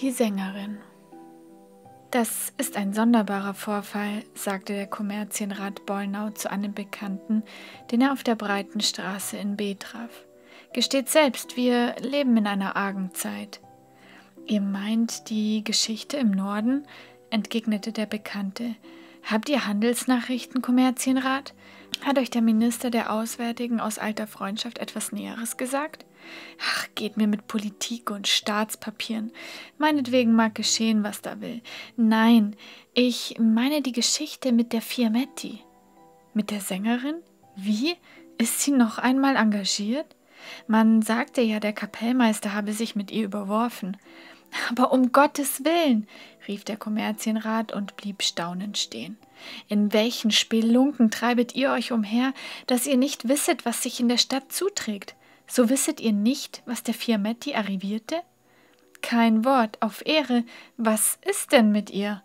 die Sängerin. Das ist ein sonderbarer Vorfall, sagte der Kommerzienrat Bollnau zu einem Bekannten, den er auf der breiten Straße in B traf. Gesteht selbst, wir leben in einer argen Zeit. Ihr meint die Geschichte im Norden? entgegnete der Bekannte. Habt ihr Handelsnachrichten, Kommerzienrat? Hat euch der Minister der Auswärtigen aus alter Freundschaft etwas Näheres gesagt? Ach, geht mir mit Politik und Staatspapieren. Meinetwegen mag geschehen, was da will. Nein, ich meine die Geschichte mit der Fiametti. Mit der Sängerin? Wie? Ist sie noch einmal engagiert? Man sagte ja, der Kapellmeister habe sich mit ihr überworfen. Aber um Gottes Willen, rief der Kommerzienrat und blieb staunend stehen. In welchen Spelunken treibet ihr euch umher, dass ihr nicht wisset, was sich in der Stadt zuträgt? So wisset ihr nicht, was der Fiametti arrivierte? Kein Wort auf Ehre. Was ist denn mit ihr?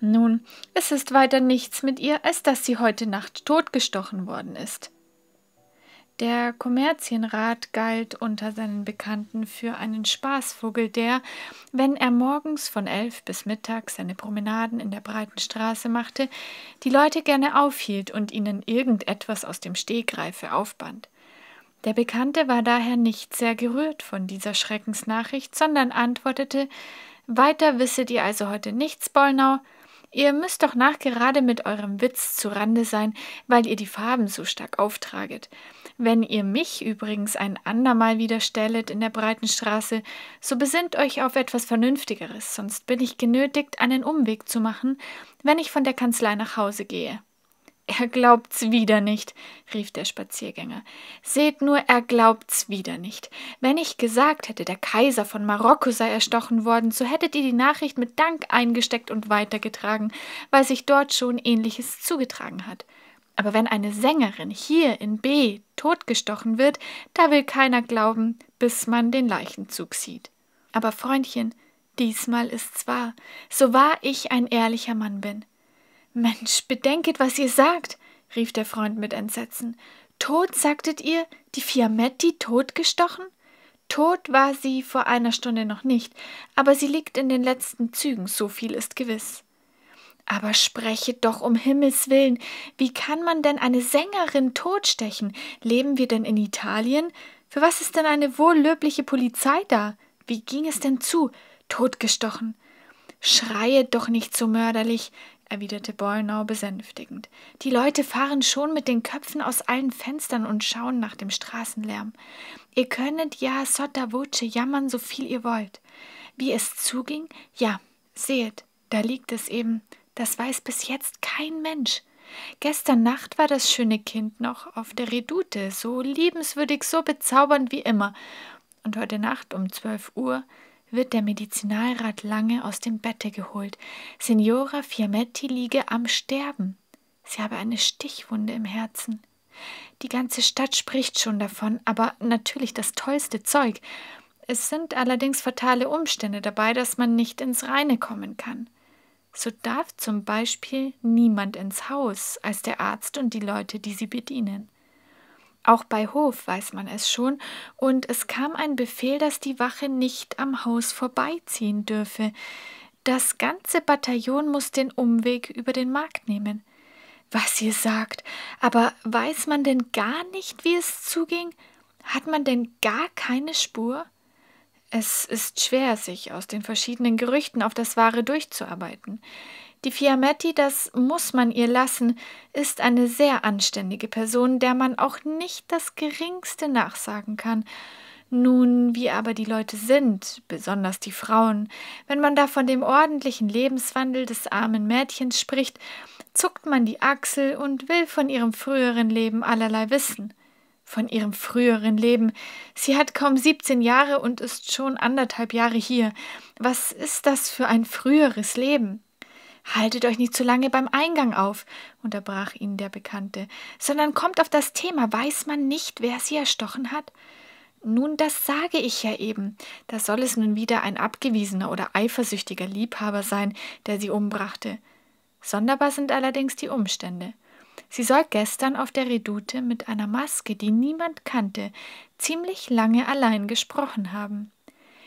Nun, es ist weiter nichts mit ihr, als dass sie heute Nacht totgestochen worden ist. Der Kommerzienrat galt unter seinen Bekannten für einen Spaßvogel, der, wenn er morgens von elf bis mittags seine Promenaden in der breiten Straße machte, die Leute gerne aufhielt und ihnen irgendetwas aus dem Stegreife aufband. Der Bekannte war daher nicht sehr gerührt von dieser Schreckensnachricht, sondern antwortete Weiter wisset ihr also heute nichts, Bollnau. Ihr müsst doch nachgerade mit eurem Witz zu Rande sein, weil ihr die Farben so stark auftraget. Wenn ihr mich übrigens ein andermal wieder stellet in der breiten Straße, so besinnt euch auf etwas Vernünftigeres, sonst bin ich genötigt, einen Umweg zu machen, wenn ich von der Kanzlei nach Hause gehe. Er glaubt's wieder nicht, rief der Spaziergänger. Seht nur, er glaubt's wieder nicht. Wenn ich gesagt hätte, der Kaiser von Marokko sei erstochen worden, so hättet ihr die Nachricht mit Dank eingesteckt und weitergetragen, weil sich dort schon ähnliches zugetragen hat. Aber wenn eine Sängerin hier in B totgestochen wird, da will keiner glauben, bis man den Leichenzug sieht. Aber Freundchen, diesmal ist's wahr, so wahr ich ein ehrlicher Mann bin. Mensch, bedenket, was ihr sagt, rief der Freund mit Entsetzen. Tot, sagtet ihr, die Fiametti totgestochen? Tot war sie vor einer Stunde noch nicht, aber sie liegt in den letzten Zügen, so viel ist gewiss. Aber sprechet doch um Himmels willen, wie kann man denn eine Sängerin totstechen? Leben wir denn in Italien? Für was ist denn eine wohllöbliche Polizei da? Wie ging es denn zu? Totgestochen. Schreiet doch nicht so mörderlich, erwiderte Bollnau besänftigend. Die Leute fahren schon mit den Köpfen aus allen Fenstern und schauen nach dem Straßenlärm. Ihr könnet ja sotto voce jammern, so viel ihr wollt. Wie es zuging, ja, seht, da liegt es eben, das weiß bis jetzt kein Mensch. Gestern Nacht war das schöne Kind noch auf der Redoute, so liebenswürdig, so bezaubernd wie immer. Und heute Nacht um zwölf Uhr wird der Medizinalrat lange aus dem Bette geholt. Signora Fiametti liege am Sterben. Sie habe eine Stichwunde im Herzen. Die ganze Stadt spricht schon davon, aber natürlich das tollste Zeug. Es sind allerdings fatale Umstände dabei, dass man nicht ins Reine kommen kann. So darf zum Beispiel niemand ins Haus als der Arzt und die Leute, die sie bedienen. Auch bei Hof weiß man es schon, und es kam ein Befehl, dass die Wache nicht am Haus vorbeiziehen dürfe. Das ganze Bataillon muß den Umweg über den Markt nehmen. Was ihr sagt, aber weiß man denn gar nicht, wie es zuging? Hat man denn gar keine Spur? Es ist schwer, sich aus den verschiedenen Gerüchten auf das Wahre durchzuarbeiten. Die Fiametti, das muss man ihr lassen, ist eine sehr anständige Person, der man auch nicht das geringste nachsagen kann. Nun, wie aber die Leute sind, besonders die Frauen, wenn man da von dem ordentlichen Lebenswandel des armen Mädchens spricht, zuckt man die Achsel und will von ihrem früheren Leben allerlei wissen. Von ihrem früheren Leben. Sie hat kaum 17 Jahre und ist schon anderthalb Jahre hier. Was ist das für ein früheres Leben? Haltet euch nicht zu lange beim Eingang auf, unterbrach ihn der Bekannte, sondern kommt auf das Thema. Weiß man nicht, wer sie erstochen hat? Nun, das sage ich ja eben. Da soll es nun wieder ein abgewiesener oder eifersüchtiger Liebhaber sein, der sie umbrachte. Sonderbar sind allerdings die Umstände. Sie soll gestern auf der Redoute mit einer Maske, die niemand kannte, ziemlich lange allein gesprochen haben.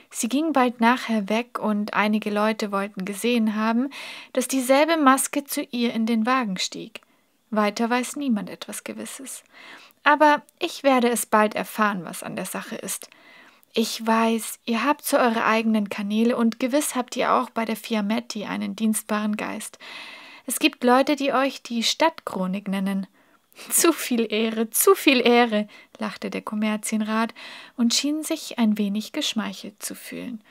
Sie ging bald nachher weg und einige Leute wollten gesehen haben, dass dieselbe Maske zu ihr in den Wagen stieg. Weiter weiß niemand etwas Gewisses. Aber ich werde es bald erfahren, was an der Sache ist. Ich weiß, ihr habt so eure eigenen Kanäle und gewiss habt ihr auch bei der Fiametti einen dienstbaren Geist. Es gibt Leute, die euch die Stadtchronik nennen. Zu viel Ehre, zu viel Ehre, lachte der Kommerzienrat und schien sich ein wenig geschmeichelt zu fühlen.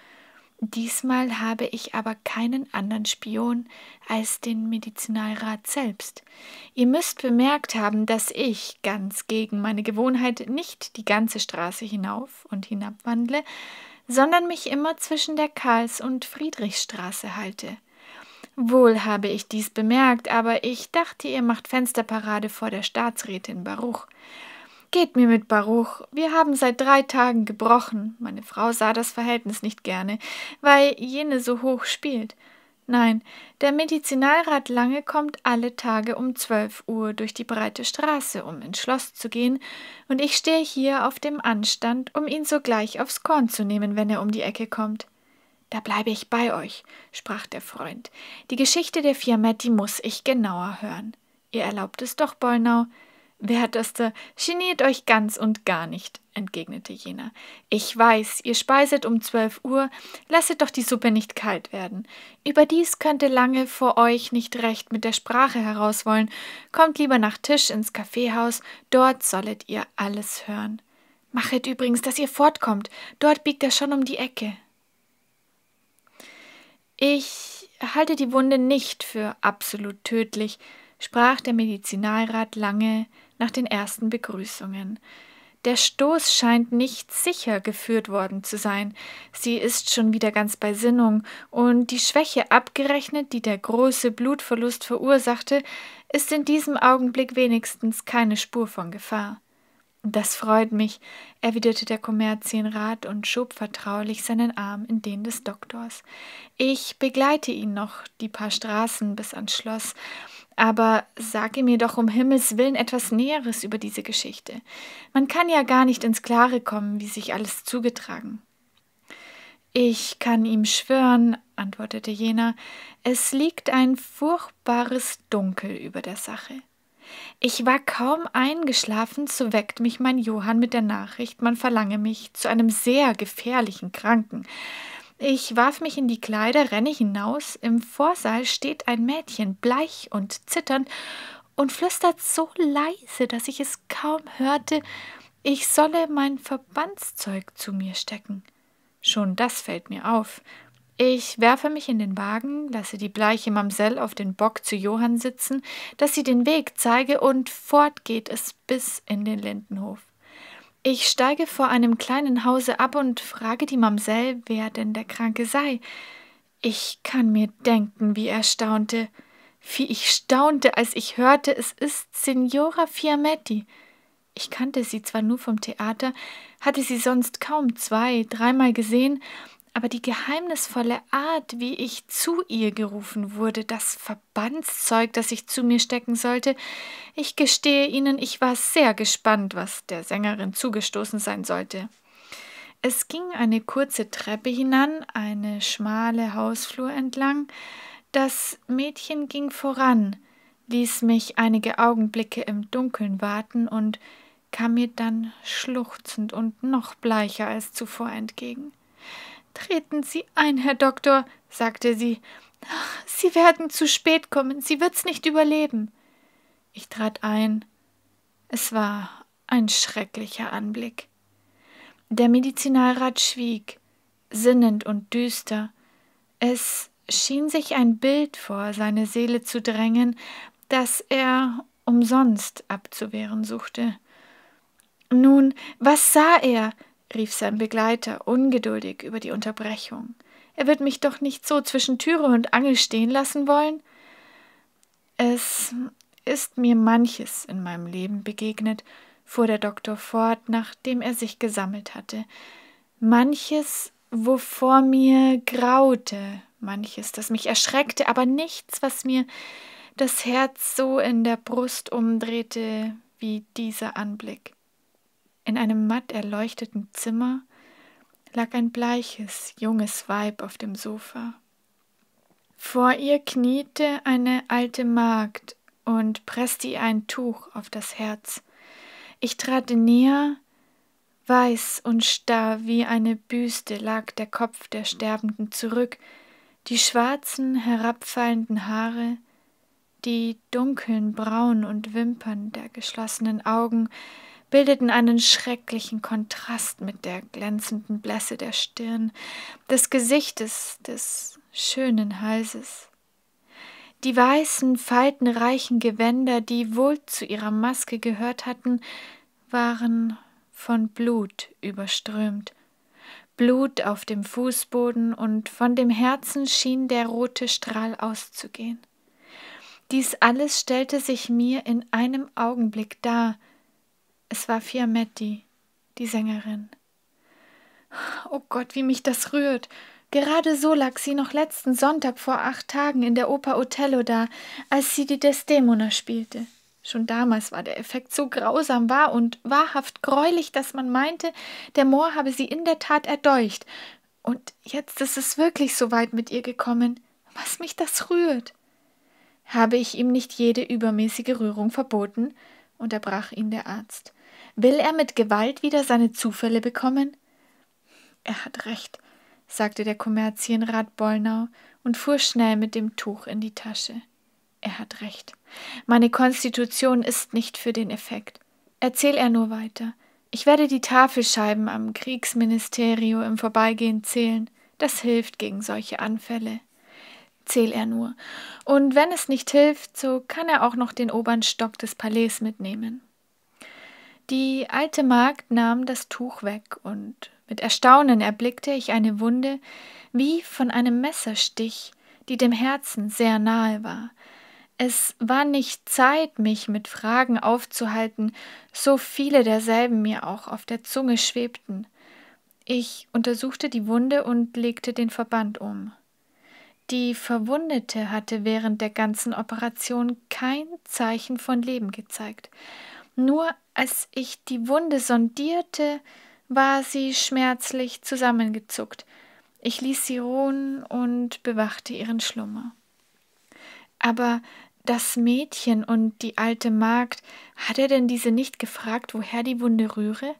Diesmal habe ich aber keinen anderen Spion als den Medizinalrat selbst. Ihr müsst bemerkt haben, dass ich, ganz gegen meine Gewohnheit, nicht die ganze Straße hinauf und hinabwandle, sondern mich immer zwischen der Karls- und Friedrichstraße halte. Wohl habe ich dies bemerkt, aber ich dachte, ihr macht Fensterparade vor der Staatsrätin Baruch. Geht mir mit Baruch, wir haben seit drei Tagen gebrochen. Meine Frau sah das Verhältnis nicht gerne, weil jene so hoch spielt. Nein, der Medizinalrat Lange kommt alle Tage um zwölf Uhr durch die breite Straße, um ins Schloss zu gehen, und ich stehe hier auf dem Anstand, um ihn sogleich aufs Korn zu nehmen, wenn er um die Ecke kommt. Da bleibe ich bei euch, sprach der Freund. Die Geschichte der Fiametti muss ich genauer hören. Ihr erlaubt es doch, Bollnau. Wertester, geniert euch ganz und gar nicht, entgegnete jener. Ich weiß, ihr speiset um zwölf Uhr, lasset doch die Suppe nicht kalt werden. Überdies könnte lange vor euch nicht recht mit der Sprache herauswollen. Kommt lieber nach Tisch ins Kaffeehaus, dort sollet ihr alles hören. Machet übrigens, dass ihr fortkommt, dort biegt er schon um die Ecke. Ich halte die Wunde nicht für absolut tödlich, sprach der Medizinalrat lange nach den ersten Begrüßungen. Der Stoß scheint nicht sicher geführt worden zu sein. Sie ist schon wieder ganz bei Sinnung, und die Schwäche abgerechnet, die der große Blutverlust verursachte, ist in diesem Augenblick wenigstens keine Spur von Gefahr. Das freut mich, erwiderte der Kommerzienrat und schob vertraulich seinen Arm in den des Doktors. Ich begleite ihn noch die paar Straßen bis ans Schloss, aber sage mir doch um Himmels willen etwas Näheres über diese Geschichte. Man kann ja gar nicht ins Klare kommen, wie sich alles zugetragen. Ich kann ihm schwören, antwortete jener, es liegt ein furchtbares Dunkel über der Sache. Ich war kaum eingeschlafen, so weckt mich mein Johann mit der Nachricht, man verlange mich zu einem sehr gefährlichen Kranken. Ich warf mich in die Kleider, renne hinaus, im Vorsaal steht ein Mädchen, bleich und zitternd, und flüstert so leise, dass ich es kaum hörte, ich solle mein Verbandszeug zu mir stecken. Schon das fällt mir auf. Ich werfe mich in den Wagen, lasse die bleiche Mamsell auf den Bock zu Johann sitzen, dass sie den Weg zeige, und fort geht es bis in den Lindenhof. Ich steige vor einem kleinen Hause ab und frage die Mamsell, wer denn der Kranke sei. Ich kann mir denken, wie er staunte, wie ich staunte, als ich hörte, es ist Signora Fiametti. Ich kannte sie zwar nur vom Theater, hatte sie sonst kaum zwei, dreimal gesehen, aber die geheimnisvolle Art, wie ich zu ihr gerufen wurde, das Verbandszeug, das ich zu mir stecken sollte, ich gestehe Ihnen, ich war sehr gespannt, was der Sängerin zugestoßen sein sollte. Es ging eine kurze Treppe hinan, eine schmale Hausflur entlang. Das Mädchen ging voran, ließ mich einige Augenblicke im Dunkeln warten und kam mir dann schluchzend und noch bleicher als zuvor entgegen. Treten Sie ein, Herr Doktor, sagte sie. Sie werden zu spät kommen, sie wird's nicht überleben. Ich trat ein. Es war ein schrecklicher Anblick. Der Medizinalrat schwieg, sinnend und düster. Es schien sich ein Bild vor seine Seele zu drängen, das er umsonst abzuwehren suchte. Nun, was sah er? rief sein Begleiter ungeduldig über die Unterbrechung. Er wird mich doch nicht so zwischen Türe und Angel stehen lassen wollen. Es ist mir manches in meinem Leben begegnet, fuhr der Doktor fort, nachdem er sich gesammelt hatte. Manches, wovor mir graute, manches, das mich erschreckte, aber nichts, was mir das Herz so in der Brust umdrehte wie dieser Anblick. In einem matt erleuchteten Zimmer lag ein bleiches, junges Weib auf dem Sofa. Vor ihr kniete eine alte Magd und presste ihr ein Tuch auf das Herz. Ich trat näher, weiß und starr wie eine Büste lag der Kopf der Sterbenden zurück, die schwarzen, herabfallenden Haare, die dunkeln Brauen und Wimpern der geschlossenen Augen bildeten einen schrecklichen Kontrast mit der glänzenden Blässe der Stirn, des Gesichtes, des schönen Halses. Die weißen, faltenreichen Gewänder, die wohl zu ihrer Maske gehört hatten, waren von Blut überströmt. Blut auf dem Fußboden und von dem Herzen schien der rote Strahl auszugehen. Dies alles stellte sich mir in einem Augenblick dar, es war Fiametti, die Sängerin. Oh Gott, wie mich das rührt. Gerade so lag sie noch letzten Sonntag vor acht Tagen in der Oper Othello da, als sie die Desdemona spielte. Schon damals war der Effekt so grausam wahr und wahrhaft greulich, dass man meinte, der Moor habe sie in der Tat erdolcht. Und jetzt ist es wirklich so weit mit ihr gekommen. Was mich das rührt. Habe ich ihm nicht jede übermäßige Rührung verboten? unterbrach ihn der Arzt. Will er mit Gewalt wieder seine Zufälle bekommen? Er hat recht, sagte der Kommerzienrat Bollnau und fuhr schnell mit dem Tuch in die Tasche. Er hat recht. Meine Konstitution ist nicht für den Effekt. Erzähl er nur weiter. Ich werde die Tafelscheiben am Kriegsministerio im Vorbeigehen zählen. Das hilft gegen solche Anfälle. Zähl er nur. Und wenn es nicht hilft, so kann er auch noch den oberen Stock des Palais mitnehmen. Die alte Magd nahm das Tuch weg, und mit Erstaunen erblickte ich eine Wunde wie von einem Messerstich, die dem Herzen sehr nahe war. Es war nicht Zeit, mich mit Fragen aufzuhalten, so viele derselben mir auch auf der Zunge schwebten. Ich untersuchte die Wunde und legte den Verband um. Die Verwundete hatte während der ganzen Operation kein Zeichen von Leben gezeigt, nur als ich die Wunde sondierte, war sie schmerzlich zusammengezuckt. Ich ließ sie ruhen und bewachte ihren Schlummer. Aber das Mädchen und die alte Magd, hat er denn diese nicht gefragt, woher die Wunde rühre?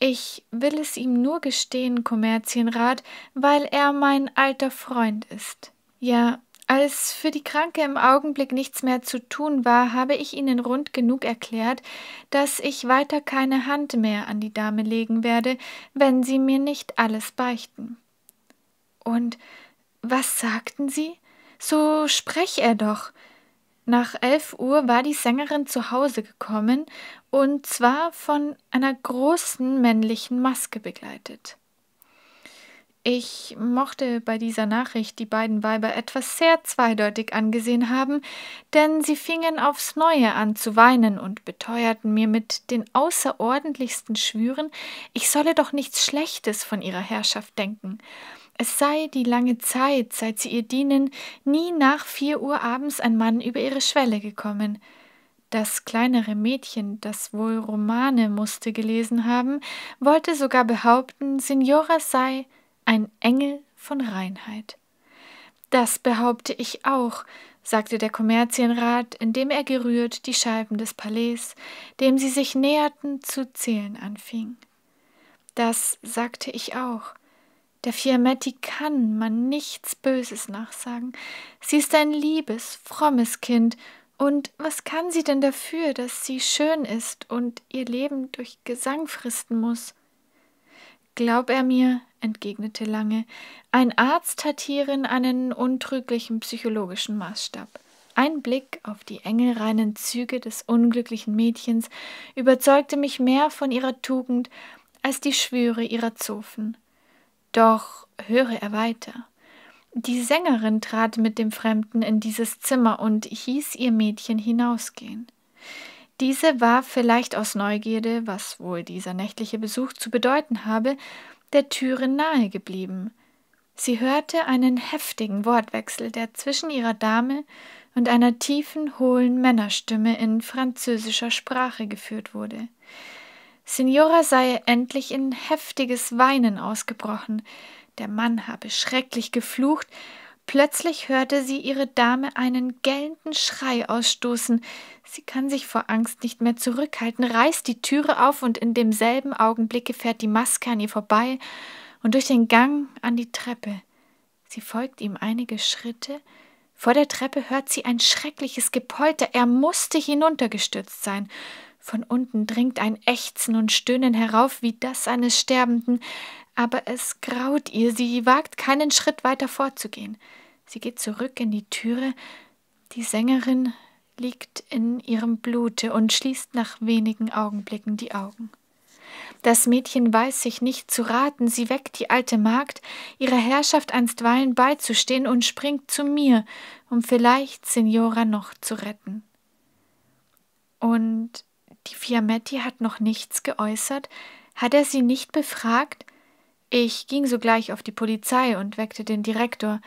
Ich will es ihm nur gestehen, Kommerzienrat, weil er mein alter Freund ist. Ja, als für die Kranke im Augenblick nichts mehr zu tun war, habe ich ihnen rund genug erklärt, dass ich weiter keine Hand mehr an die Dame legen werde, wenn sie mir nicht alles beichten. Und was sagten sie? So sprech er doch. Nach elf Uhr war die Sängerin zu Hause gekommen, und zwar von einer großen männlichen Maske begleitet. Ich mochte bei dieser Nachricht die beiden Weiber etwas sehr zweideutig angesehen haben, denn sie fingen aufs Neue an zu weinen und beteuerten mir mit den außerordentlichsten Schwüren, ich solle doch nichts Schlechtes von ihrer Herrschaft denken. Es sei die lange Zeit, seit sie ihr dienen, nie nach vier Uhr abends ein Mann über ihre Schwelle gekommen. Das kleinere Mädchen, das wohl Romane musste gelesen haben, wollte sogar behaupten, Signora sei ein Engel von Reinheit. Das behaupte ich auch, sagte der Kommerzienrat, indem er gerührt die Scheiben des Palais, dem sie sich näherten, zu zählen anfing. Das sagte ich auch. Der Fiametti kann man nichts Böses nachsagen. Sie ist ein liebes, frommes Kind, und was kann sie denn dafür, dass sie schön ist und ihr Leben durch Gesang fristen muss? Glaub er mir, entgegnete Lange, ein Arzt hat hierin einen untrüglichen psychologischen Maßstab. Ein Blick auf die engelreinen Züge des unglücklichen Mädchens überzeugte mich mehr von ihrer Tugend als die Schwüre ihrer Zofen. Doch höre er weiter. Die Sängerin trat mit dem Fremden in dieses Zimmer und hieß ihr Mädchen hinausgehen. Diese war vielleicht aus Neugierde, was wohl dieser nächtliche Besuch zu bedeuten habe, der Türe nahe geblieben. Sie hörte einen heftigen Wortwechsel, der zwischen ihrer Dame und einer tiefen, hohlen Männerstimme in französischer Sprache geführt wurde. Signora sei endlich in heftiges Weinen ausgebrochen, der Mann habe schrecklich geflucht, Plötzlich hörte sie ihre Dame einen gellenden Schrei ausstoßen. Sie kann sich vor Angst nicht mehr zurückhalten, reißt die Türe auf und in demselben Augenblicke fährt die Maske an ihr vorbei und durch den Gang an die Treppe. Sie folgt ihm einige Schritte. Vor der Treppe hört sie ein schreckliches Gepolter. Er musste hinuntergestürzt sein. Von unten dringt ein Ächzen und Stöhnen herauf wie das eines Sterbenden. Aber es graut ihr, sie wagt keinen Schritt weiter vorzugehen. Sie geht zurück in die Türe. Die Sängerin liegt in ihrem Blute und schließt nach wenigen Augenblicken die Augen. Das Mädchen weiß sich nicht zu raten, sie weckt die alte Magd, ihrer Herrschaft einstweilen beizustehen und springt zu mir, um vielleicht Signora noch zu retten. Und die Fiametti hat noch nichts geäußert? Hat er sie nicht befragt? Ich ging sogleich auf die Polizei und weckte den Direktor.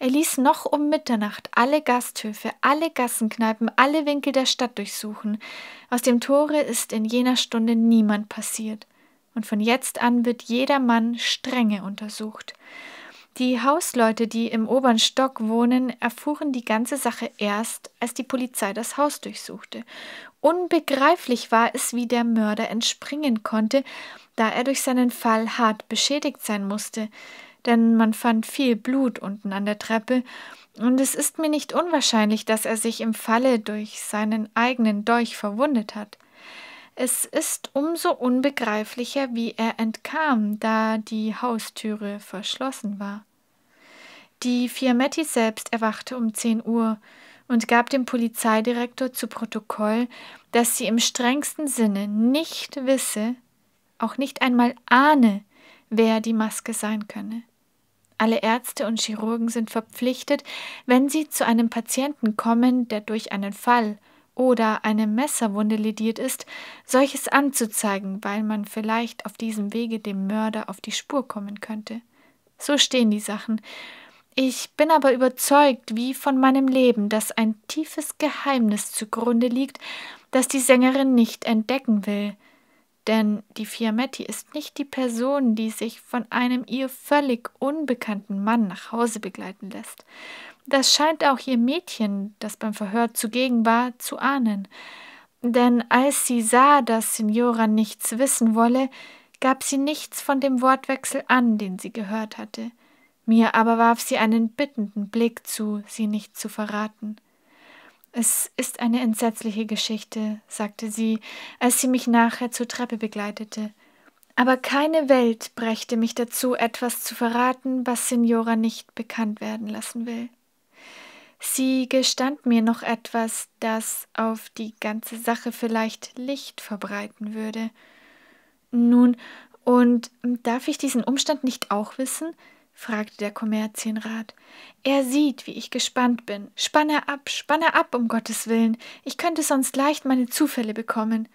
Er ließ noch um Mitternacht alle Gasthöfe, alle Gassenkneipen, alle Winkel der Stadt durchsuchen. Aus dem Tore ist in jener Stunde niemand passiert. Und von jetzt an wird jeder Mann strenge untersucht. Die Hausleute, die im oberen Stock wohnen, erfuhren die ganze Sache erst, als die Polizei das Haus durchsuchte. Unbegreiflich war es, wie der Mörder entspringen konnte, da er durch seinen Fall hart beschädigt sein musste, denn man fand viel Blut unten an der Treppe, und es ist mir nicht unwahrscheinlich, dass er sich im Falle durch seinen eigenen Dolch verwundet hat. Es ist umso unbegreiflicher, wie er entkam, da die Haustüre verschlossen war. Die Fiametti selbst erwachte um 10 Uhr und gab dem Polizeidirektor zu Protokoll, dass sie im strengsten Sinne nicht wisse, auch nicht einmal ahne, wer die Maske sein könne. Alle Ärzte und Chirurgen sind verpflichtet, wenn sie zu einem Patienten kommen, der durch einen Fall oder eine Messerwunde lediert ist, solches anzuzeigen, weil man vielleicht auf diesem Wege dem Mörder auf die Spur kommen könnte. So stehen die Sachen. Ich bin aber überzeugt wie von meinem Leben, dass ein tiefes Geheimnis zugrunde liegt, das die Sängerin nicht entdecken will. Denn die Fiametti ist nicht die Person, die sich von einem ihr völlig unbekannten Mann nach Hause begleiten lässt. Das scheint auch ihr Mädchen, das beim Verhör zugegen war, zu ahnen. Denn als sie sah, dass Signora nichts wissen wolle, gab sie nichts von dem Wortwechsel an, den sie gehört hatte. Mir aber warf sie einen bittenden Blick zu, sie nicht zu verraten. Es ist eine entsetzliche Geschichte, sagte sie, als sie mich nachher zur Treppe begleitete. Aber keine Welt brächte mich dazu, etwas zu verraten, was Signora nicht bekannt werden lassen will. Sie gestand mir noch etwas, das auf die ganze Sache vielleicht Licht verbreiten würde. Nun, und darf ich diesen Umstand nicht auch wissen? fragte der Kommerzienrat. Er sieht, wie ich gespannt bin. Spanne ab, spanne ab, um Gottes Willen. Ich könnte sonst leicht meine Zufälle bekommen.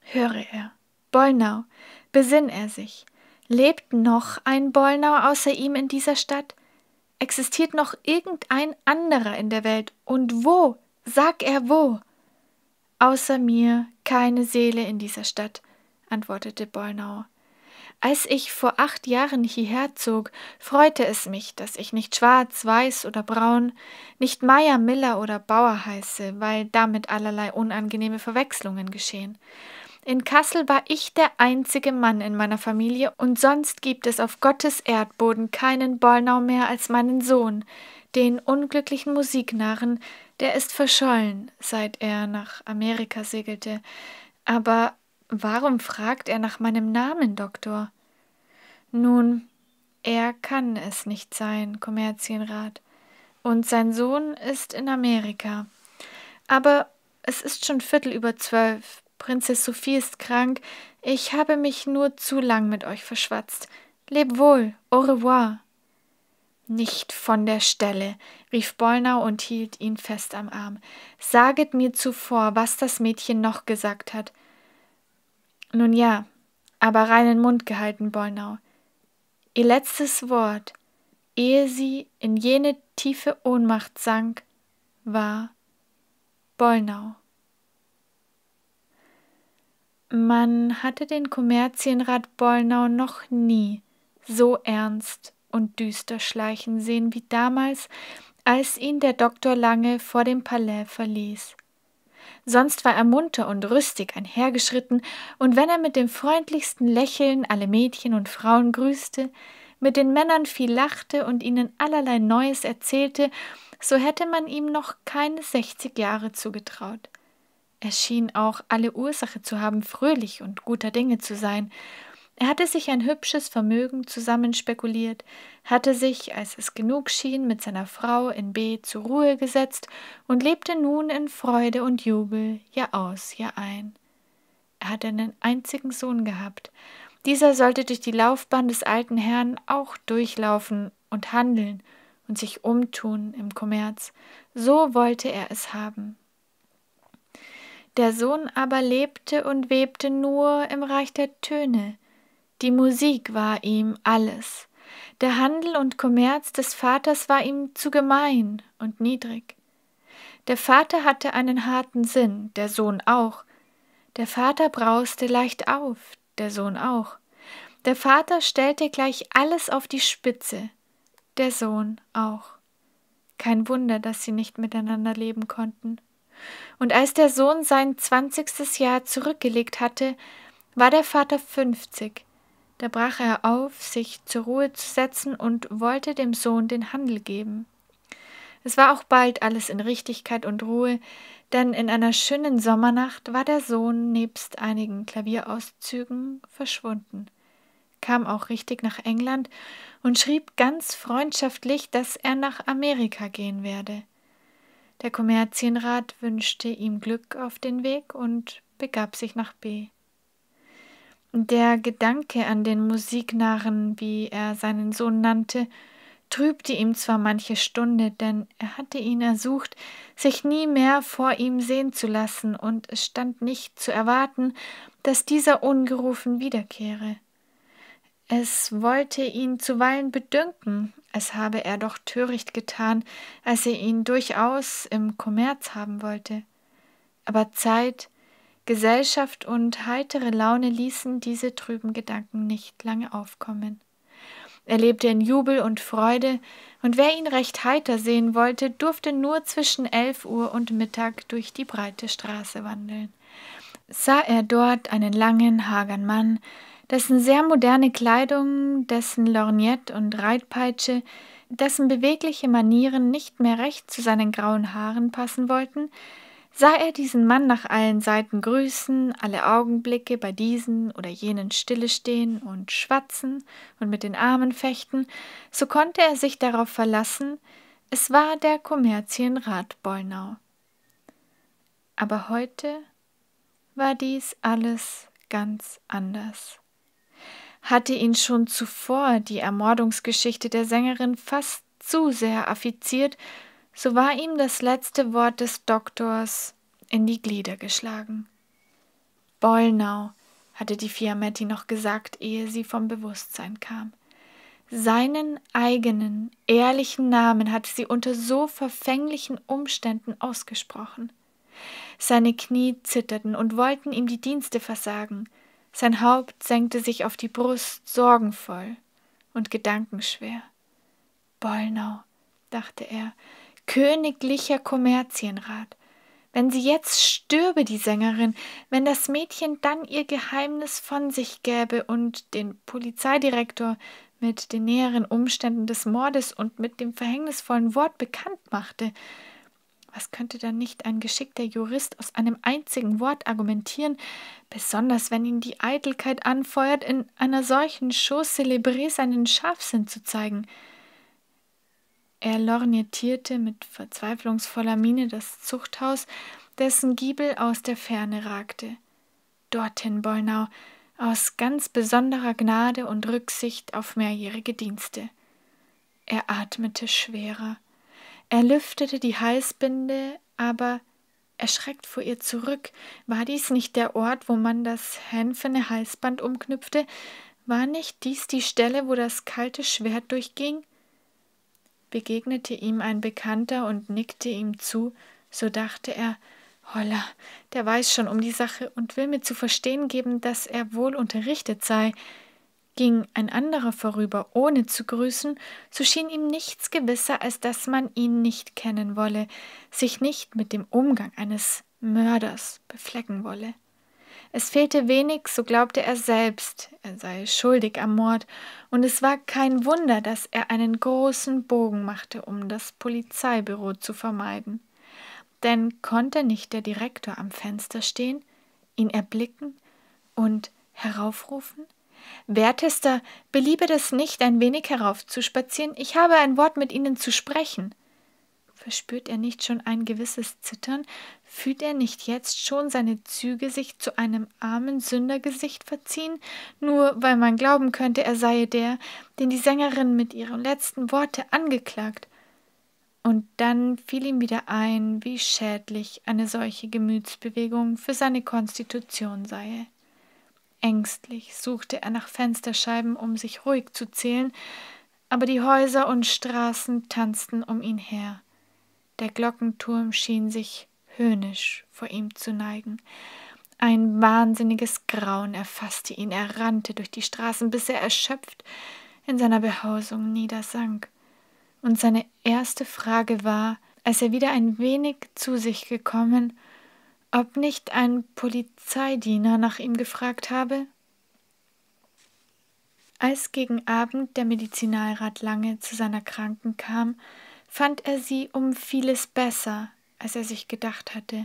Höre er. Bollnau. Besinn er sich. Lebt noch ein Bollnau außer ihm in dieser Stadt? Existiert noch irgendein anderer in der Welt? Und wo? Sag er wo? Außer mir keine Seele in dieser Stadt, antwortete Bollnau. Als ich vor acht Jahren hierher zog, freute es mich, dass ich nicht schwarz, weiß oder braun, nicht Meier, Miller oder Bauer heiße, weil damit allerlei unangenehme Verwechslungen geschehen. In Kassel war ich der einzige Mann in meiner Familie und sonst gibt es auf Gottes Erdboden keinen Bollnau mehr als meinen Sohn, den unglücklichen Musiknarren, der ist verschollen, seit er nach Amerika segelte. Aber warum fragt er nach meinem Namen, Doktor? Nun, er kann es nicht sein, Kommerzienrat. Und sein Sohn ist in Amerika. Aber es ist schon Viertel über zwölf. Prinzess Sophie ist krank. Ich habe mich nur zu lang mit euch verschwatzt. Leb wohl. Au revoir. Nicht von der Stelle, rief Bollnau und hielt ihn fest am Arm. Saget mir zuvor, was das Mädchen noch gesagt hat. Nun ja, aber reinen Mund gehalten, Bollnau. Ihr letztes Wort, ehe sie in jene tiefe Ohnmacht sank, war Bollnau. Man hatte den Kommerzienrat Bollnau noch nie so ernst und düster schleichen sehen wie damals, als ihn der Doktor lange vor dem Palais verließ. Sonst war er munter und rüstig einhergeschritten, und wenn er mit dem freundlichsten Lächeln alle Mädchen und Frauen grüßte, mit den Männern viel lachte und ihnen allerlei Neues erzählte, so hätte man ihm noch keine sechzig Jahre zugetraut. Er schien auch alle Ursache zu haben, fröhlich und guter Dinge zu sein. Er hatte sich ein hübsches Vermögen zusammenspekuliert, hatte sich, als es genug schien, mit seiner Frau in B zur Ruhe gesetzt und lebte nun in Freude und Jubel Jahr aus, Jahr ein. Er hatte einen einzigen Sohn gehabt. Dieser sollte durch die Laufbahn des alten Herrn auch durchlaufen und handeln und sich umtun im Kommerz. So wollte er es haben. Der Sohn aber lebte und webte nur im Reich der Töne. Die Musik war ihm alles. Der Handel und Kommerz des Vaters war ihm zu gemein und niedrig. Der Vater hatte einen harten Sinn, der Sohn auch. Der Vater brauste leicht auf, der Sohn auch. Der Vater stellte gleich alles auf die Spitze, der Sohn auch. Kein Wunder, dass sie nicht miteinander leben konnten. Und als der Sohn sein zwanzigstes Jahr zurückgelegt hatte, war der Vater fünfzig. Da brach er auf, sich zur Ruhe zu setzen und wollte dem Sohn den Handel geben. Es war auch bald alles in Richtigkeit und Ruhe, denn in einer schönen Sommernacht war der Sohn nebst einigen Klavierauszügen verschwunden, kam auch richtig nach England und schrieb ganz freundschaftlich, dass er nach Amerika gehen werde. Der Kommerzienrat wünschte ihm Glück auf den Weg und begab sich nach B. Der Gedanke an den Musiknarren, wie er seinen Sohn nannte, trübte ihm zwar manche Stunde, denn er hatte ihn ersucht, sich nie mehr vor ihm sehen zu lassen, und es stand nicht zu erwarten, dass dieser ungerufen wiederkehre. Es wollte ihn zuweilen bedünken, es habe er doch töricht getan, als er ihn durchaus im Kommerz haben wollte. Aber Zeit, Gesellschaft und heitere Laune ließen diese trüben Gedanken nicht lange aufkommen. Er lebte in Jubel und Freude, und wer ihn recht heiter sehen wollte, durfte nur zwischen elf Uhr und Mittag durch die breite Straße wandeln. Sah er dort einen langen, hagern Mann, dessen sehr moderne Kleidung, dessen Lorgnette und Reitpeitsche, dessen bewegliche Manieren nicht mehr recht zu seinen grauen Haaren passen wollten, sah er diesen Mann nach allen Seiten grüßen, alle Augenblicke bei diesen oder jenen stille stehen und schwatzen und mit den Armen fechten, so konnte er sich darauf verlassen, es war der Kommerzienrat Bollnau. Aber heute war dies alles ganz anders hatte ihn schon zuvor die Ermordungsgeschichte der Sängerin fast zu sehr affiziert, so war ihm das letzte Wort des Doktors in die Glieder geschlagen. Bollnau, hatte die Fiametti noch gesagt, ehe sie vom Bewusstsein kam. Seinen eigenen, ehrlichen Namen hatte sie unter so verfänglichen Umständen ausgesprochen. Seine Knie zitterten und wollten ihm die Dienste versagen – sein Haupt senkte sich auf die Brust, sorgenvoll und gedankenschwer. Bollnau, dachte er, königlicher Kommerzienrat. Wenn sie jetzt stürbe, die Sängerin, wenn das Mädchen dann ihr Geheimnis von sich gäbe und den Polizeidirektor mit den näheren Umständen des Mordes und mit dem verhängnisvollen Wort bekannt machte, was könnte da nicht ein geschickter Jurist aus einem einzigen Wort argumentieren, besonders wenn ihn die Eitelkeit anfeuert, in einer solchen Show célébrée seinen Scharfsinn zu zeigen? Er lorgnettierte mit verzweiflungsvoller Miene das Zuchthaus, dessen Giebel aus der Ferne ragte. Dorthin, Bollnau, aus ganz besonderer Gnade und Rücksicht auf mehrjährige Dienste. Er atmete schwerer. Er lüftete die Halsbinde, aber erschreckt fuhr ihr zurück. War dies nicht der Ort, wo man das hänfene Halsband umknüpfte? War nicht dies die Stelle, wo das kalte Schwert durchging? Begegnete ihm ein Bekannter und nickte ihm zu, so dachte er, Holla, der weiß schon um die Sache und will mir zu verstehen geben, dass er wohl unterrichtet sei. Ging ein anderer vorüber, ohne zu grüßen, so schien ihm nichts gewisser, als dass man ihn nicht kennen wolle, sich nicht mit dem Umgang eines Mörders beflecken wolle. Es fehlte wenig, so glaubte er selbst, er sei schuldig am Mord, und es war kein Wunder, dass er einen großen Bogen machte, um das Polizeibüro zu vermeiden. Denn konnte nicht der Direktor am Fenster stehen, ihn erblicken und heraufrufen? Wertester, beliebe das nicht, ein wenig heraufzuspazieren, ich habe ein Wort mit Ihnen zu sprechen. Verspürt er nicht schon ein gewisses Zittern? Fühlt er nicht jetzt schon seine Züge sich zu einem armen Sündergesicht verziehen, nur weil man glauben könnte, er sei der, den die Sängerin mit ihrem letzten Worte angeklagt? Und dann fiel ihm wieder ein, wie schädlich eine solche Gemütsbewegung für seine Konstitution sei. Ängstlich suchte er nach Fensterscheiben, um sich ruhig zu zählen, aber die Häuser und Straßen tanzten um ihn her. Der Glockenturm schien sich höhnisch vor ihm zu neigen. Ein wahnsinniges Grauen erfasste ihn, er rannte durch die Straßen, bis er erschöpft in seiner Behausung niedersank. Und seine erste Frage war, als er wieder ein wenig zu sich gekommen ob nicht ein Polizeidiener nach ihm gefragt habe? Als gegen Abend der Medizinalrat Lange zu seiner Kranken kam, fand er sie um vieles besser, als er sich gedacht hatte.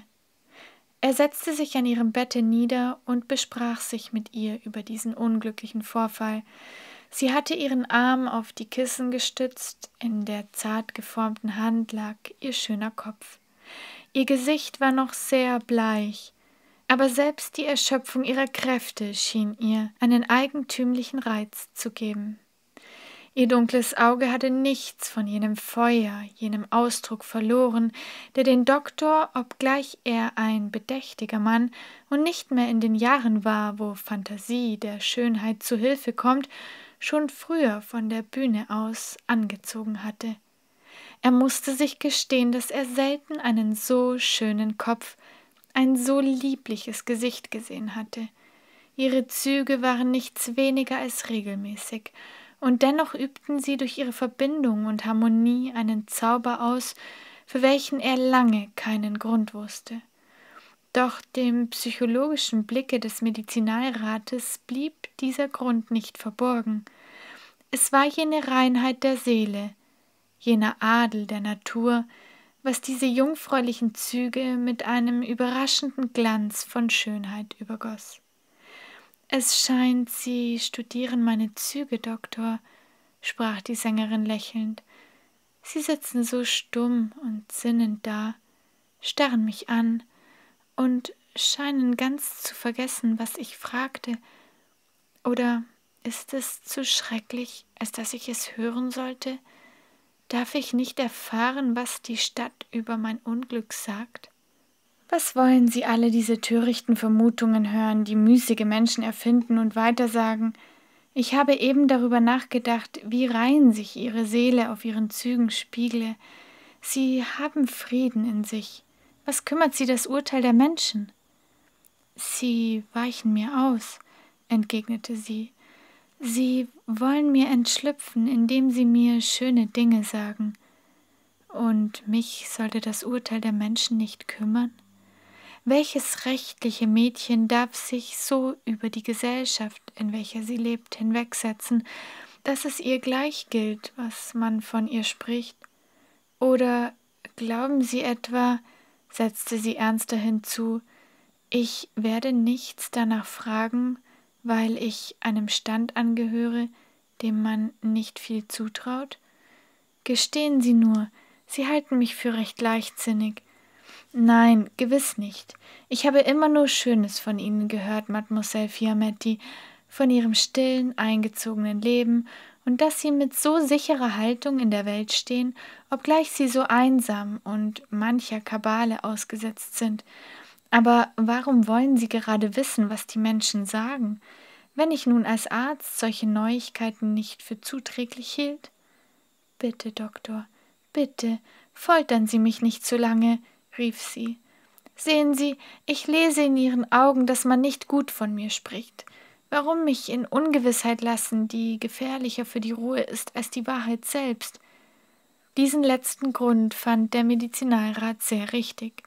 Er setzte sich an ihrem Bette nieder und besprach sich mit ihr über diesen unglücklichen Vorfall. Sie hatte ihren Arm auf die Kissen gestützt, in der zart geformten Hand lag ihr schöner Kopf. Ihr Gesicht war noch sehr bleich, aber selbst die Erschöpfung ihrer Kräfte schien ihr einen eigentümlichen Reiz zu geben. Ihr dunkles Auge hatte nichts von jenem Feuer, jenem Ausdruck verloren, der den Doktor, obgleich er ein bedächtiger Mann und nicht mehr in den Jahren war, wo Fantasie der Schönheit zu Hilfe kommt, schon früher von der Bühne aus angezogen hatte. Er musste sich gestehen, dass er selten einen so schönen Kopf, ein so liebliches Gesicht gesehen hatte. Ihre Züge waren nichts weniger als regelmäßig, und dennoch übten sie durch ihre Verbindung und Harmonie einen Zauber aus, für welchen er lange keinen Grund wusste. Doch dem psychologischen Blicke des Medizinalrates blieb dieser Grund nicht verborgen. Es war jene Reinheit der Seele, jener Adel der Natur, was diese jungfräulichen Züge mit einem überraschenden Glanz von Schönheit übergoß. Es scheint, Sie studieren meine Züge, Doktor, sprach die Sängerin lächelnd. Sie sitzen so stumm und sinnend da, starren mich an und scheinen ganz zu vergessen, was ich fragte. Oder ist es zu schrecklich, als dass ich es hören sollte? Darf ich nicht erfahren, was die Stadt über mein Unglück sagt? Was wollen Sie alle diese törichten Vermutungen hören, die müßige Menschen erfinden und weitersagen? Ich habe eben darüber nachgedacht, wie rein sich ihre Seele auf ihren Zügen spiegle. Sie haben Frieden in sich. Was kümmert sie das Urteil der Menschen? Sie weichen mir aus, entgegnete sie. Sie wollen mir entschlüpfen, indem sie mir schöne Dinge sagen. Und mich sollte das Urteil der Menschen nicht kümmern? Welches rechtliche Mädchen darf sich so über die Gesellschaft, in welcher sie lebt, hinwegsetzen, dass es ihr gleich gilt, was man von ihr spricht? Oder glauben Sie etwa, setzte sie ernster hinzu, ich werde nichts danach fragen, weil ich einem Stand angehöre, dem man nicht viel zutraut? Gestehen Sie nur, Sie halten mich für recht leichtsinnig. Nein, gewiss nicht. Ich habe immer nur Schönes von Ihnen gehört, Mademoiselle Fiametti, von Ihrem stillen, eingezogenen Leben und dass Sie mit so sicherer Haltung in der Welt stehen, obgleich Sie so einsam und mancher Kabale ausgesetzt sind. Aber warum wollen Sie gerade wissen, was die Menschen sagen, wenn ich nun als Arzt solche Neuigkeiten nicht für zuträglich hielt? Bitte, Doktor, bitte, foltern Sie mich nicht zu lange, rief sie. Sehen Sie, ich lese in Ihren Augen, dass man nicht gut von mir spricht. Warum mich in Ungewissheit lassen, die gefährlicher für die Ruhe ist als die Wahrheit selbst? Diesen letzten Grund fand der Medizinalrat sehr richtig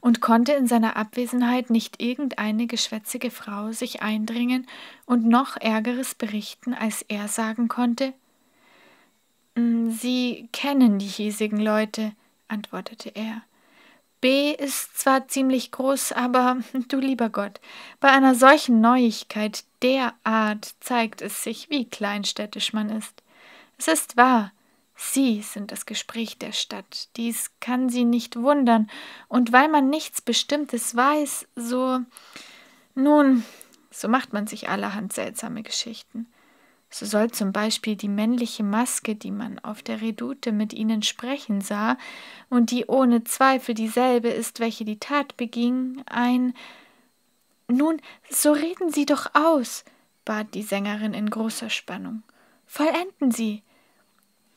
und konnte in seiner Abwesenheit nicht irgendeine geschwätzige Frau sich eindringen und noch Ärgeres berichten, als er sagen konnte. Mm, Sie kennen die hiesigen Leute, antwortete er. B ist zwar ziemlich groß, aber du lieber Gott, bei einer solchen Neuigkeit derart zeigt es sich, wie kleinstädtisch man ist. Es ist wahr, Sie sind das Gespräch der Stadt, dies kann sie nicht wundern, und weil man nichts Bestimmtes weiß, so nun, so macht man sich allerhand seltsame Geschichten. So soll zum Beispiel die männliche Maske, die man auf der Redoute mit ihnen sprechen sah, und die ohne Zweifel dieselbe ist, welche die Tat beging, ein Nun, so reden Sie doch aus, bat die Sängerin in großer Spannung. Vollenden Sie,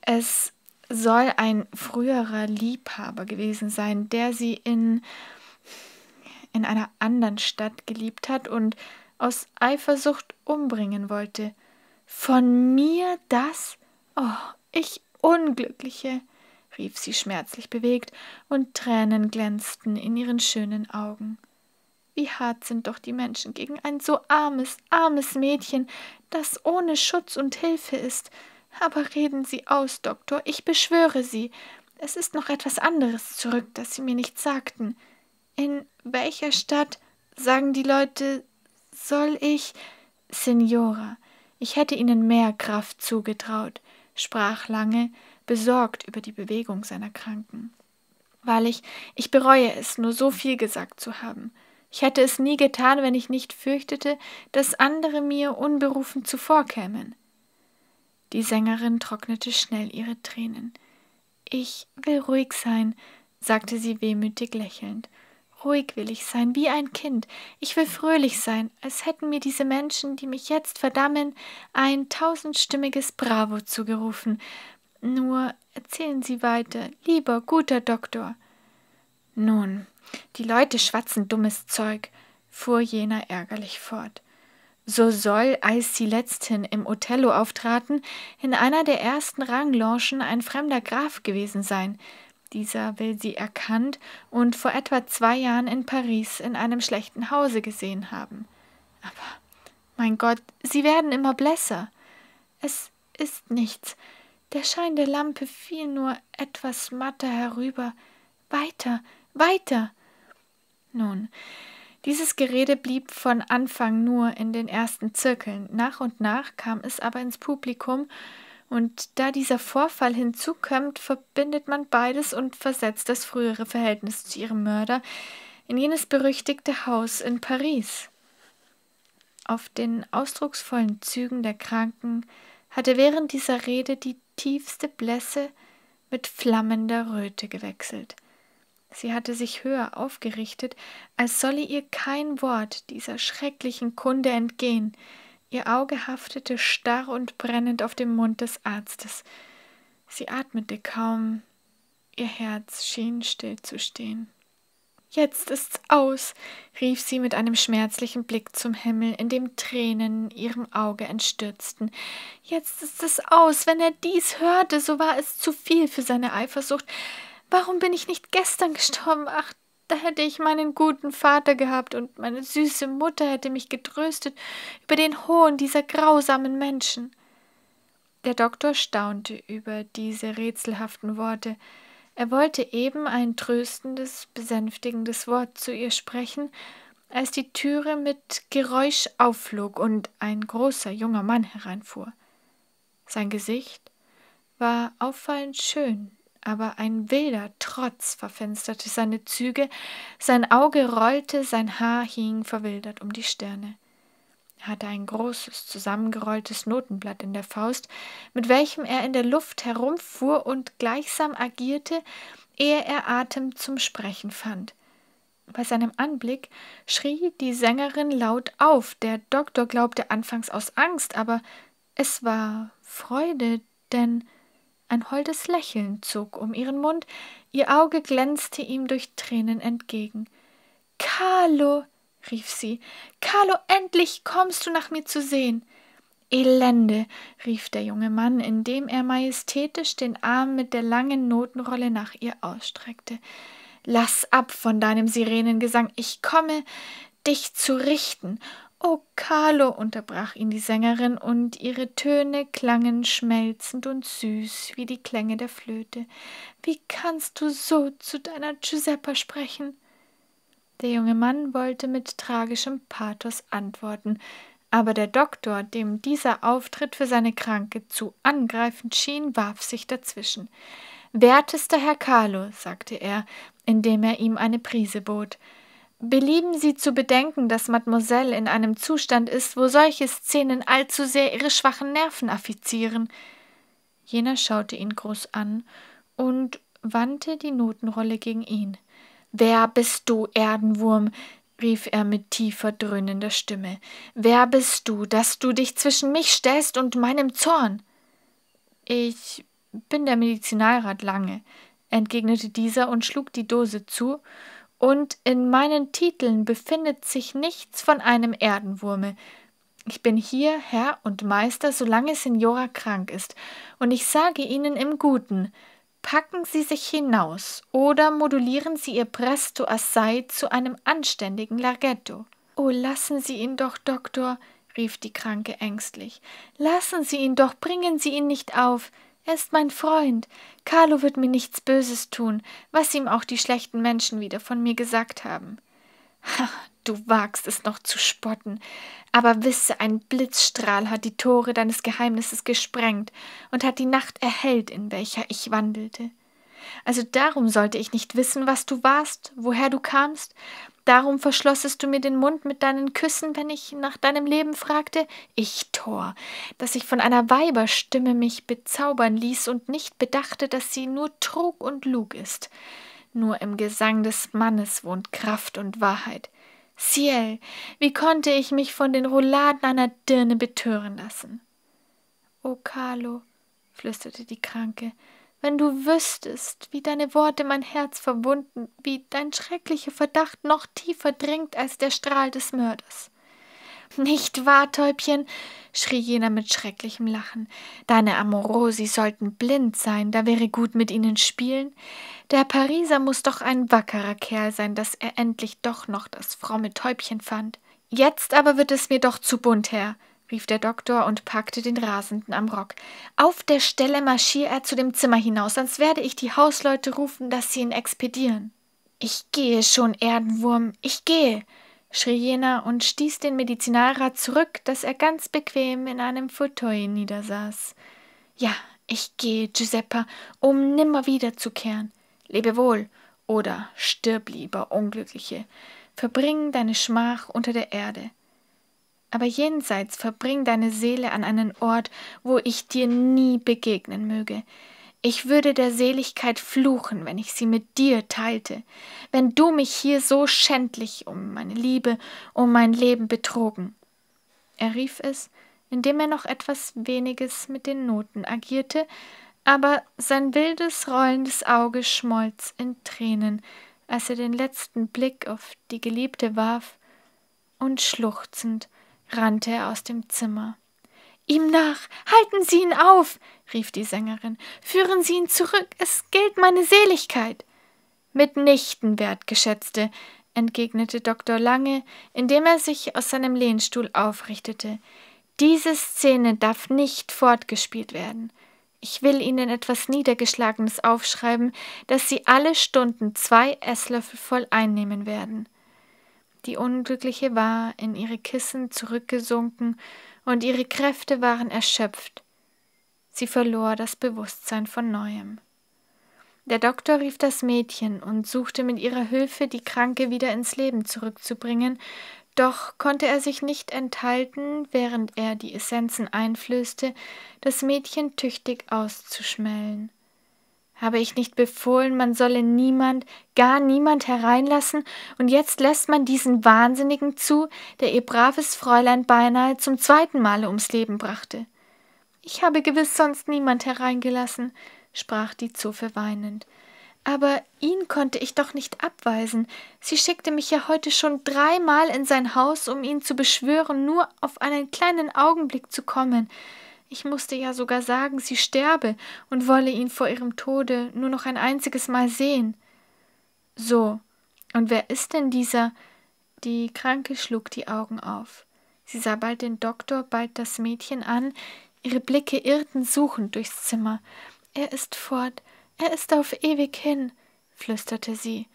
es soll ein früherer Liebhaber gewesen sein, der sie in, in einer anderen Stadt geliebt hat und aus Eifersucht umbringen wollte. Von mir das? Oh, ich Unglückliche! rief sie schmerzlich bewegt, und Tränen glänzten in ihren schönen Augen. Wie hart sind doch die Menschen gegen ein so armes, armes Mädchen, das ohne Schutz und Hilfe ist, aber reden Sie aus, Doktor, ich beschwöre Sie. Es ist noch etwas anderes zurück, das Sie mir nicht sagten. In welcher Stadt, sagen die Leute, soll ich. Signora, ich hätte Ihnen mehr Kraft zugetraut, sprach Lange, besorgt über die Bewegung seiner Kranken. Wahrlich, ich bereue es, nur so viel gesagt zu haben. Ich hätte es nie getan, wenn ich nicht fürchtete, dass andere mir unberufen zuvorkämen. Die Sängerin trocknete schnell ihre Tränen. Ich will ruhig sein, sagte sie wehmütig lächelnd. Ruhig will ich sein, wie ein Kind. Ich will fröhlich sein, als hätten mir diese Menschen, die mich jetzt verdammen, ein tausendstimmiges Bravo zugerufen. Nur erzählen Sie weiter, lieber guter Doktor. Nun, die Leute schwatzen dummes Zeug, fuhr jener ärgerlich fort. So soll, als sie letzthin im Othello auftraten, in einer der ersten Ranglanchen ein fremder Graf gewesen sein. Dieser will sie erkannt und vor etwa zwei Jahren in Paris in einem schlechten Hause gesehen haben. Aber, mein Gott, sie werden immer blässer. Es ist nichts. Der Schein der Lampe fiel nur etwas matter herüber. Weiter, weiter. Nun, dieses Gerede blieb von Anfang nur in den ersten Zirkeln, nach und nach kam es aber ins Publikum, und da dieser Vorfall hinzukommt, verbindet man beides und versetzt das frühere Verhältnis zu ihrem Mörder in jenes berüchtigte Haus in Paris. Auf den ausdrucksvollen Zügen der Kranken hatte während dieser Rede die tiefste Blässe mit flammender Röte gewechselt. Sie hatte sich höher aufgerichtet, als solle ihr kein Wort dieser schrecklichen Kunde entgehen. Ihr Auge haftete starr und brennend auf dem Mund des Arztes. Sie atmete kaum. Ihr Herz schien stillzustehen. Jetzt ist's aus, rief sie mit einem schmerzlichen Blick zum Himmel, in dem Tränen ihrem Auge entstürzten. Jetzt ist es aus. Wenn er dies hörte, so war es zu viel für seine Eifersucht. Warum bin ich nicht gestern gestorben? Ach, da hätte ich meinen guten Vater gehabt und meine süße Mutter hätte mich getröstet über den Hohn dieser grausamen Menschen. Der Doktor staunte über diese rätselhaften Worte. Er wollte eben ein tröstendes, besänftigendes Wort zu ihr sprechen, als die Türe mit Geräusch aufflog und ein großer junger Mann hereinfuhr. Sein Gesicht war auffallend schön aber ein wilder Trotz verfinsterte seine Züge, sein Auge rollte, sein Haar hing verwildert um die Stirne. Er hatte ein großes, zusammengerolltes Notenblatt in der Faust, mit welchem er in der Luft herumfuhr und gleichsam agierte, ehe er Atem zum Sprechen fand. Bei seinem Anblick schrie die Sängerin laut auf. Der Doktor glaubte anfangs aus Angst, aber es war Freude, denn ein holdes Lächeln zog um ihren Mund, ihr Auge glänzte ihm durch Tränen entgegen. Carlo, rief sie, Carlo, endlich kommst du nach mir zu sehen. Elende, rief der junge Mann, indem er majestätisch den Arm mit der langen Notenrolle nach ihr ausstreckte. Lass ab von deinem Sirenengesang, ich komme, dich zu richten, Oh, Carlo, unterbrach ihn die Sängerin, und ihre Töne klangen schmelzend und süß wie die Klänge der Flöte. Wie kannst du so zu deiner Giuseppa sprechen? Der junge Mann wollte mit tragischem Pathos antworten, aber der Doktor, dem dieser Auftritt für seine Kranke zu angreifend schien, warf sich dazwischen. Wertester Herr Carlo, sagte er, indem er ihm eine Prise bot, Belieben Sie zu bedenken, dass Mademoiselle in einem Zustand ist, wo solche Szenen allzu sehr ihre schwachen Nerven affizieren. Jener schaute ihn groß an und wandte die Notenrolle gegen ihn. Wer bist du, Erdenwurm? rief er mit tiefer dröhnender Stimme. Wer bist du, dass du dich zwischen mich stellst und meinem Zorn? Ich bin der Medizinalrat Lange, entgegnete dieser und schlug die Dose zu und in meinen Titeln befindet sich nichts von einem Erdenwurme. Ich bin hier Herr und Meister, solange Signora krank ist, und ich sage Ihnen im Guten, packen Sie sich hinaus oder modulieren Sie Ihr Presto assai zu einem anständigen Larghetto. Oh, lassen Sie ihn doch, Doktor, rief die Kranke ängstlich. Lassen Sie ihn doch, bringen Sie ihn nicht auf. Er ist mein Freund. Carlo wird mir nichts Böses tun, was ihm auch die schlechten Menschen wieder von mir gesagt haben. Ha, du wagst es noch zu spotten. Aber wisse, ein Blitzstrahl hat die Tore deines Geheimnisses gesprengt und hat die Nacht erhellt, in welcher ich wandelte. Also darum sollte ich nicht wissen, was du warst, woher du kamst, Darum verschlossest du mir den Mund mit deinen Küssen, wenn ich nach deinem Leben fragte? Ich Tor, dass ich von einer Weiberstimme mich bezaubern ließ und nicht bedachte, dass sie nur Trug und Lug ist. Nur im Gesang des Mannes wohnt Kraft und Wahrheit. Ciel, wie konnte ich mich von den Rouladen einer Dirne betören lassen? O Carlo, flüsterte die Kranke, wenn du wüsstest, wie deine Worte mein Herz verwunden, wie dein schrecklicher Verdacht noch tiefer dringt als der Strahl des Mörders. Nicht wahr, Täubchen? schrie jener mit schrecklichem Lachen. Deine Amorosi sollten blind sein, da wäre gut mit ihnen spielen. Der Pariser muß doch ein wackerer Kerl sein, daß er endlich doch noch das fromme Täubchen fand. Jetzt aber wird es mir doch zu bunt, her rief der Doktor und packte den Rasenden am Rock. Auf der Stelle marschier er zu dem Zimmer hinaus, sonst werde ich die Hausleute rufen, dass sie ihn expedieren. Ich gehe schon, Erdenwurm, ich gehe, schrie jener und stieß den Medizinalrat zurück, dass er ganz bequem in einem Fauteuil niedersaß. Ja, ich gehe, Giuseppe, um nimmer wiederzukehren. Lebe wohl oder stirb lieber, Unglückliche. Verbring deine Schmach unter der Erde aber jenseits verbring deine Seele an einen Ort, wo ich dir nie begegnen möge. Ich würde der Seligkeit fluchen, wenn ich sie mit dir teilte, wenn du mich hier so schändlich um meine Liebe, um mein Leben betrogen. Er rief es, indem er noch etwas weniges mit den Noten agierte, aber sein wildes, rollendes Auge schmolz in Tränen, als er den letzten Blick auf die Geliebte warf und schluchzend rannte er aus dem Zimmer. Ihm nach. Halten Sie ihn auf. rief die Sängerin. Führen Sie ihn zurück. Es gilt meine Seligkeit. Mitnichten, Wertgeschätzte, entgegnete Dr. Lange, indem er sich aus seinem Lehnstuhl aufrichtete. Diese Szene darf nicht fortgespielt werden. Ich will Ihnen etwas Niedergeschlagenes aufschreiben, das Sie alle Stunden zwei Esslöffel voll einnehmen werden. Die Unglückliche war in ihre Kissen zurückgesunken und ihre Kräfte waren erschöpft. Sie verlor das Bewusstsein von neuem. Der Doktor rief das Mädchen und suchte mit ihrer Hilfe die Kranke wieder ins Leben zurückzubringen, doch konnte er sich nicht enthalten, während er die Essenzen einflößte, das Mädchen tüchtig auszuschmellen. Habe ich nicht befohlen, man solle niemand, gar niemand hereinlassen, und jetzt lässt man diesen Wahnsinnigen zu, der ihr braves Fräulein beinahe zum zweiten Male ums Leben brachte. Ich habe gewiss sonst niemand hereingelassen, sprach die Zofe weinend. Aber ihn konnte ich doch nicht abweisen. Sie schickte mich ja heute schon dreimal in sein Haus, um ihn zu beschwören, nur auf einen kleinen Augenblick zu kommen. Ich musste ja sogar sagen, sie sterbe und wolle ihn vor ihrem Tode nur noch ein einziges Mal sehen. So, und wer ist denn dieser? Die Kranke schlug die Augen auf. Sie sah bald den Doktor, bald das Mädchen an, ihre Blicke irrten suchend durchs Zimmer. Er ist fort, er ist auf ewig hin, flüsterte sie.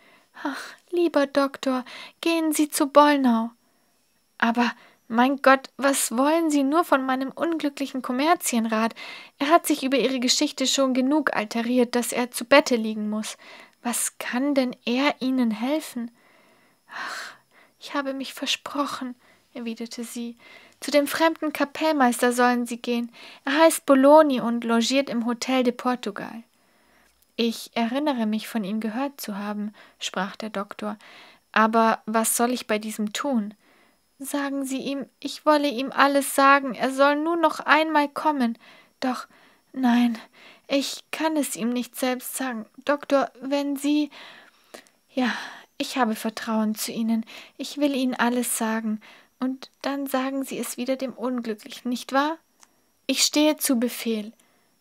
Ach, lieber Doktor, gehen Sie zu Bollnau. Aber mein Gott, was wollen Sie nur von meinem unglücklichen Kommerzienrat? Er hat sich über Ihre Geschichte schon genug alteriert, dass er zu Bette liegen muss. Was kann denn er Ihnen helfen? Ach, ich habe mich versprochen, erwiderte sie. Zu dem fremden Kapellmeister sollen Sie gehen. Er heißt Bologni und logiert im Hotel de Portugal. Ich erinnere mich, von ihm gehört zu haben, sprach der Doktor. Aber was soll ich bei diesem tun? Sagen Sie ihm, ich wolle ihm alles sagen, er soll nur noch einmal kommen. Doch nein, ich kann es ihm nicht selbst sagen. Doktor, wenn Sie. Ja, ich habe Vertrauen zu Ihnen. Ich will Ihnen alles sagen. Und dann sagen Sie es wieder dem Unglücklichen, nicht wahr? Ich stehe zu Befehl.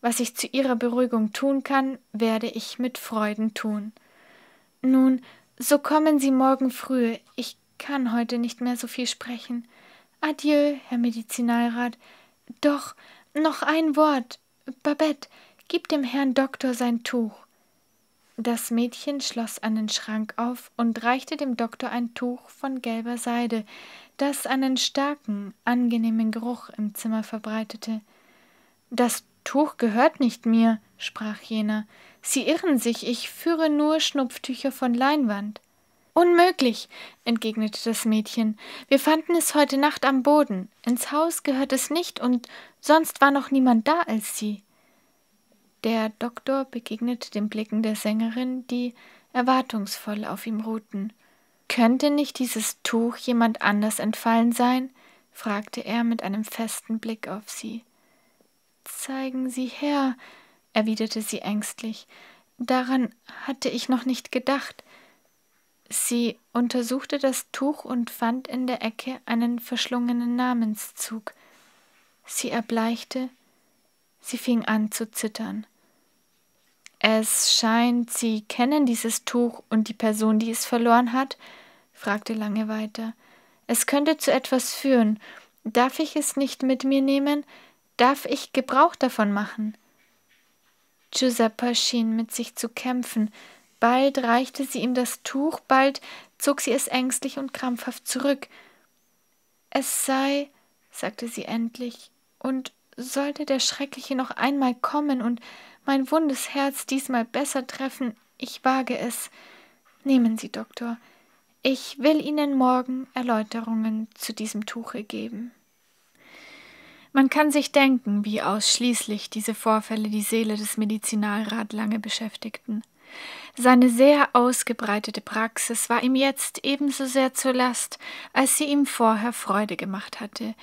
Was ich zu Ihrer Beruhigung tun kann, werde ich mit Freuden tun. Nun, so kommen Sie morgen früh. Ich kann heute nicht mehr so viel sprechen. Adieu, Herr Medizinalrat. Doch, noch ein Wort. Babette, gib dem Herrn Doktor sein Tuch. Das Mädchen schloss einen Schrank auf und reichte dem Doktor ein Tuch von gelber Seide, das einen starken, angenehmen Geruch im Zimmer verbreitete. Das Tuch gehört nicht mir, sprach jener. Sie irren sich, ich führe nur Schnupftücher von Leinwand. Unmöglich, entgegnete das Mädchen. Wir fanden es heute Nacht am Boden. Ins Haus gehört es nicht und sonst war noch niemand da als sie. Der Doktor begegnete den Blicken der Sängerin, die erwartungsvoll auf ihm ruhten. Könnte nicht dieses Tuch jemand anders entfallen sein? fragte er mit einem festen Blick auf sie. Zeigen Sie her, erwiderte sie ängstlich. Daran hatte ich noch nicht gedacht. Sie untersuchte das Tuch und fand in der Ecke einen verschlungenen Namenszug. Sie erbleichte, sie fing an zu zittern. Es scheint, Sie kennen dieses Tuch und die Person, die es verloren hat? fragte lange weiter. Es könnte zu etwas führen. Darf ich es nicht mit mir nehmen? Darf ich Gebrauch davon machen? Giuseppe schien mit sich zu kämpfen, Bald reichte sie ihm das Tuch, bald zog sie es ängstlich und krampfhaft zurück. Es sei, sagte sie endlich, und sollte der Schreckliche noch einmal kommen und mein wundes Herz diesmal besser treffen, ich wage es. Nehmen Sie, Doktor, ich will Ihnen morgen Erläuterungen zu diesem Tuche geben. Man kann sich denken, wie ausschließlich diese Vorfälle die Seele des Medizinalrat lange beschäftigten. Seine sehr ausgebreitete Praxis war ihm jetzt ebenso sehr zur Last, als sie ihm vorher Freude gemacht hatte,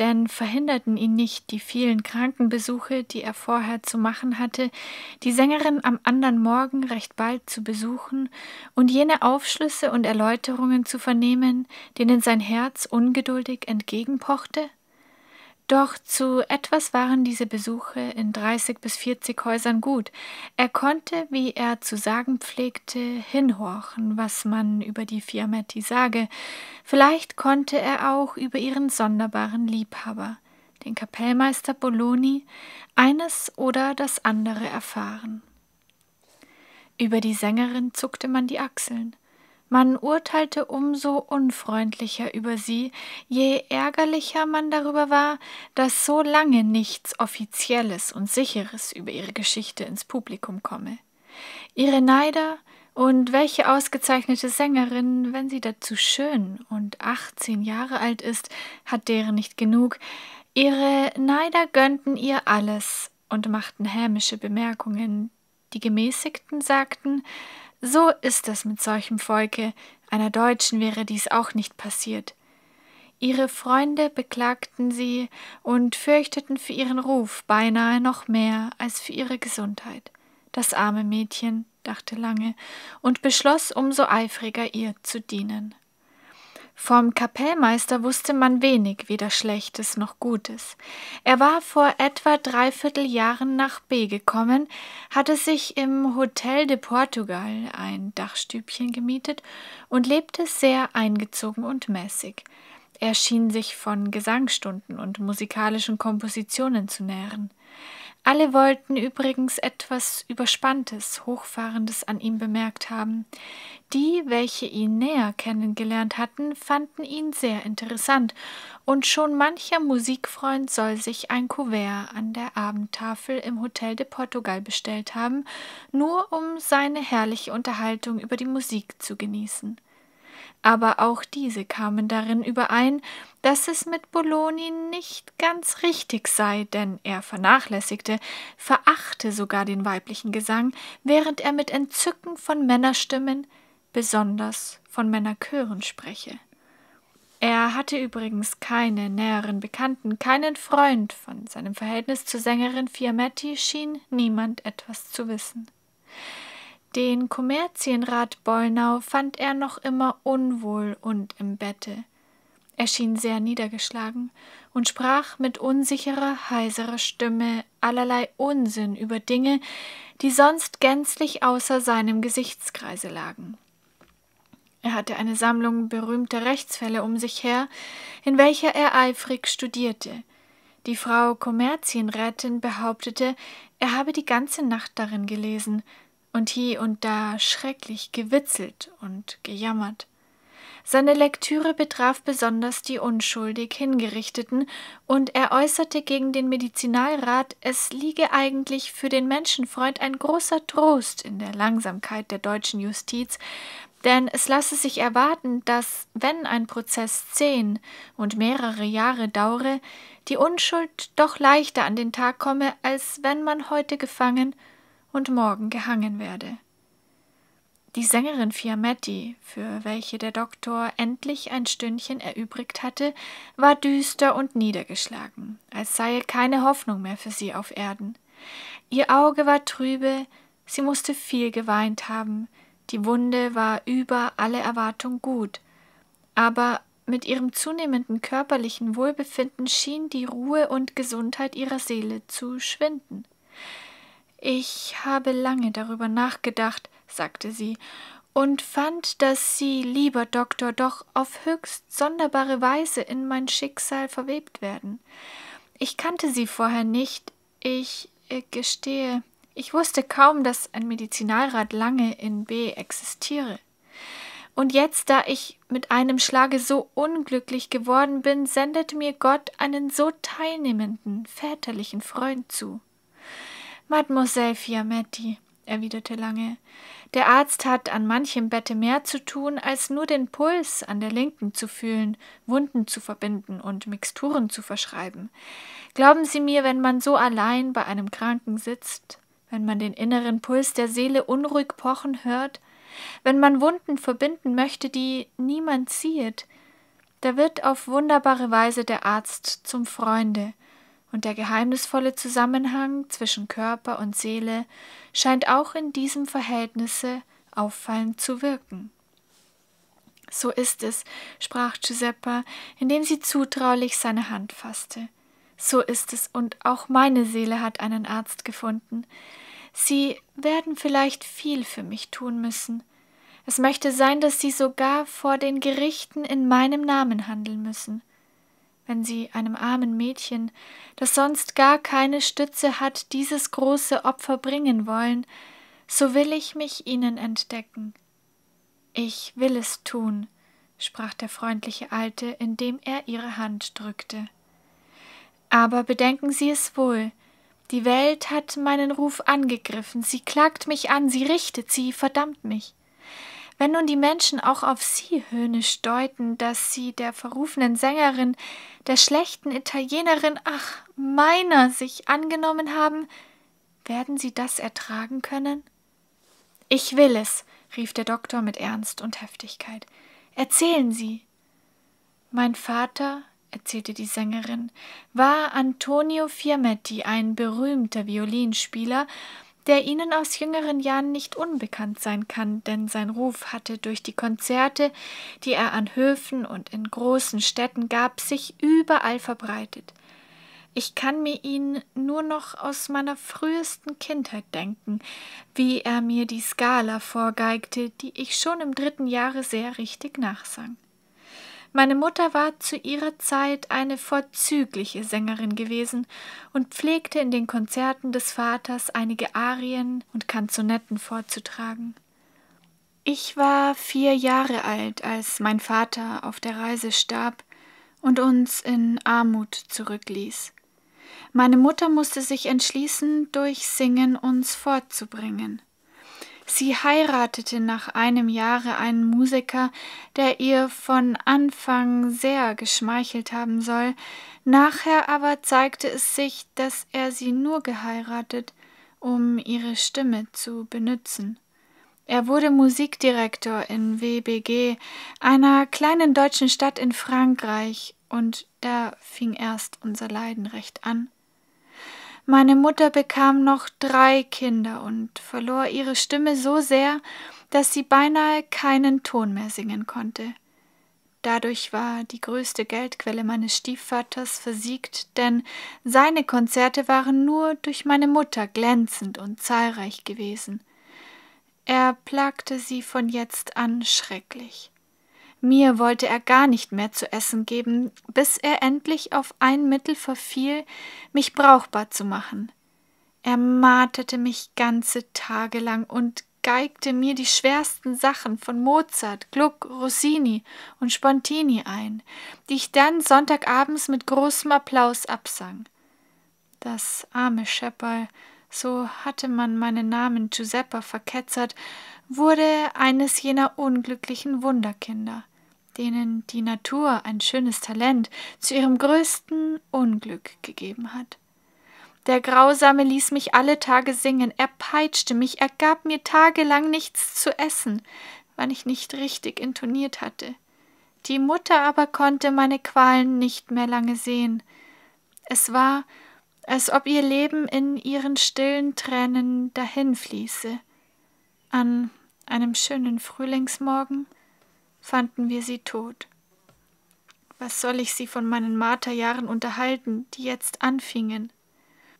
denn verhinderten ihn nicht die vielen Krankenbesuche, die er vorher zu machen hatte, die Sängerin am andern Morgen recht bald zu besuchen und jene Aufschlüsse und Erläuterungen zu vernehmen, denen sein Herz ungeduldig entgegenpochte? Doch zu etwas waren diese Besuche in 30 bis 40 Häusern gut. Er konnte, wie er zu sagen pflegte, hinhorchen, was man über die Fiametti sage. Vielleicht konnte er auch über ihren sonderbaren Liebhaber, den Kapellmeister Bologni, eines oder das andere erfahren. Über die Sängerin zuckte man die Achseln. Man urteilte umso unfreundlicher über sie, je ärgerlicher man darüber war, dass so lange nichts Offizielles und Sicheres über ihre Geschichte ins Publikum komme. Ihre Neider und welche ausgezeichnete Sängerin, wenn sie dazu schön und 18 Jahre alt ist, hat deren nicht genug. Ihre Neider gönnten ihr alles und machten hämische Bemerkungen. Die Gemäßigten sagten, so ist es mit solchem Volke, einer Deutschen wäre dies auch nicht passiert. Ihre Freunde beklagten sie und fürchteten für ihren Ruf beinahe noch mehr als für ihre Gesundheit. Das arme Mädchen dachte lange und beschloss umso eifriger ihr zu dienen. Vom Kapellmeister wusste man wenig, weder Schlechtes noch Gutes. Er war vor etwa dreiviertel Jahren nach B gekommen, hatte sich im Hotel de Portugal ein Dachstübchen gemietet und lebte sehr eingezogen und mäßig. Er schien sich von Gesangstunden und musikalischen Kompositionen zu nähren. Alle wollten übrigens etwas Überspanntes, Hochfahrendes an ihm bemerkt haben. Die, welche ihn näher kennengelernt hatten, fanden ihn sehr interessant, und schon mancher Musikfreund soll sich ein Kuvert an der Abendtafel im Hotel de Portugal bestellt haben, nur um seine herrliche Unterhaltung über die Musik zu genießen aber auch diese kamen darin überein, dass es mit Bologni nicht ganz richtig sei, denn er vernachlässigte, verachte sogar den weiblichen Gesang, während er mit Entzücken von Männerstimmen, besonders von Männerchören spreche. Er hatte übrigens keine näheren Bekannten, keinen Freund, von seinem Verhältnis zur Sängerin Fiametti schien niemand etwas zu wissen. Den Kommerzienrat Bollnau fand er noch immer unwohl und im Bette. Er schien sehr niedergeschlagen und sprach mit unsicherer, heiserer Stimme allerlei Unsinn über Dinge, die sonst gänzlich außer seinem Gesichtskreise lagen. Er hatte eine Sammlung berühmter Rechtsfälle um sich her, in welcher er eifrig studierte. Die Frau Kommerzienrätin behauptete, er habe die ganze Nacht darin gelesen, und hier und da schrecklich gewitzelt und gejammert. Seine Lektüre betraf besonders die unschuldig Hingerichteten, und er äußerte gegen den Medizinalrat, es liege eigentlich für den Menschenfreund ein großer Trost in der Langsamkeit der deutschen Justiz, denn es lasse sich erwarten, dass, wenn ein Prozess zehn und mehrere Jahre daure, die Unschuld doch leichter an den Tag komme, als wenn man heute gefangen und morgen gehangen werde. Die Sängerin Fiametti, für welche der Doktor endlich ein Stündchen erübrigt hatte, war düster und niedergeschlagen, als sei keine Hoffnung mehr für sie auf Erden. Ihr Auge war trübe, sie musste viel geweint haben, die Wunde war über alle Erwartung gut, aber mit ihrem zunehmenden körperlichen Wohlbefinden schien die Ruhe und Gesundheit ihrer Seele zu schwinden. Ich habe lange darüber nachgedacht, sagte sie, und fand, dass Sie, lieber Doktor, doch auf höchst sonderbare Weise in mein Schicksal verwebt werden. Ich kannte Sie vorher nicht, ich äh, gestehe, ich wusste kaum, dass ein Medizinalrat lange in B existiere. Und jetzt, da ich mit einem Schlage so unglücklich geworden bin, sendet mir Gott einen so teilnehmenden, väterlichen Freund zu. Mademoiselle Fiametti, erwiderte Lange, der Arzt hat an manchem Bette mehr zu tun, als nur den Puls an der linken zu fühlen, Wunden zu verbinden und Mixturen zu verschreiben. Glauben Sie mir, wenn man so allein bei einem Kranken sitzt, wenn man den inneren Puls der Seele unruhig pochen hört, wenn man Wunden verbinden möchte, die niemand sieht, da wird auf wunderbare Weise der Arzt zum Freunde, und der geheimnisvolle Zusammenhang zwischen Körper und Seele scheint auch in diesem Verhältnisse auffallend zu wirken. So ist es, sprach Giuseppe, indem sie zutraulich seine Hand fasste. So ist es, und auch meine Seele hat einen Arzt gefunden. Sie werden vielleicht viel für mich tun müssen. Es möchte sein, dass sie sogar vor den Gerichten in meinem Namen handeln müssen wenn sie einem armen Mädchen, das sonst gar keine Stütze hat, dieses große Opfer bringen wollen, so will ich mich ihnen entdecken. Ich will es tun, sprach der freundliche Alte, indem er ihre Hand drückte. Aber bedenken Sie es wohl, die Welt hat meinen Ruf angegriffen, sie klagt mich an, sie richtet, sie verdammt mich. Wenn nun die Menschen auch auf sie höhnisch deuten, dass sie der verrufenen Sängerin, der schlechten Italienerin, ach, meiner sich angenommen haben, werden sie das ertragen können? Ich will es, rief der Doktor mit Ernst und Heftigkeit. Erzählen Sie. Mein Vater, erzählte die Sängerin, war Antonio Fiametti, ein berühmter Violinspieler, der ihnen aus jüngeren Jahren nicht unbekannt sein kann, denn sein Ruf hatte durch die Konzerte, die er an Höfen und in großen Städten gab, sich überall verbreitet. Ich kann mir ihn nur noch aus meiner frühesten Kindheit denken, wie er mir die Skala vorgeigte, die ich schon im dritten Jahre sehr richtig nachsang. Meine Mutter war zu ihrer Zeit eine vorzügliche Sängerin gewesen und pflegte in den Konzerten des Vaters einige Arien und Kanzonetten vorzutragen. Ich war vier Jahre alt, als mein Vater auf der Reise starb und uns in Armut zurückließ. Meine Mutter musste sich entschließen, durch Singen uns fortzubringen. Sie heiratete nach einem Jahre einen Musiker, der ihr von Anfang sehr geschmeichelt haben soll, nachher aber zeigte es sich, dass er sie nur geheiratet, um ihre Stimme zu benützen. Er wurde Musikdirektor in WBG, einer kleinen deutschen Stadt in Frankreich, und da fing erst unser Leiden recht an. Meine Mutter bekam noch drei Kinder und verlor ihre Stimme so sehr, dass sie beinahe keinen Ton mehr singen konnte. Dadurch war die größte Geldquelle meines Stiefvaters versiegt, denn seine Konzerte waren nur durch meine Mutter glänzend und zahlreich gewesen. Er plagte sie von jetzt an schrecklich. Mir wollte er gar nicht mehr zu essen geben, bis er endlich auf ein Mittel verfiel, mich brauchbar zu machen. Er marterte mich ganze Tage lang und geigte mir die schwersten Sachen von Mozart, Gluck, Rossini und Spontini ein, die ich dann Sonntagabends mit großem Applaus absang. Das arme Schepperl, so hatte man meinen Namen Giuseppe verketzert, wurde eines jener unglücklichen Wunderkinder denen die Natur ein schönes Talent zu ihrem größten Unglück gegeben hat. Der Grausame ließ mich alle Tage singen, er peitschte mich, er gab mir tagelang nichts zu essen, wann ich nicht richtig intoniert hatte. Die Mutter aber konnte meine Qualen nicht mehr lange sehen. Es war, als ob ihr Leben in ihren stillen Tränen dahinfließe. An einem schönen Frühlingsmorgen fanden wir sie tot. Was soll ich sie von meinen Marterjahren unterhalten, die jetzt anfingen?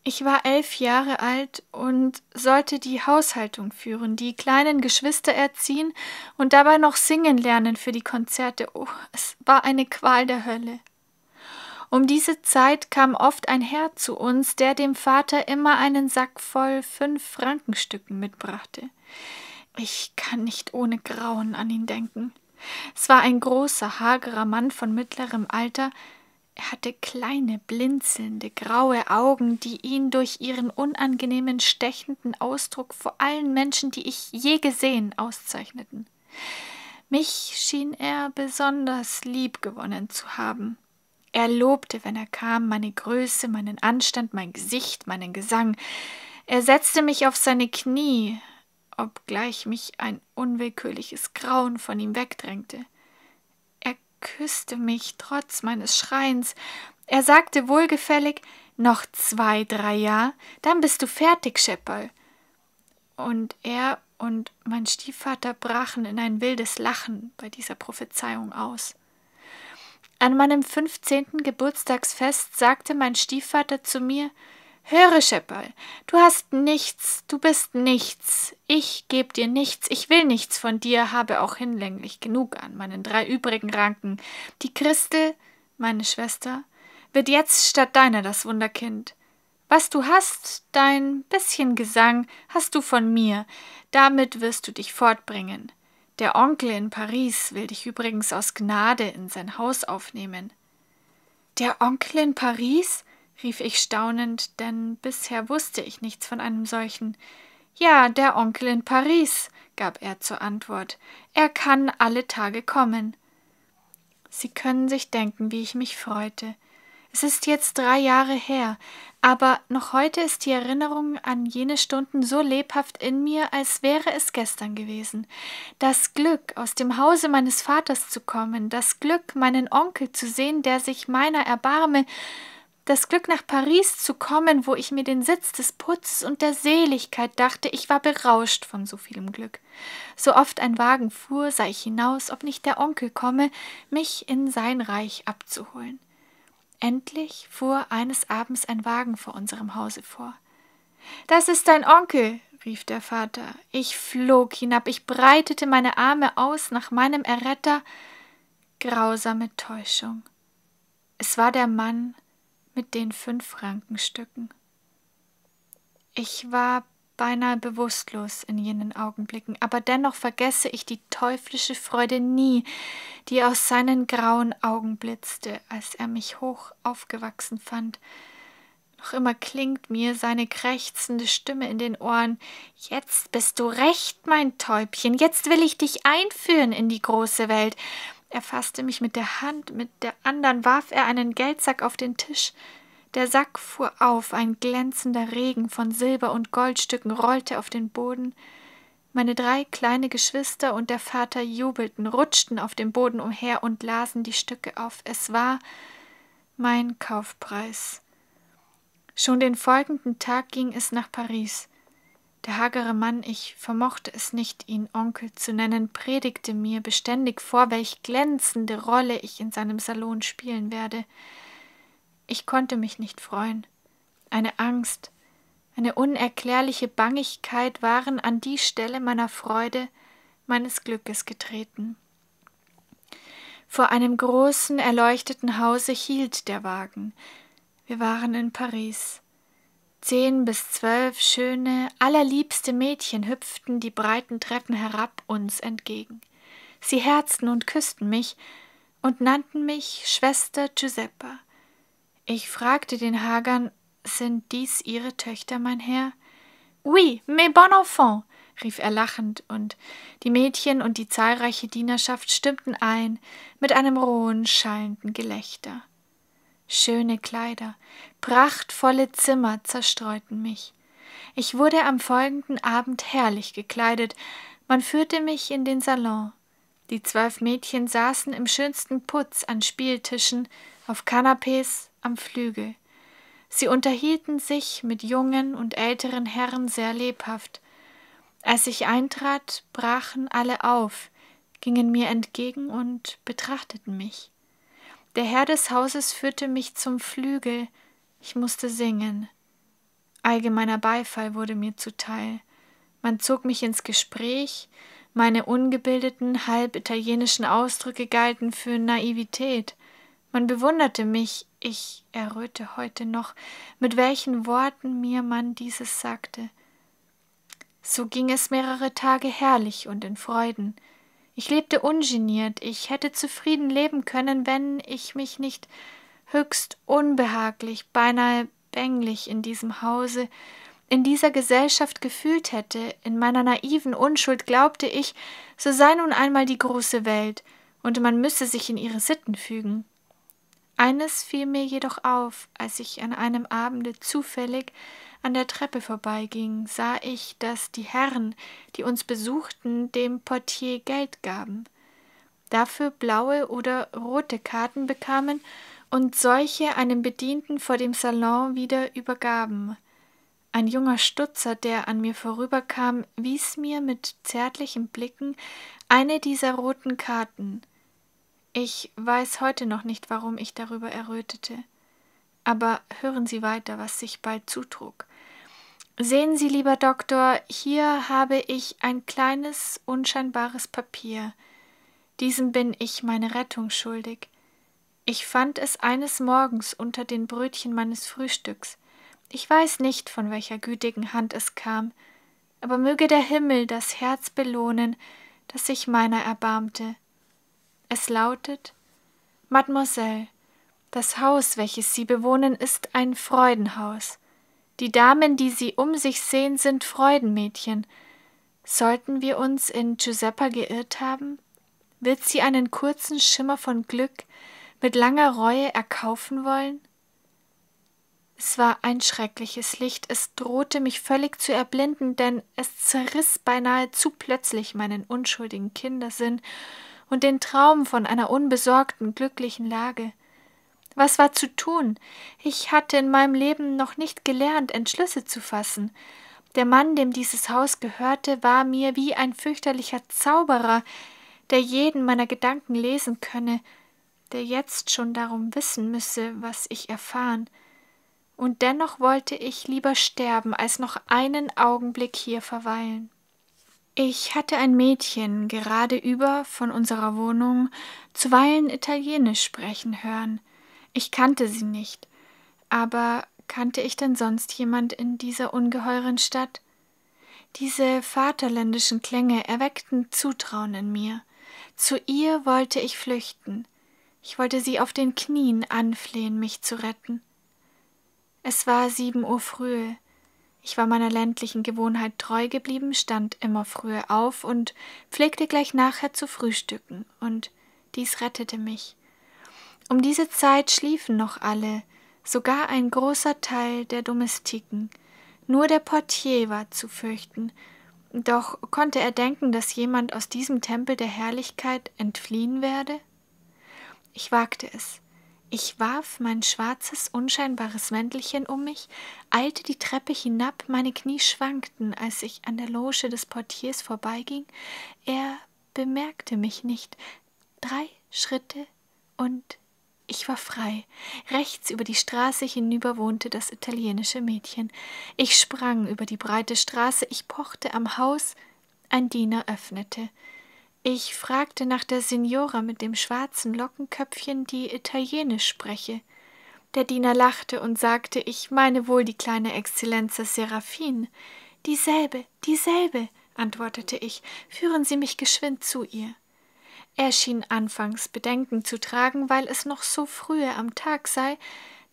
Ich war elf Jahre alt und sollte die Haushaltung führen, die kleinen Geschwister erziehen und dabei noch singen lernen für die Konzerte. Oh, es war eine Qual der Hölle. Um diese Zeit kam oft ein Herr zu uns, der dem Vater immer einen Sack voll fünf Frankenstücken mitbrachte. Ich kann nicht ohne Grauen an ihn denken. Es war ein großer, hagerer Mann von mittlerem Alter, er hatte kleine, blinzelnde, graue Augen, die ihn durch ihren unangenehmen, stechenden Ausdruck vor allen Menschen, die ich je gesehen, auszeichneten. Mich schien er besonders liebgewonnen zu haben. Er lobte, wenn er kam, meine Größe, meinen Anstand, mein Gesicht, meinen Gesang. Er setzte mich auf seine Knie, obgleich mich ein unwillkürliches Grauen von ihm wegdrängte. Er küsste mich trotz meines Schreins. Er sagte wohlgefällig, noch zwei, drei Jahre, dann bist du fertig, Schepperl. Und er und mein Stiefvater brachen in ein wildes Lachen bei dieser Prophezeiung aus. An meinem fünfzehnten Geburtstagsfest sagte mein Stiefvater zu mir, Höre, Schepperl, du hast nichts, du bist nichts. Ich geb dir nichts, ich will nichts von dir, habe auch hinlänglich genug an meinen drei übrigen Ranken. Die Christel, meine Schwester, wird jetzt statt deiner das Wunderkind. Was du hast, dein bisschen Gesang, hast du von mir, damit wirst du dich fortbringen. Der Onkel in Paris will dich übrigens aus Gnade in sein Haus aufnehmen. Der Onkel in Paris? rief ich staunend, denn bisher wusste ich nichts von einem solchen. Ja, der Onkel in Paris, gab er zur Antwort. Er kann alle Tage kommen. Sie können sich denken, wie ich mich freute. Es ist jetzt drei Jahre her, aber noch heute ist die Erinnerung an jene Stunden so lebhaft in mir, als wäre es gestern gewesen. Das Glück, aus dem Hause meines Vaters zu kommen, das Glück, meinen Onkel zu sehen, der sich meiner erbarme, das Glück, nach Paris zu kommen, wo ich mir den Sitz des Putzes und der Seligkeit dachte, ich war berauscht von so vielem Glück. So oft ein Wagen fuhr, sah ich hinaus, ob nicht der Onkel komme, mich in sein Reich abzuholen. Endlich fuhr eines Abends ein Wagen vor unserem Hause vor. Das ist dein Onkel, rief der Vater. Ich flog hinab, ich breitete meine Arme aus nach meinem Erretter. Grausame Täuschung. Es war der Mann, mit den fünf Frankenstücken. Ich war beinahe bewusstlos in jenen Augenblicken, aber dennoch vergesse ich die teuflische Freude nie, die aus seinen grauen Augen blitzte, als er mich hoch aufgewachsen fand. Noch immer klingt mir seine krächzende Stimme in den Ohren. Jetzt bist du recht, mein Täubchen, jetzt will ich dich einführen in die große Welt. Er fasste mich mit der Hand, mit der anderen warf er einen Geldsack auf den Tisch. Der Sack fuhr auf, ein glänzender Regen von Silber und Goldstücken rollte auf den Boden. Meine drei kleine Geschwister und der Vater jubelten, rutschten auf dem Boden umher und lasen die Stücke auf. Es war mein Kaufpreis. Schon den folgenden Tag ging es nach Paris. Der hagere Mann, ich vermochte es nicht, ihn Onkel zu nennen, predigte mir beständig vor, welch glänzende Rolle ich in seinem Salon spielen werde. Ich konnte mich nicht freuen. Eine Angst, eine unerklärliche Bangigkeit waren an die Stelle meiner Freude, meines Glückes getreten. Vor einem großen, erleuchteten Hause hielt der Wagen. Wir waren in Paris. Zehn bis zwölf schöne, allerliebste Mädchen hüpften die breiten Treppen herab uns entgegen. Sie herzten und küssten mich und nannten mich Schwester Giuseppa. Ich fragte den Hagern, sind dies ihre Töchter, mein Herr? Oui, mes bon enfants, rief er lachend, und die Mädchen und die zahlreiche Dienerschaft stimmten ein mit einem rohen, schallenden Gelächter. Schöne Kleider, prachtvolle Zimmer zerstreuten mich. Ich wurde am folgenden Abend herrlich gekleidet. Man führte mich in den Salon. Die zwölf Mädchen saßen im schönsten Putz an Spieltischen, auf Kanapees, am Flügel. Sie unterhielten sich mit jungen und älteren Herren sehr lebhaft. Als ich eintrat, brachen alle auf, gingen mir entgegen und betrachteten mich. Der Herr des Hauses führte mich zum Flügel, ich musste singen. Allgemeiner Beifall wurde mir zuteil. Man zog mich ins Gespräch, meine ungebildeten, halb italienischen Ausdrücke galten für Naivität. Man bewunderte mich, ich erröte heute noch, mit welchen Worten mir man dieses sagte. So ging es mehrere Tage herrlich und in Freuden. Ich lebte ungeniert, ich hätte zufrieden leben können, wenn ich mich nicht höchst unbehaglich, beinahe bänglich in diesem Hause, in dieser Gesellschaft gefühlt hätte, in meiner naiven Unschuld glaubte ich, so sei nun einmal die große Welt, und man müsse sich in ihre Sitten fügen. Eines fiel mir jedoch auf, als ich an einem Abende zufällig an der Treppe vorbeiging, sah ich, dass die Herren, die uns besuchten, dem Portier Geld gaben, dafür blaue oder rote Karten bekamen und solche einem Bedienten vor dem Salon wieder übergaben. Ein junger Stutzer, der an mir vorüberkam, wies mir mit zärtlichen Blicken eine dieser roten Karten. Ich weiß heute noch nicht, warum ich darüber errötete. Aber hören Sie weiter, was sich bald zutrug. Sehen Sie, lieber Doktor, hier habe ich ein kleines, unscheinbares Papier. Diesem bin ich meine Rettung schuldig. Ich fand es eines Morgens unter den Brötchen meines Frühstücks. Ich weiß nicht, von welcher gütigen Hand es kam, aber möge der Himmel das Herz belohnen, das sich meiner erbarmte. Es lautet Mademoiselle, das Haus, welches Sie bewohnen, ist ein Freudenhaus. Die Damen, die sie um sich sehen, sind Freudenmädchen. Sollten wir uns in Giuseppa geirrt haben? Wird sie einen kurzen Schimmer von Glück mit langer Reue erkaufen wollen? Es war ein schreckliches Licht, es drohte mich völlig zu erblinden, denn es zerriss beinahe zu plötzlich meinen unschuldigen Kindersinn und den Traum von einer unbesorgten, glücklichen Lage. Was war zu tun? Ich hatte in meinem Leben noch nicht gelernt, Entschlüsse zu fassen. Der Mann, dem dieses Haus gehörte, war mir wie ein fürchterlicher Zauberer, der jeden meiner Gedanken lesen könne, der jetzt schon darum wissen müsse, was ich erfahren. Und dennoch wollte ich lieber sterben, als noch einen Augenblick hier verweilen. Ich hatte ein Mädchen gerade über von unserer Wohnung zuweilen Italienisch sprechen hören. Ich kannte sie nicht, aber kannte ich denn sonst jemand in dieser ungeheuren Stadt? Diese vaterländischen Klänge erweckten Zutrauen in mir. Zu ihr wollte ich flüchten. Ich wollte sie auf den Knien anflehen, mich zu retten. Es war sieben Uhr früh. Ich war meiner ländlichen Gewohnheit treu geblieben, stand immer früher auf und pflegte gleich nachher zu frühstücken, und dies rettete mich. Um diese Zeit schliefen noch alle, sogar ein großer Teil der Domestiken. Nur der Portier war zu fürchten, doch konnte er denken, dass jemand aus diesem Tempel der Herrlichkeit entfliehen werde? Ich wagte es. Ich warf mein schwarzes, unscheinbares Mäntelchen um mich, eilte die Treppe hinab, meine Knie schwankten, als ich an der Loge des Portiers vorbeiging. Er bemerkte mich nicht. Drei Schritte und ich war frei. Rechts über die Straße hinüber wohnte das italienische Mädchen. Ich sprang über die breite Straße, ich pochte am Haus, ein Diener öffnete. Ich fragte nach der Signora mit dem schwarzen Lockenköpfchen, die Italienisch spreche. Der Diener lachte und sagte, ich meine wohl die kleine Exzellenza Seraphin. Dieselbe, dieselbe, antwortete ich, führen Sie mich geschwind zu ihr. Er schien anfangs Bedenken zu tragen, weil es noch so frühe am Tag sei,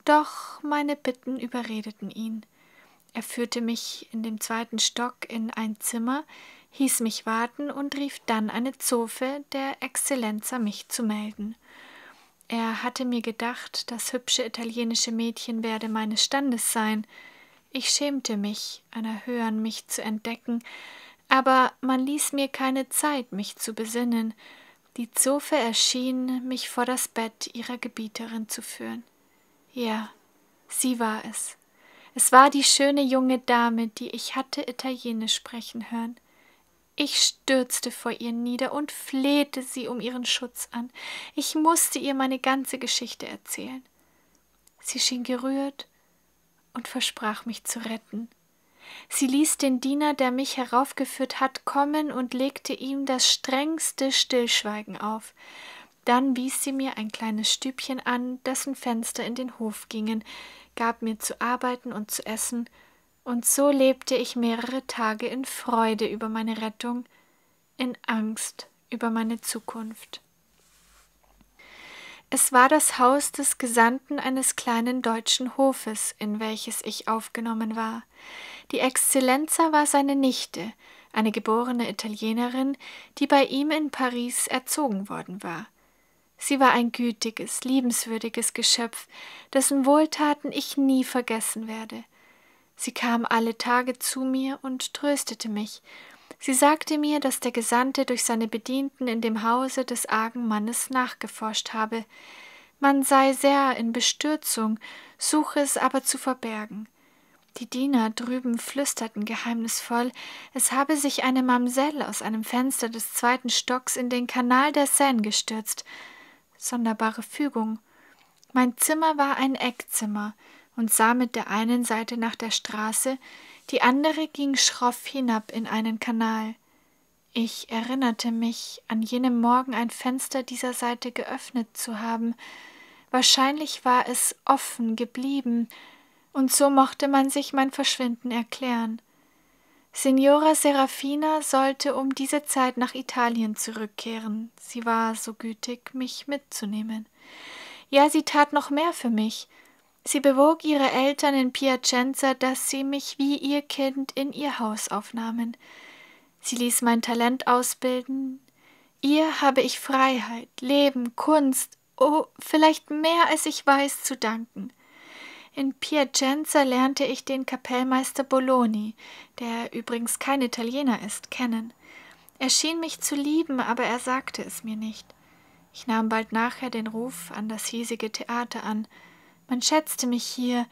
doch meine Bitten überredeten ihn. Er führte mich in dem zweiten Stock in ein Zimmer, hieß mich warten und rief dann eine Zofe der Exzellenza mich zu melden. Er hatte mir gedacht, das hübsche italienische Mädchen werde meines Standes sein. Ich schämte mich, einer höheren mich zu entdecken, aber man ließ mir keine Zeit, mich zu besinnen, die Zofe erschien, mich vor das Bett ihrer Gebieterin zu führen. Ja, sie war es. Es war die schöne junge Dame, die ich hatte Italienisch sprechen hören. Ich stürzte vor ihr nieder und flehte sie um ihren Schutz an. Ich musste ihr meine ganze Geschichte erzählen. Sie schien gerührt und versprach mich zu retten. Sie ließ den Diener, der mich heraufgeführt hat, kommen und legte ihm das strengste Stillschweigen auf. Dann wies sie mir ein kleines Stübchen an, dessen Fenster in den Hof gingen, gab mir zu arbeiten und zu essen, und so lebte ich mehrere Tage in Freude über meine Rettung, in Angst über meine Zukunft. Es war das Haus des Gesandten eines kleinen deutschen Hofes, in welches ich aufgenommen war. Die Exzellenza war seine Nichte, eine geborene Italienerin, die bei ihm in Paris erzogen worden war. Sie war ein gütiges, liebenswürdiges Geschöpf, dessen Wohltaten ich nie vergessen werde. Sie kam alle Tage zu mir und tröstete mich. Sie sagte mir, dass der Gesandte durch seine Bedienten in dem Hause des argen Mannes nachgeforscht habe. Man sei sehr in Bestürzung, suche es aber zu verbergen. Die Diener drüben flüsterten geheimnisvoll, es habe sich eine Mamsell aus einem Fenster des zweiten Stocks in den Kanal der Seine gestürzt. Sonderbare Fügung. Mein Zimmer war ein Eckzimmer und sah mit der einen Seite nach der Straße, die andere ging schroff hinab in einen Kanal. Ich erinnerte mich, an jenem Morgen ein Fenster dieser Seite geöffnet zu haben. Wahrscheinlich war es offen geblieben, und so mochte man sich mein Verschwinden erklären. Signora Serafina sollte um diese Zeit nach Italien zurückkehren. Sie war so gütig, mich mitzunehmen. Ja, sie tat noch mehr für mich. Sie bewog ihre Eltern in Piacenza, dass sie mich wie ihr Kind in ihr Haus aufnahmen. Sie ließ mein Talent ausbilden. Ihr habe ich Freiheit, Leben, Kunst, oh, vielleicht mehr als ich weiß, zu danken. In Piacenza lernte ich den Kapellmeister Bologni, der übrigens kein Italiener ist, kennen. Er schien mich zu lieben, aber er sagte es mir nicht. Ich nahm bald nachher den Ruf an das hiesige Theater an. Man schätzte mich hier,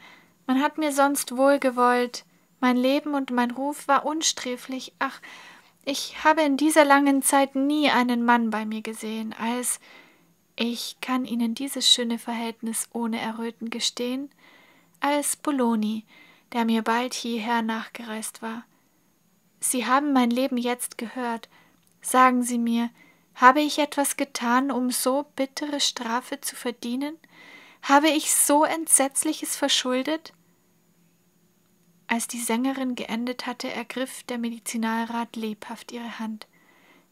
man hat mir sonst wohlgewollt, mein Leben und mein Ruf war unsträflich, ach, ich habe in dieser langen Zeit nie einen Mann bei mir gesehen, als ich kann Ihnen dieses schöne Verhältnis ohne Erröten gestehen, als Bologni, der mir bald hierher nachgereist war. Sie haben mein Leben jetzt gehört. Sagen Sie mir, habe ich etwas getan, um so bittere Strafe zu verdienen? Habe ich so Entsetzliches verschuldet? Als die Sängerin geendet hatte, ergriff der Medizinalrat lebhaft ihre Hand.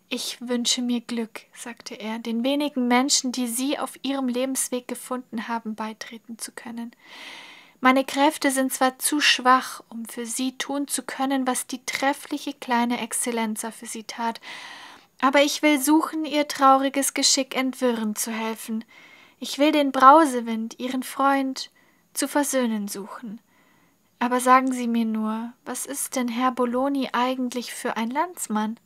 Ich wünsche mir Glück, sagte er, den wenigen Menschen, die Sie auf Ihrem Lebensweg gefunden haben, beitreten zu können. Meine Kräfte sind zwar zu schwach, um für sie tun zu können, was die treffliche kleine Exzellenza für sie tat, aber ich will suchen, ihr trauriges Geschick entwirren zu helfen. Ich will den Brausewind, ihren Freund, zu versöhnen suchen. Aber sagen Sie mir nur, was ist denn Herr Boloni eigentlich für ein Landsmann?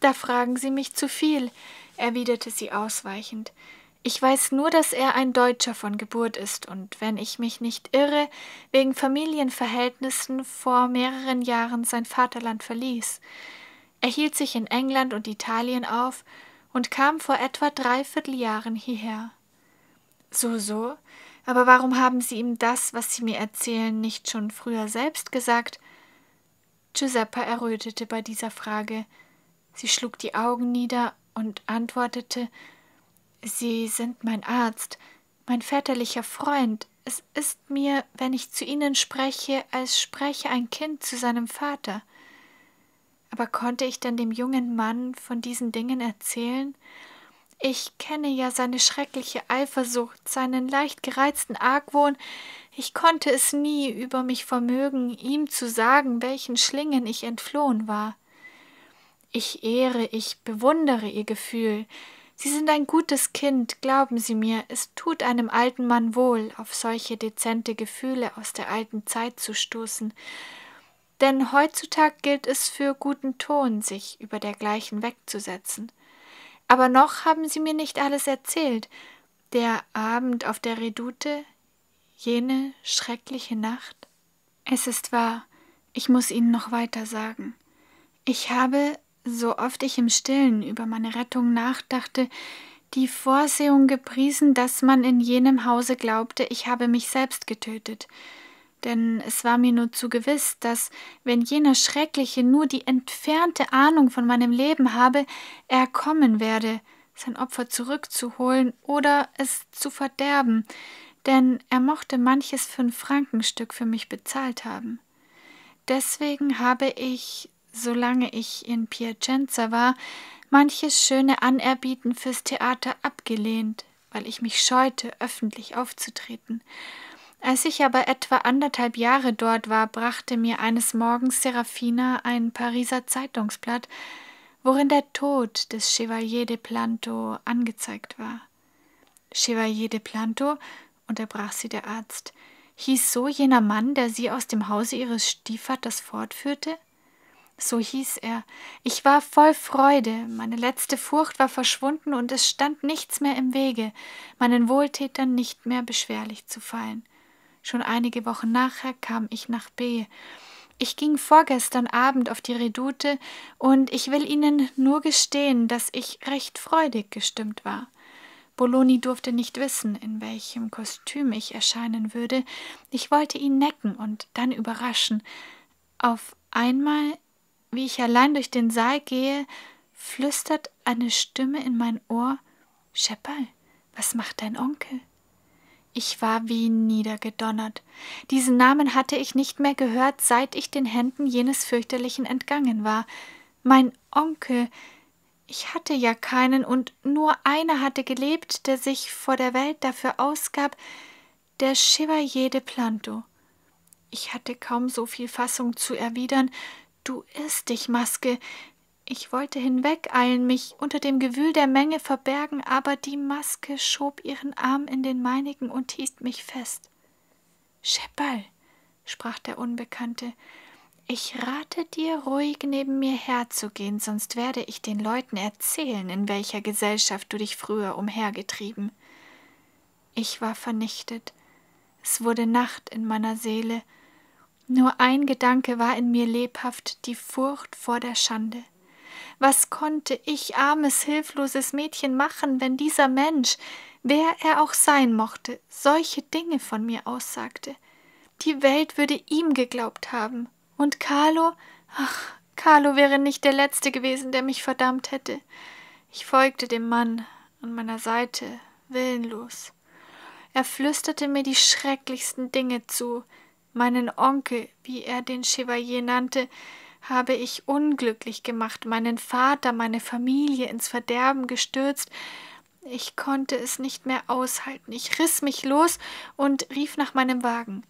Da fragen Sie mich zu viel, erwiderte sie ausweichend. Ich weiß nur, dass er ein Deutscher von Geburt ist und, wenn ich mich nicht irre, wegen Familienverhältnissen vor mehreren Jahren sein Vaterland verließ. Er hielt sich in England und Italien auf und kam vor etwa dreiviertel Jahren hierher. So, so, aber warum haben Sie ihm das, was Sie mir erzählen, nicht schon früher selbst gesagt? Giuseppe errötete bei dieser Frage. Sie schlug die Augen nieder und antwortete, Sie sind mein Arzt, mein väterlicher Freund. Es ist mir, wenn ich zu Ihnen spreche, als spreche ein Kind zu seinem Vater. Aber konnte ich denn dem jungen Mann von diesen Dingen erzählen? Ich kenne ja seine schreckliche Eifersucht, seinen leicht gereizten Argwohn. Ich konnte es nie über mich vermögen, ihm zu sagen, welchen Schlingen ich entflohen war. Ich ehre, ich bewundere ihr Gefühl, Sie sind ein gutes Kind, glauben Sie mir, es tut einem alten Mann wohl, auf solche dezente Gefühle aus der alten Zeit zu stoßen, denn heutzutage gilt es für guten Ton, sich über dergleichen wegzusetzen. Aber noch haben Sie mir nicht alles erzählt. Der Abend auf der Redoute, jene schreckliche Nacht. Es ist wahr, ich muss Ihnen noch weiter sagen. Ich habe so oft ich im Stillen über meine Rettung nachdachte, die Vorsehung gepriesen, dass man in jenem Hause glaubte, ich habe mich selbst getötet. Denn es war mir nur zu gewiss, dass, wenn jener Schreckliche nur die entfernte Ahnung von meinem Leben habe, er kommen werde, sein Opfer zurückzuholen oder es zu verderben, denn er mochte manches Fünf-Frankenstück für mich bezahlt haben. Deswegen habe ich solange ich in Piacenza war, manches schöne Anerbieten fürs Theater abgelehnt, weil ich mich scheute, öffentlich aufzutreten. Als ich aber etwa anderthalb Jahre dort war, brachte mir eines Morgens Serafina ein Pariser Zeitungsblatt, worin der Tod des Chevalier de Planto angezeigt war. Chevalier de Planto, unterbrach sie der Arzt, hieß so jener Mann, der sie aus dem Hause ihres Stiefvaters fortführte? so hieß er. Ich war voll Freude, meine letzte Furcht war verschwunden und es stand nichts mehr im Wege, meinen Wohltätern nicht mehr beschwerlich zu fallen. Schon einige Wochen nachher kam ich nach B. Ich ging vorgestern Abend auf die Redoute und ich will Ihnen nur gestehen, dass ich recht freudig gestimmt war. Bologni durfte nicht wissen, in welchem Kostüm ich erscheinen würde. Ich wollte ihn necken und dann überraschen. Auf einmal wie ich allein durch den Saal gehe, flüstert eine Stimme in mein Ohr Scheppal, was macht dein Onkel? Ich war wie niedergedonnert. Diesen Namen hatte ich nicht mehr gehört, seit ich den Händen jenes fürchterlichen entgangen war. Mein Onkel. Ich hatte ja keinen, und nur einer hatte gelebt, der sich vor der Welt dafür ausgab, der Chevalier de Planto. Ich hatte kaum so viel Fassung zu erwidern, Du irrst dich, Maske. Ich wollte hinwegeilen, mich unter dem Gewühl der Menge verbergen, aber die Maske schob ihren Arm in den meinigen und hielt mich fest. Scheppal, sprach der Unbekannte, ich rate dir, ruhig neben mir herzugehen, sonst werde ich den Leuten erzählen, in welcher Gesellschaft du dich früher umhergetrieben. Ich war vernichtet. Es wurde Nacht in meiner Seele, nur ein Gedanke war in mir lebhaft, die Furcht vor der Schande. Was konnte ich, armes, hilfloses Mädchen, machen, wenn dieser Mensch, wer er auch sein mochte, solche Dinge von mir aussagte? Die Welt würde ihm geglaubt haben. Und Carlo, ach, Carlo wäre nicht der Letzte gewesen, der mich verdammt hätte. Ich folgte dem Mann an meiner Seite, willenlos. Er flüsterte mir die schrecklichsten Dinge zu, meinen Onkel, wie er den Chevalier nannte, habe ich unglücklich gemacht, meinen Vater, meine Familie ins Verderben gestürzt. Ich konnte es nicht mehr aushalten. Ich riss mich los und rief nach meinem Wagen.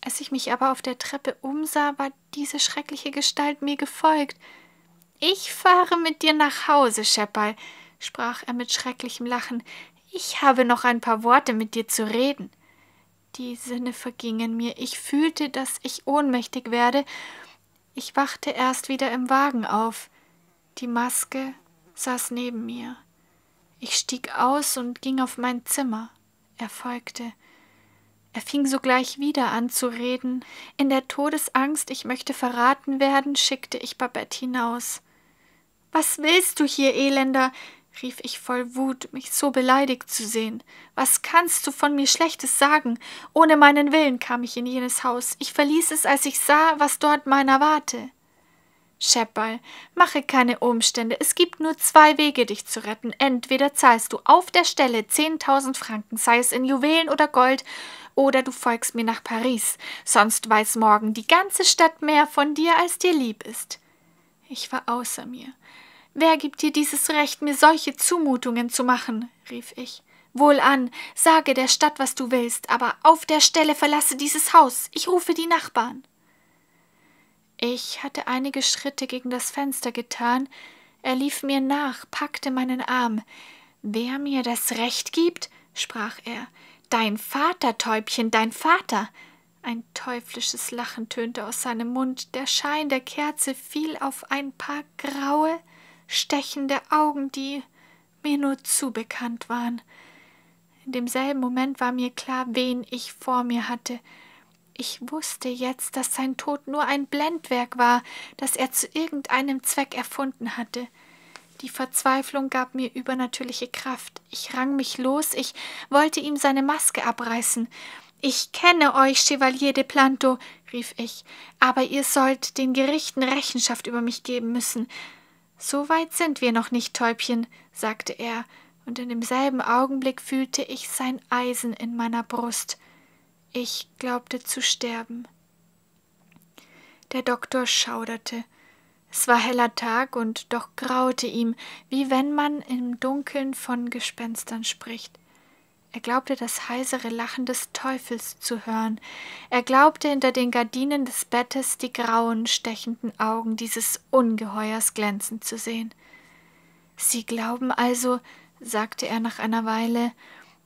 Als ich mich aber auf der Treppe umsah, war diese schreckliche Gestalt mir gefolgt. Ich fahre mit dir nach Hause, Schepperl, sprach er mit schrecklichem Lachen. Ich habe noch ein paar Worte mit dir zu reden. Die Sinne vergingen mir. Ich fühlte, dass ich ohnmächtig werde. Ich wachte erst wieder im Wagen auf. Die Maske saß neben mir. Ich stieg aus und ging auf mein Zimmer. Er folgte. Er fing sogleich wieder an zu reden. In der Todesangst, ich möchte verraten werden, schickte ich Babette hinaus. Was willst du hier, Elender? rief ich voll Wut, mich so beleidigt zu sehen. Was kannst du von mir Schlechtes sagen? Ohne meinen Willen kam ich in jenes Haus. Ich verließ es, als ich sah, was dort meiner warte. Scheppal, mache keine Umstände. Es gibt nur zwei Wege, dich zu retten. Entweder zahlst du auf der Stelle zehntausend Franken, sei es in Juwelen oder Gold, oder du folgst mir nach Paris. Sonst weiß morgen die ganze Stadt mehr von dir, als dir lieb ist. Ich war außer mir. Wer gibt dir dieses Recht, mir solche Zumutungen zu machen? rief ich. Wohlan, sage der Stadt, was du willst, aber auf der Stelle verlasse dieses Haus, ich rufe die Nachbarn. Ich hatte einige Schritte gegen das Fenster getan, er lief mir nach, packte meinen Arm. Wer mir das Recht gibt, sprach er, dein Vater, Täubchen, dein Vater. Ein teuflisches Lachen tönte aus seinem Mund, der Schein der Kerze fiel auf ein paar graue, stechende Augen, die mir nur zu bekannt waren. In demselben Moment war mir klar, wen ich vor mir hatte. Ich wusste jetzt, dass sein Tod nur ein Blendwerk war, das er zu irgendeinem Zweck erfunden hatte. Die Verzweiflung gab mir übernatürliche Kraft. Ich rang mich los, ich wollte ihm seine Maske abreißen. Ich kenne euch, Chevalier de Planto, rief ich, aber ihr sollt den Gerichten Rechenschaft über mich geben müssen. So weit sind wir noch nicht, Täubchen, sagte er, und in demselben Augenblick fühlte ich sein Eisen in meiner Brust. Ich glaubte zu sterben. Der Doktor schauderte. Es war heller Tag und doch graute ihm, wie wenn man im Dunkeln von Gespenstern spricht. Er glaubte das heisere Lachen des Teufels zu hören. Er glaubte hinter den Gardinen des Bettes die grauen, stechenden Augen dieses Ungeheuers glänzen zu sehen. Sie glauben also, sagte er nach einer Weile,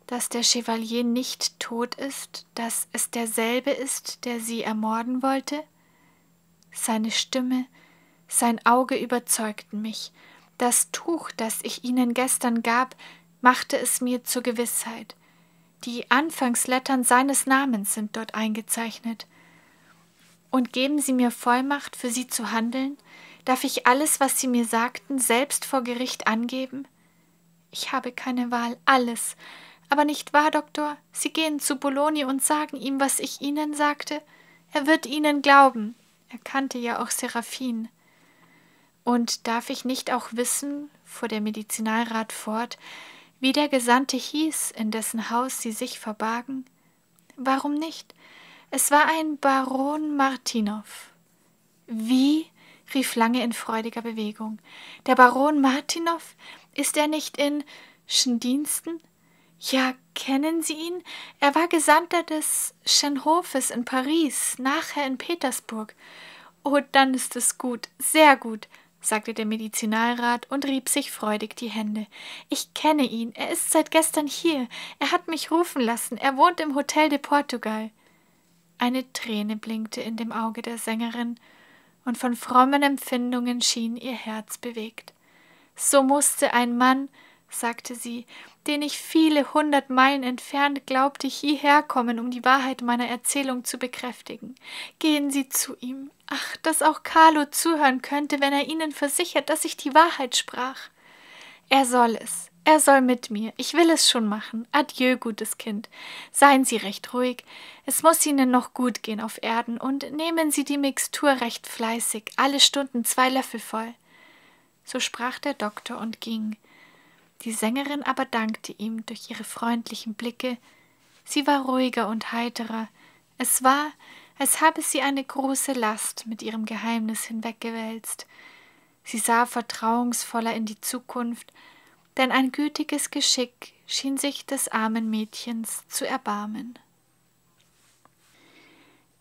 dass der Chevalier nicht tot ist, dass es derselbe ist, der sie ermorden wollte? Seine Stimme, sein Auge überzeugten mich. Das Tuch, das ich ihnen gestern gab, machte es mir zur Gewissheit. Die Anfangslettern seines Namens sind dort eingezeichnet. Und geben Sie mir Vollmacht, für Sie zu handeln? Darf ich alles, was Sie mir sagten, selbst vor Gericht angeben? Ich habe keine Wahl, alles. Aber nicht wahr, Doktor? Sie gehen zu Bologna und sagen ihm, was ich Ihnen sagte? Er wird Ihnen glauben. Er kannte ja auch Seraphin. Und darf ich nicht auch wissen, fuhr der Medizinalrat fort, wie der Gesandte hieß, in dessen Haus sie sich verbargen? Warum nicht? Es war ein Baron Martinow. Wie? rief Lange in freudiger Bewegung. Der Baron Martinow? Ist er nicht in Diensten? Ja, kennen Sie ihn? Er war Gesandter des Schönhofes in Paris, nachher in Petersburg. Oh, dann ist es gut, sehr gut sagte der Medizinalrat und rieb sich freudig die Hände. Ich kenne ihn, er ist seit gestern hier, er hat mich rufen lassen, er wohnt im Hotel de Portugal. Eine Träne blinkte in dem Auge der Sängerin, und von frommen Empfindungen schien ihr Herz bewegt. So musste ein Mann, sagte sie, den ich viele hundert Meilen entfernt glaubte, hierher kommen, um die Wahrheit meiner Erzählung zu bekräftigen. Gehen Sie zu ihm. Ach, dass auch Carlo zuhören könnte, wenn er Ihnen versichert, dass ich die Wahrheit sprach. Er soll es. Er soll mit mir. Ich will es schon machen. Adieu, gutes Kind. Seien Sie recht ruhig. Es muss Ihnen noch gut gehen auf Erden und nehmen Sie die Mixtur recht fleißig, alle Stunden zwei Löffel voll. So sprach der Doktor und ging. Die Sängerin aber dankte ihm durch ihre freundlichen Blicke, sie war ruhiger und heiterer, es war, als habe sie eine große Last mit ihrem Geheimnis hinweggewälzt. Sie sah vertrauungsvoller in die Zukunft, denn ein gütiges Geschick schien sich des armen Mädchens zu erbarmen.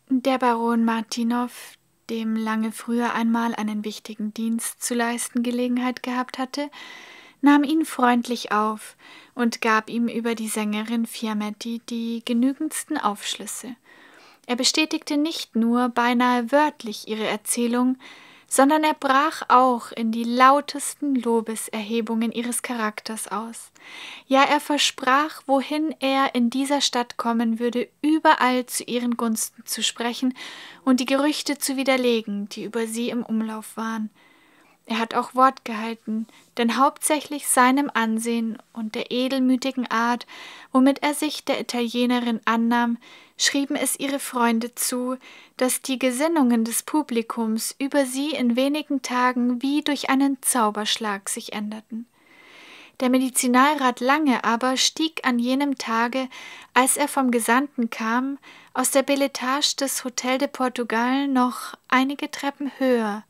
Der Baron Martinow, dem lange früher einmal einen wichtigen Dienst zu leisten Gelegenheit gehabt hatte, nahm ihn freundlich auf und gab ihm über die Sängerin Fiametti die genügendsten Aufschlüsse. Er bestätigte nicht nur beinahe wörtlich ihre Erzählung, sondern er brach auch in die lautesten Lobeserhebungen ihres Charakters aus. Ja, er versprach, wohin er in dieser Stadt kommen würde, überall zu ihren Gunsten zu sprechen und die Gerüchte zu widerlegen, die über sie im Umlauf waren. Er hat auch Wort gehalten, denn hauptsächlich seinem Ansehen und der edelmütigen Art, womit er sich der Italienerin annahm, schrieben es ihre Freunde zu, dass die Gesinnungen des Publikums über sie in wenigen Tagen wie durch einen Zauberschlag sich änderten. Der Medizinalrat Lange aber stieg an jenem Tage, als er vom Gesandten kam, aus der Beletage des Hotel de Portugal noch einige Treppen höher,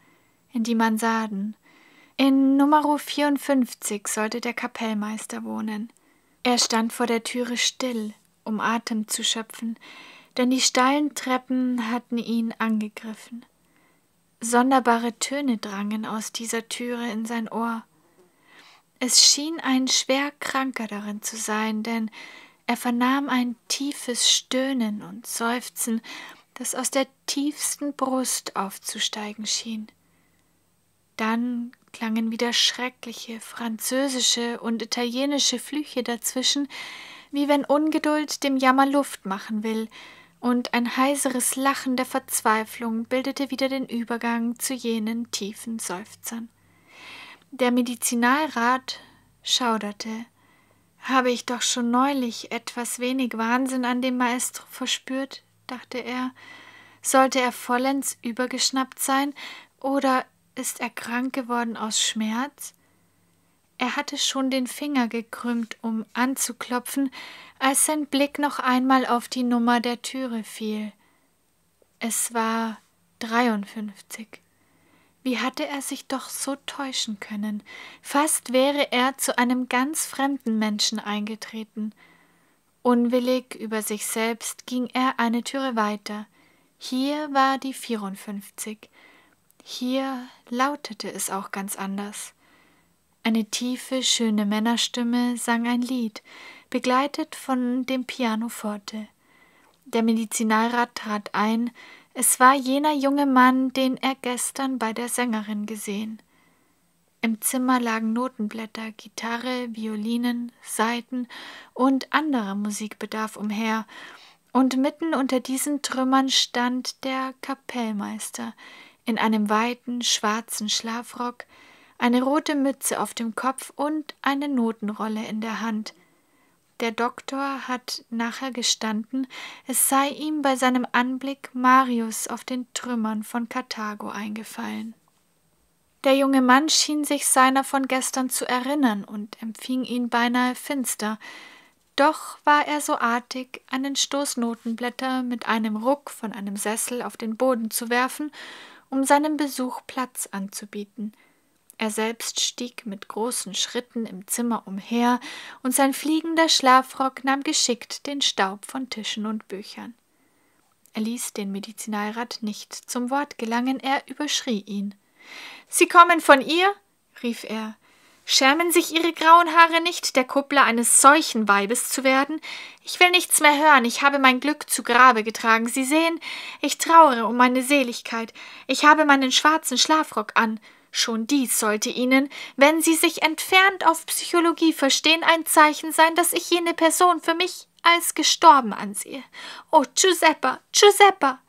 in die Mansarden. In Nummer 54 sollte der Kapellmeister wohnen. Er stand vor der Türe still, um Atem zu schöpfen, denn die steilen Treppen hatten ihn angegriffen. Sonderbare Töne drangen aus dieser Türe in sein Ohr. Es schien ein schwer Kranker darin zu sein, denn er vernahm ein tiefes Stöhnen und Seufzen, das aus der tiefsten Brust aufzusteigen schien. Dann klangen wieder schreckliche französische und italienische Flüche dazwischen, wie wenn Ungeduld dem Jammer Luft machen will, und ein heiseres Lachen der Verzweiflung bildete wieder den Übergang zu jenen tiefen Seufzern. Der Medizinalrat schauderte. Habe ich doch schon neulich etwas wenig Wahnsinn an dem Maestro verspürt, dachte er. Sollte er vollends übergeschnappt sein, oder ist er krank geworden aus Schmerz? Er hatte schon den Finger gekrümmt, um anzuklopfen, als sein Blick noch einmal auf die Nummer der Türe fiel. Es war 53. Wie hatte er sich doch so täuschen können? Fast wäre er zu einem ganz fremden Menschen eingetreten. Unwillig über sich selbst ging er eine Türe weiter. Hier war die 54. Hier lautete es auch ganz anders. Eine tiefe, schöne Männerstimme sang ein Lied, begleitet von dem Pianoforte. Der Medizinalrat trat ein, es war jener junge Mann, den er gestern bei der Sängerin gesehen. Im Zimmer lagen Notenblätter, Gitarre, Violinen, Saiten und anderer Musikbedarf umher, und mitten unter diesen Trümmern stand der Kapellmeister, in einem weiten, schwarzen Schlafrock, eine rote Mütze auf dem Kopf und eine Notenrolle in der Hand. Der Doktor hat nachher gestanden, es sei ihm bei seinem Anblick Marius auf den Trümmern von Karthago eingefallen. Der junge Mann schien sich seiner von gestern zu erinnern und empfing ihn beinahe finster, doch war er so artig, einen Stoß Notenblätter mit einem Ruck von einem Sessel auf den Boden zu werfen um seinem Besuch Platz anzubieten. Er selbst stieg mit großen Schritten im Zimmer umher, und sein fliegender Schlafrock nahm geschickt den Staub von Tischen und Büchern. Er ließ den Medizinalrat nicht zum Wort gelangen, er überschrie ihn. Sie kommen von ihr? rief er. Schämen sich ihre grauen Haare nicht, der Kuppler eines solchen Weibes zu werden? Ich will nichts mehr hören, ich habe mein Glück zu Grabe getragen. Sie sehen, ich trauere um meine Seligkeit. Ich habe meinen schwarzen Schlafrock an. Schon dies sollte Ihnen, wenn Sie sich entfernt auf Psychologie verstehen, ein Zeichen sein, dass ich jene Person für mich als gestorben ansehe. Oh, Giuseppe, Giuseppe!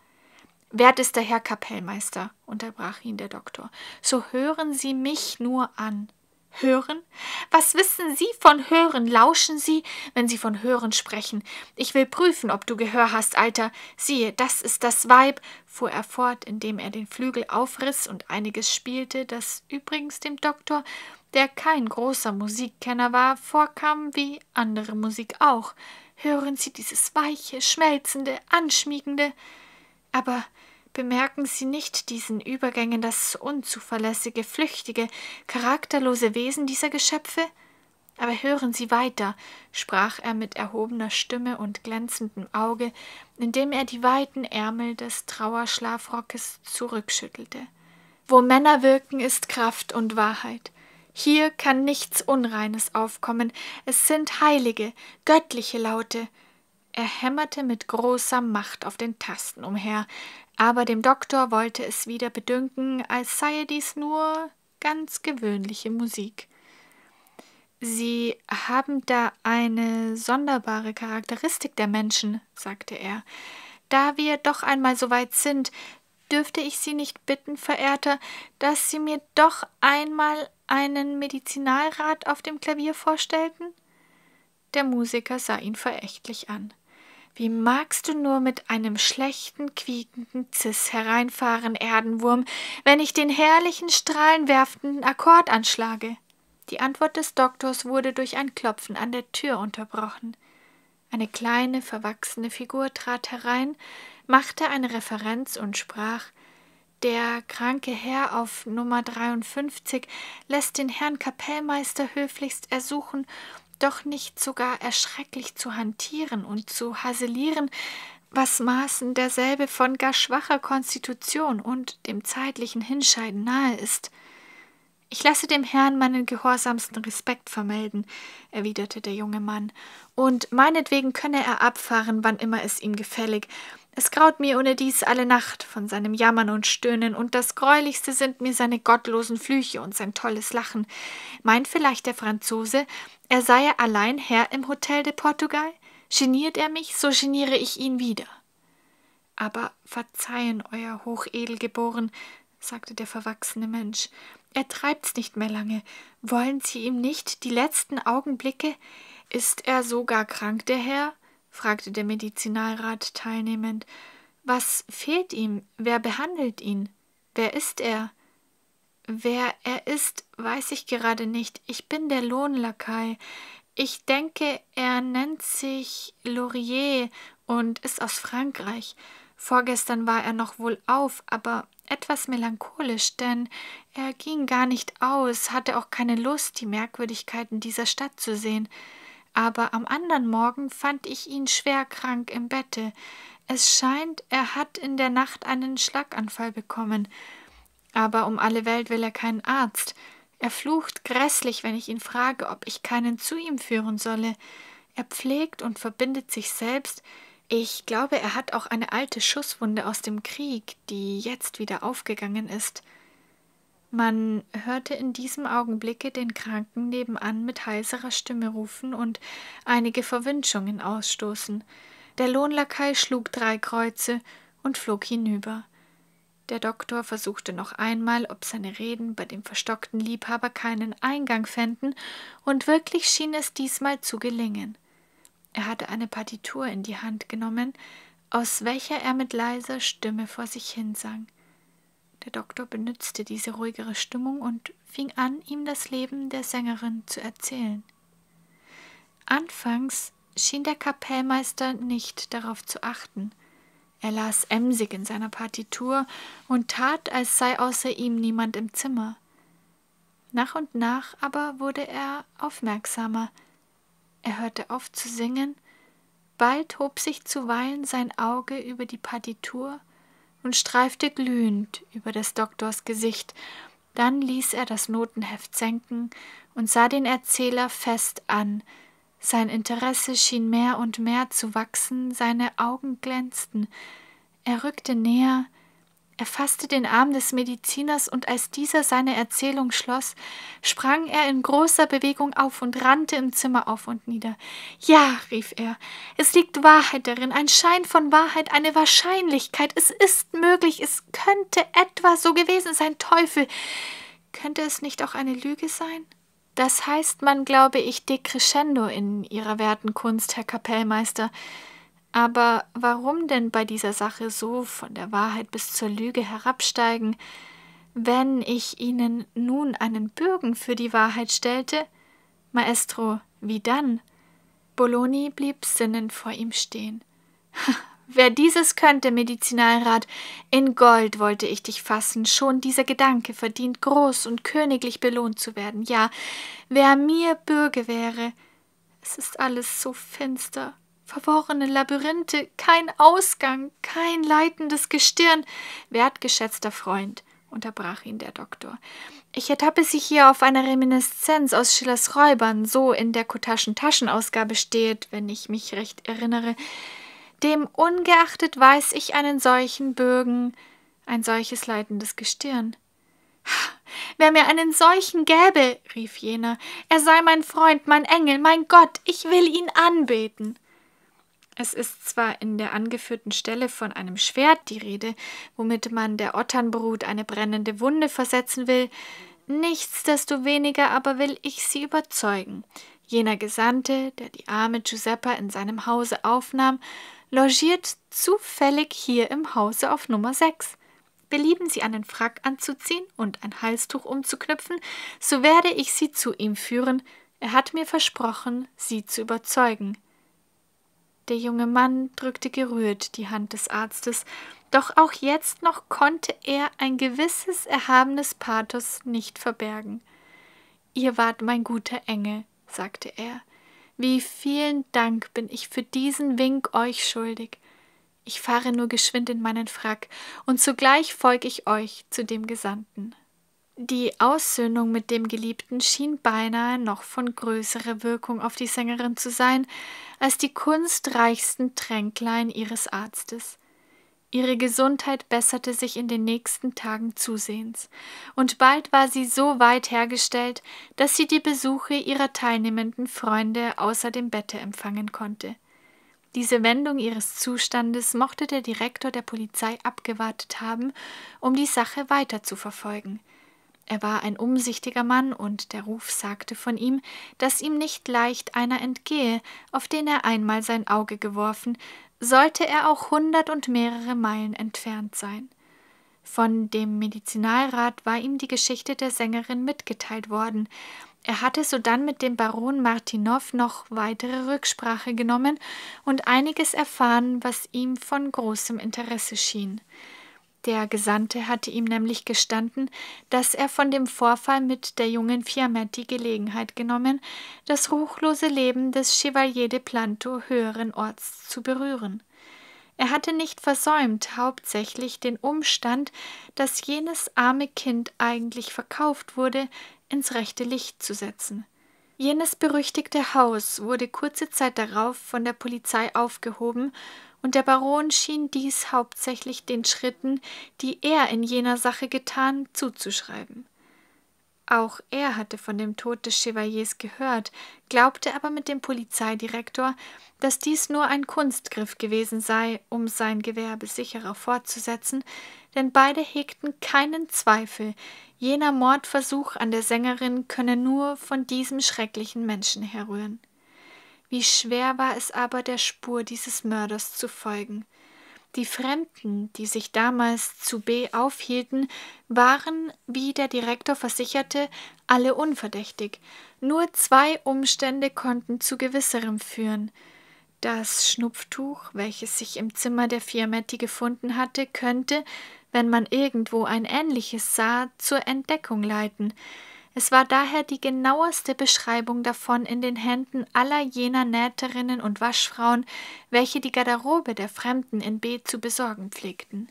Wertester Herr Kapellmeister, unterbrach ihn der Doktor, so hören Sie mich nur an. Hören? Was wissen Sie von Hören? Lauschen Sie, wenn Sie von Hören sprechen. Ich will prüfen, ob du Gehör hast, Alter. Siehe, das ist das Weib, fuhr er fort, indem er den Flügel aufriß und einiges spielte, das übrigens dem Doktor, der kein großer Musikkenner war, vorkam wie andere Musik auch. Hören Sie dieses weiche, schmelzende, anschmiegende. Aber bemerken sie nicht diesen Übergängen das unzuverlässige, flüchtige, charakterlose Wesen dieser Geschöpfe? Aber hören Sie weiter, sprach er mit erhobener Stimme und glänzendem Auge, indem er die weiten Ärmel des Trauerschlafrockes zurückschüttelte. Wo Männer wirken, ist Kraft und Wahrheit. Hier kann nichts Unreines aufkommen, es sind heilige, göttliche Laute, er hämmerte mit großer Macht auf den Tasten umher, aber dem Doktor wollte es wieder bedünken, als sei dies nur ganz gewöhnliche Musik. Sie haben da eine sonderbare Charakteristik der Menschen, sagte er. Da wir doch einmal so weit sind, dürfte ich Sie nicht bitten, Verehrter, dass Sie mir doch einmal einen Medizinalrat auf dem Klavier vorstellten? Der Musiker sah ihn verächtlich an. Wie magst du nur mit einem schlechten, quiekenden Ziss hereinfahren, Erdenwurm, wenn ich den herrlichen, strahlenwerfenden Akkord anschlage? Die Antwort des Doktors wurde durch ein Klopfen an der Tür unterbrochen. Eine kleine, verwachsene Figur trat herein, machte eine Referenz und sprach Der kranke Herr auf Nummer 53 lässt den Herrn Kapellmeister höflichst ersuchen, doch nicht sogar erschrecklich zu hantieren und zu haselieren, was Maßen derselbe von gar schwacher Konstitution und dem zeitlichen Hinscheiden nahe ist. Ich lasse dem Herrn meinen gehorsamsten Respekt vermelden, erwiderte der junge Mann, und meinetwegen könne er abfahren, wann immer es ihm gefällig. Es graut mir ohnedies alle Nacht von seinem Jammern und Stöhnen, und das greulichste sind mir seine gottlosen Flüche und sein tolles Lachen. Meint vielleicht der Franzose, er sei allein Herr im Hotel de Portugal? Geniert er mich, so geniere ich ihn wieder. Aber verzeihen, euer hochedelgeboren, sagte der verwachsene Mensch, er treibt's nicht mehr lange. Wollen Sie ihm nicht die letzten Augenblicke? Ist er so gar krank, der Herr? fragte der Medizinalrat teilnehmend. Was fehlt ihm? Wer behandelt ihn? Wer ist er? Wer er ist, weiß ich gerade nicht. Ich bin der Lohnlakai. Ich denke, er nennt sich Laurier und ist aus Frankreich. Vorgestern war er noch wohl auf, aber etwas melancholisch, denn er ging gar nicht aus, hatte auch keine Lust, die Merkwürdigkeiten dieser Stadt zu sehen. Aber am anderen Morgen fand ich ihn schwer krank im Bette. Es scheint, er hat in der Nacht einen Schlaganfall bekommen. Aber um alle Welt will er keinen Arzt. Er flucht grässlich, wenn ich ihn frage, ob ich keinen zu ihm führen solle. Er pflegt und verbindet sich selbst, ich glaube, er hat auch eine alte Schusswunde aus dem Krieg, die jetzt wieder aufgegangen ist. Man hörte in diesem Augenblicke den Kranken nebenan mit heiserer Stimme rufen und einige Verwünschungen ausstoßen. Der Lohnlakai schlug drei Kreuze und flog hinüber. Der Doktor versuchte noch einmal, ob seine Reden bei dem verstockten Liebhaber keinen Eingang fänden, und wirklich schien es diesmal zu gelingen. Er hatte eine Partitur in die Hand genommen, aus welcher er mit leiser Stimme vor sich hinsang. Der Doktor benützte diese ruhigere Stimmung und fing an, ihm das Leben der Sängerin zu erzählen. Anfangs schien der Kapellmeister nicht darauf zu achten. Er las emsig in seiner Partitur und tat, als sei außer ihm niemand im Zimmer. Nach und nach aber wurde er aufmerksamer, er hörte auf zu singen, bald hob sich zuweilen sein Auge über die Partitur und streifte glühend über des Doktors Gesicht, dann ließ er das Notenheft senken und sah den Erzähler fest an. Sein Interesse schien mehr und mehr zu wachsen, seine Augen glänzten. Er rückte näher, er fasste den Arm des Mediziners und als dieser seine Erzählung schloss, sprang er in großer Bewegung auf und rannte im Zimmer auf und nieder. Ja, rief er, es liegt Wahrheit darin, ein Schein von Wahrheit, eine Wahrscheinlichkeit. Es ist möglich, es könnte etwa so gewesen sein, Teufel. Könnte es nicht auch eine Lüge sein? Das heißt man, glaube ich, decrescendo in Ihrer werten Kunst, Herr Kapellmeister. Aber warum denn bei dieser Sache so von der Wahrheit bis zur Lüge herabsteigen, wenn ich Ihnen nun einen Bürgen für die Wahrheit stellte? Maestro, wie dann? Bologni blieb sinnend vor ihm stehen. Wer dieses könnte, Medizinalrat, in Gold wollte ich dich fassen, schon dieser Gedanke verdient, groß und königlich belohnt zu werden. Ja, wer mir Bürge wäre, es ist alles so finster. Verworrene Labyrinthe, kein Ausgang, kein leitendes Gestirn. Wertgeschätzter Freund, unterbrach ihn der Doktor. Ich ertappe Sie hier auf einer Reminiszenz aus Schillers Räubern, so in der Kutaschen Taschenausgabe steht, wenn ich mich recht erinnere. Dem ungeachtet weiß ich einen solchen Bögen, ein solches leitendes Gestirn. Wer mir einen solchen gäbe, rief jener, er sei mein Freund, mein Engel, mein Gott, ich will ihn anbeten. Es ist zwar in der angeführten Stelle von einem Schwert die Rede, womit man der Otternbrut eine brennende Wunde versetzen will, nichtsdestoweniger aber will ich sie überzeugen. Jener Gesandte, der die arme Giuseppa in seinem Hause aufnahm, logiert zufällig hier im Hause auf Nummer 6. Belieben Sie einen Frack anzuziehen und ein Halstuch umzuknüpfen, so werde ich Sie zu ihm führen. Er hat mir versprochen, Sie zu überzeugen. Der junge Mann drückte gerührt die Hand des Arztes, doch auch jetzt noch konnte er ein gewisses erhabenes Pathos nicht verbergen. Ihr wart mein guter Engel, sagte er. Wie vielen Dank bin ich für diesen Wink euch schuldig. Ich fahre nur geschwind in meinen Frack, und zugleich folge ich euch zu dem Gesandten. Die Aussöhnung mit dem Geliebten schien beinahe noch von größerer Wirkung auf die Sängerin zu sein als die kunstreichsten Tränklein ihres Arztes. Ihre Gesundheit besserte sich in den nächsten Tagen zusehends, und bald war sie so weit hergestellt, dass sie die Besuche ihrer teilnehmenden Freunde außer dem Bette empfangen konnte. Diese Wendung ihres Zustandes mochte der Direktor der Polizei abgewartet haben, um die Sache weiter zu verfolgen – er war ein umsichtiger Mann, und der Ruf sagte von ihm, dass ihm nicht leicht einer entgehe, auf den er einmal sein Auge geworfen, sollte er auch hundert und mehrere Meilen entfernt sein. Von dem Medizinalrat war ihm die Geschichte der Sängerin mitgeteilt worden. Er hatte sodann mit dem Baron Martinow noch weitere Rücksprache genommen und einiges erfahren, was ihm von großem Interesse schien. Der Gesandte hatte ihm nämlich gestanden, dass er von dem Vorfall mit der jungen Fiametti Gelegenheit genommen, das ruchlose Leben des Chevalier de Planto höheren Orts zu berühren. Er hatte nicht versäumt, hauptsächlich den Umstand, dass jenes arme Kind eigentlich verkauft wurde, ins rechte Licht zu setzen. Jenes berüchtigte Haus wurde kurze Zeit darauf von der Polizei aufgehoben und der Baron schien dies hauptsächlich den Schritten, die er in jener Sache getan, zuzuschreiben. Auch er hatte von dem Tod des Chevaliers gehört, glaubte aber mit dem Polizeidirektor, dass dies nur ein Kunstgriff gewesen sei, um sein Gewerbe sicherer fortzusetzen, denn beide hegten keinen Zweifel, jener Mordversuch an der Sängerin könne nur von diesem schrecklichen Menschen herrühren. Wie schwer war es aber, der Spur dieses Mörders zu folgen. Die Fremden, die sich damals zu B aufhielten, waren, wie der Direktor versicherte, alle unverdächtig. Nur zwei Umstände konnten zu gewisserem führen. Das Schnupftuch, welches sich im Zimmer der Fiametti gefunden hatte, könnte, wenn man irgendwo ein ähnliches sah, zur Entdeckung leiten. Es war daher die genaueste Beschreibung davon in den Händen aller jener Nähterinnen und Waschfrauen, welche die Garderobe der Fremden in B zu besorgen pflegten.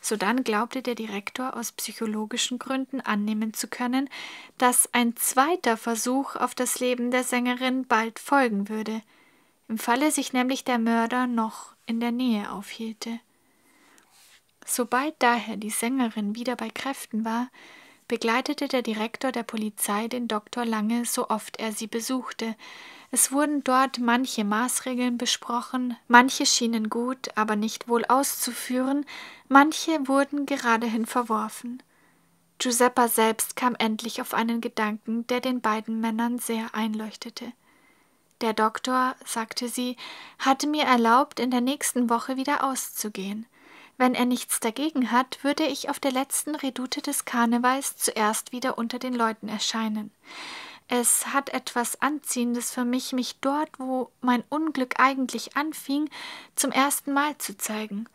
Sodann glaubte der Direktor aus psychologischen Gründen annehmen zu können, dass ein zweiter Versuch auf das Leben der Sängerin bald folgen würde, im Falle sich nämlich der Mörder noch in der Nähe aufhielte. Sobald daher die Sängerin wieder bei Kräften war, begleitete der Direktor der Polizei den Doktor Lange so oft er sie besuchte. Es wurden dort manche Maßregeln besprochen, manche schienen gut, aber nicht wohl auszuführen, manche wurden geradehin verworfen. Giuseppa selbst kam endlich auf einen Gedanken, der den beiden Männern sehr einleuchtete. Der Doktor, sagte sie, hatte mir erlaubt, in der nächsten Woche wieder auszugehen. Wenn er nichts dagegen hat, würde ich auf der letzten Redoute des Karnevals zuerst wieder unter den Leuten erscheinen. Es hat etwas Anziehendes für mich, mich dort, wo mein Unglück eigentlich anfing, zum ersten Mal zu zeigen.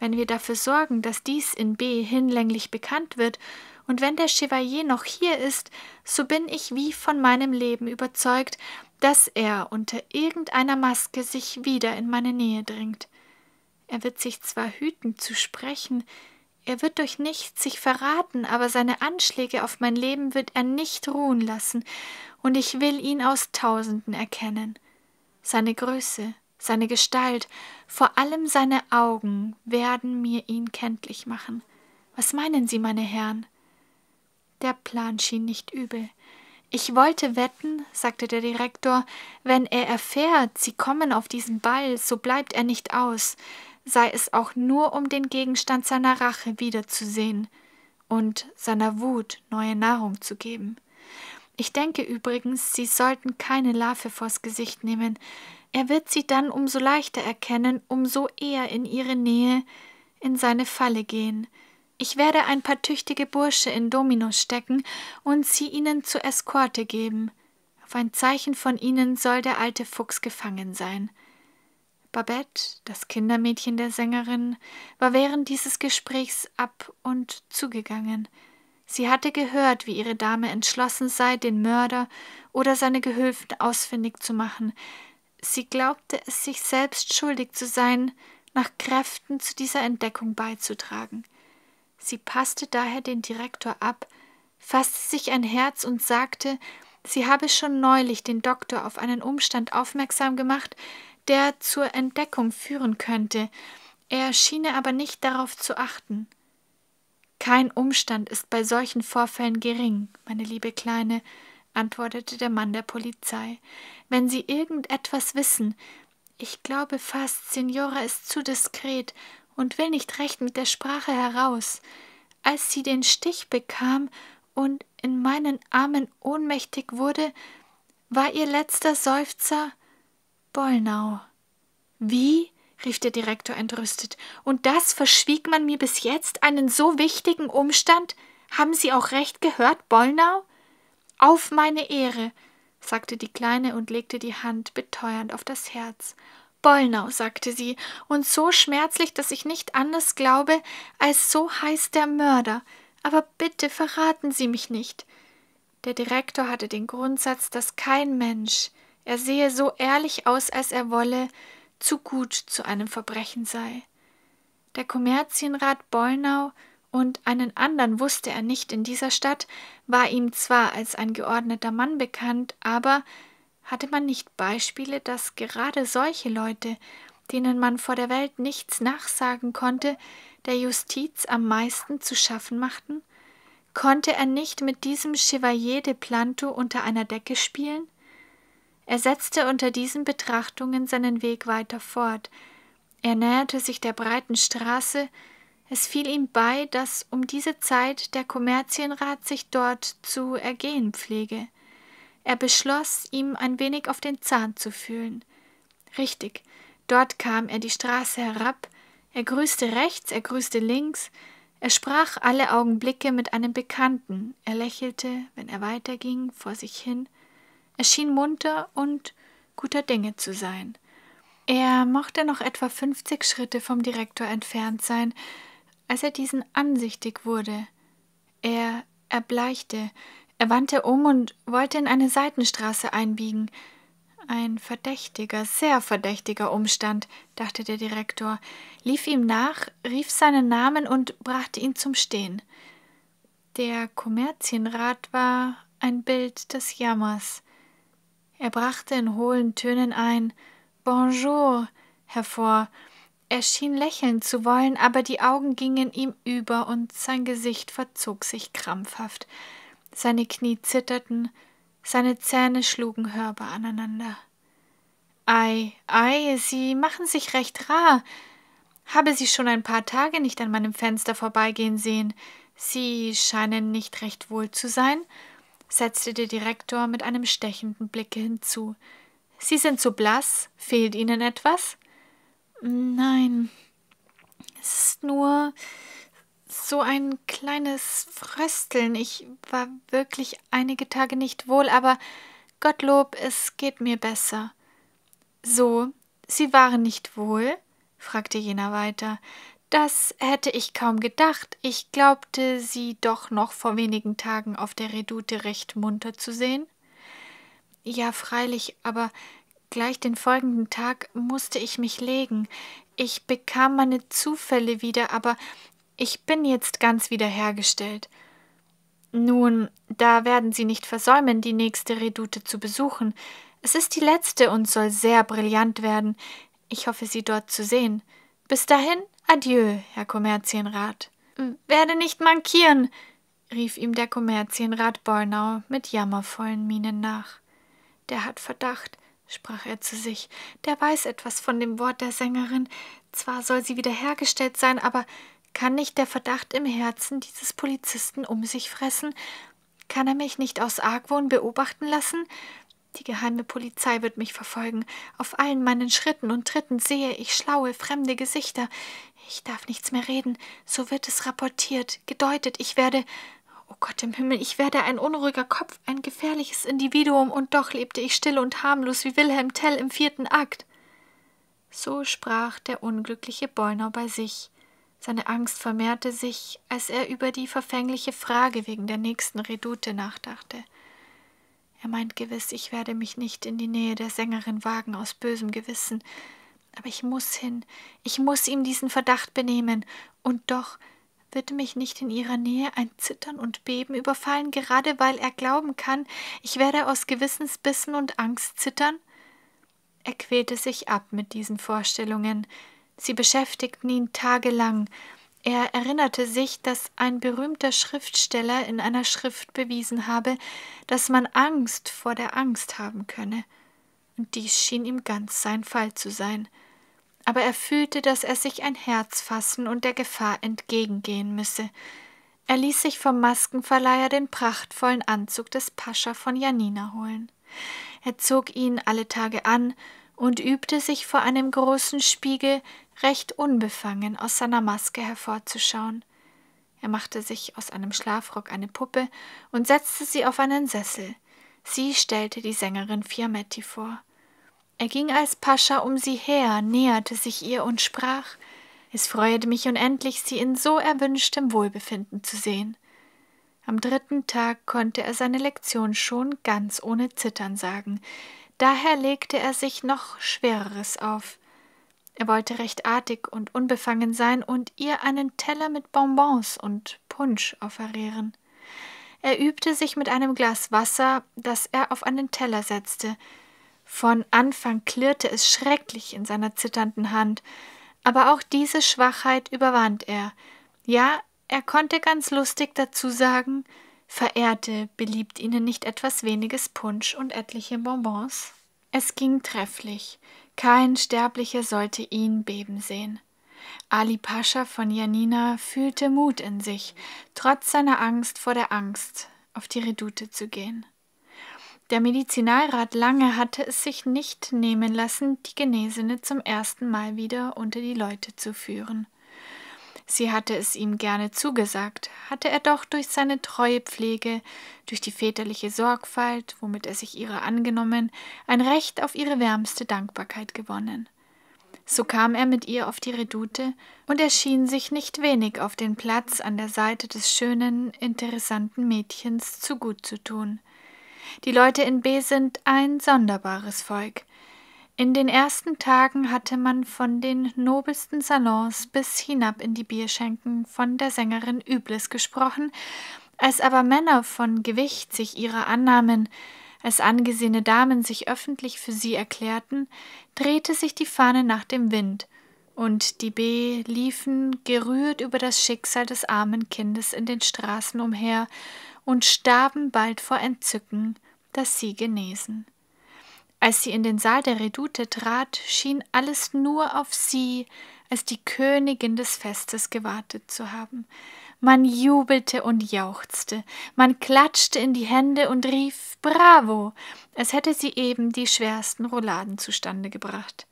Wenn wir dafür sorgen, dass dies in B hinlänglich bekannt wird, und wenn der Chevalier noch hier ist, so bin ich wie von meinem Leben überzeugt, dass er unter irgendeiner Maske sich wieder in meine Nähe dringt. Er wird sich zwar hüten zu sprechen, er wird durch nichts sich verraten, aber seine Anschläge auf mein Leben wird er nicht ruhen lassen, und ich will ihn aus Tausenden erkennen. Seine Größe, seine Gestalt, vor allem seine Augen werden mir ihn kenntlich machen. Was meinen Sie, meine Herren? Der Plan schien nicht übel. Ich wollte wetten, sagte der Direktor, wenn er erfährt, Sie kommen auf diesen Ball, so bleibt er nicht aus sei es auch nur um den Gegenstand seiner Rache wiederzusehen und seiner Wut neue Nahrung zu geben. Ich denke übrigens, Sie sollten keine Larve vors Gesicht nehmen, er wird sie dann umso leichter erkennen, umso eher in ihre Nähe, in seine Falle gehen. Ich werde ein paar tüchtige Bursche in Dominos stecken und sie ihnen zur Eskorte geben. Auf ein Zeichen von ihnen soll der alte Fuchs gefangen sein. Babette, das Kindermädchen der Sängerin, war während dieses Gesprächs ab und zugegangen. Sie hatte gehört, wie ihre Dame entschlossen sei, den Mörder oder seine Gehilfen ausfindig zu machen. Sie glaubte es sich selbst schuldig zu sein, nach Kräften zu dieser Entdeckung beizutragen. Sie passte daher den Direktor ab, fasste sich ein Herz und sagte, sie habe schon neulich den Doktor auf einen Umstand aufmerksam gemacht, der zur Entdeckung führen könnte, er schiene aber nicht darauf zu achten. Kein Umstand ist bei solchen Vorfällen gering, meine liebe Kleine, antwortete der Mann der Polizei. Wenn Sie irgendetwas wissen, ich glaube fast, Signora ist zu diskret und will nicht recht mit der Sprache heraus. Als sie den Stich bekam und in meinen Armen ohnmächtig wurde, war ihr letzter Seufzer Bollnau. Wie? rief der Direktor entrüstet. Und das verschwieg man mir bis jetzt, einen so wichtigen Umstand? Haben Sie auch recht gehört, Bollnau? Auf meine Ehre, sagte die Kleine und legte die Hand beteuernd auf das Herz. Bollnau, sagte sie, und so schmerzlich, dass ich nicht anders glaube, als so heißt der Mörder. Aber bitte verraten Sie mich nicht. Der Direktor hatte den Grundsatz, dass kein Mensch, er sehe so ehrlich aus, als er wolle, zu gut zu einem Verbrechen sei. Der Kommerzienrat Bollnau und einen anderen wusste er nicht in dieser Stadt, war ihm zwar als ein geordneter Mann bekannt, aber hatte man nicht Beispiele, dass gerade solche Leute, denen man vor der Welt nichts nachsagen konnte, der Justiz am meisten zu schaffen machten? Konnte er nicht mit diesem Chevalier de Planto unter einer Decke spielen? Er setzte unter diesen Betrachtungen seinen Weg weiter fort. Er näherte sich der breiten Straße. Es fiel ihm bei, dass um diese Zeit der Kommerzienrat sich dort zu ergehen pflege. Er beschloss, ihm ein wenig auf den Zahn zu fühlen. Richtig, dort kam er die Straße herab, er grüßte rechts, er grüßte links, er sprach alle Augenblicke mit einem Bekannten, er lächelte, wenn er weiterging, vor sich hin, er schien munter und guter Dinge zu sein. Er mochte noch etwa fünfzig Schritte vom Direktor entfernt sein, als er diesen ansichtig wurde. Er erbleichte, er wandte um und wollte in eine Seitenstraße einbiegen. Ein verdächtiger, sehr verdächtiger Umstand, dachte der Direktor, lief ihm nach, rief seinen Namen und brachte ihn zum Stehen. Der Kommerzienrat war ein Bild des Jammers. Er brachte in hohlen Tönen ein Bonjour hervor. Er schien lächeln zu wollen, aber die Augen gingen ihm über und sein Gesicht verzog sich krampfhaft. Seine Knie zitterten, seine Zähne schlugen hörbar aneinander. Ei, ei, Sie machen sich recht rar. Habe Sie schon ein paar Tage nicht an meinem Fenster vorbeigehen sehen. Sie scheinen nicht recht wohl zu sein setzte der Direktor mit einem stechenden Blicke hinzu. Sie sind so blass. Fehlt Ihnen etwas? Nein. Es ist nur so ein kleines Frösteln. Ich war wirklich einige Tage nicht wohl, aber Gottlob, es geht mir besser. So, Sie waren nicht wohl? fragte jener weiter. Das hätte ich kaum gedacht. Ich glaubte, sie doch noch vor wenigen Tagen auf der Redoute recht munter zu sehen. Ja, freilich, aber gleich den folgenden Tag musste ich mich legen. Ich bekam meine Zufälle wieder, aber ich bin jetzt ganz wiederhergestellt. Nun, da werden Sie nicht versäumen, die nächste Redoute zu besuchen. Es ist die letzte und soll sehr brillant werden. Ich hoffe, Sie dort zu sehen. Bis dahin Adieu, Herr Kommerzienrat. Werde nicht mankieren, rief ihm der Kommerzienrat Bornau mit jammervollen Mienen nach. Der hat Verdacht, sprach er zu sich, der weiß etwas von dem Wort der Sängerin. Zwar soll sie wiederhergestellt sein, aber kann nicht der Verdacht im Herzen dieses Polizisten um sich fressen? Kann er mich nicht aus Argwohn beobachten lassen? Die geheime Polizei wird mich verfolgen. Auf allen meinen Schritten und Tritten sehe ich schlaue, fremde Gesichter. Ich darf nichts mehr reden. So wird es rapportiert, gedeutet. Ich werde. Oh Gott im Himmel, ich werde ein unruhiger Kopf, ein gefährliches Individuum, und doch lebte ich still und harmlos wie Wilhelm Tell im vierten Akt. So sprach der unglückliche Bäuner bei sich. Seine Angst vermehrte sich, als er über die verfängliche Frage wegen der nächsten Redoute nachdachte. Er meint gewiss, ich werde mich nicht in die Nähe der Sängerin wagen aus bösem Gewissen, aber ich muß hin, ich muß ihm diesen Verdacht benehmen, und doch wird mich nicht in ihrer Nähe ein Zittern und Beben überfallen, gerade weil er glauben kann, ich werde aus Gewissensbissen und Angst zittern? Er quälte sich ab mit diesen Vorstellungen. Sie beschäftigten ihn tagelang. Er erinnerte sich, dass ein berühmter Schriftsteller in einer Schrift bewiesen habe, dass man Angst vor der Angst haben könne. Und dies schien ihm ganz sein Fall zu sein aber er fühlte, dass er sich ein Herz fassen und der Gefahr entgegengehen müsse. Er ließ sich vom Maskenverleiher den prachtvollen Anzug des Pascha von Janina holen. Er zog ihn alle Tage an und übte sich vor einem großen Spiegel recht unbefangen aus seiner Maske hervorzuschauen. Er machte sich aus einem Schlafrock eine Puppe und setzte sie auf einen Sessel. Sie stellte die Sängerin Fiametti vor. Er ging als Pascha um sie her, näherte sich ihr und sprach Es freuet mich unendlich, sie in so erwünschtem Wohlbefinden zu sehen. Am dritten Tag konnte er seine Lektion schon ganz ohne Zittern sagen, daher legte er sich noch Schwereres auf. Er wollte recht artig und unbefangen sein und ihr einen Teller mit Bonbons und Punsch offerieren. Er übte sich mit einem Glas Wasser, das er auf einen Teller setzte, von Anfang klirrte es schrecklich in seiner zitternden Hand, aber auch diese Schwachheit überwand er. Ja, er konnte ganz lustig dazu sagen, verehrte, beliebt Ihnen nicht etwas weniges Punsch und etliche Bonbons? Es ging trefflich. Kein Sterblicher sollte ihn beben sehen. Ali Pascha von Janina fühlte Mut in sich, trotz seiner Angst vor der Angst, auf die Redoute zu gehen. Der Medizinalrat Lange hatte es sich nicht nehmen lassen, die Genesene zum ersten Mal wieder unter die Leute zu führen. Sie hatte es ihm gerne zugesagt, hatte er doch durch seine treue Pflege, durch die väterliche Sorgfalt, womit er sich ihrer angenommen, ein Recht auf ihre wärmste Dankbarkeit gewonnen. So kam er mit ihr auf die Redoute und erschien sich nicht wenig auf den Platz an der Seite des schönen, interessanten Mädchens zugut zu tun. Die Leute in B sind ein sonderbares Volk. In den ersten Tagen hatte man von den nobelsten Salons bis hinab in die Bierschenken von der Sängerin Übles gesprochen, als aber Männer von Gewicht sich ihrer annahmen, als angesehene Damen sich öffentlich für sie erklärten, drehte sich die Fahne nach dem Wind, und die B liefen gerührt über das Schicksal des armen Kindes in den Straßen umher und starben bald vor Entzücken, dass sie genesen. Als sie in den Saal der Redoute trat, schien alles nur auf sie als die Königin des Festes gewartet zu haben. Man jubelte und jauchzte, man klatschte in die Hände und rief Bravo, als hätte sie eben die schwersten Rouladen zustande gebracht.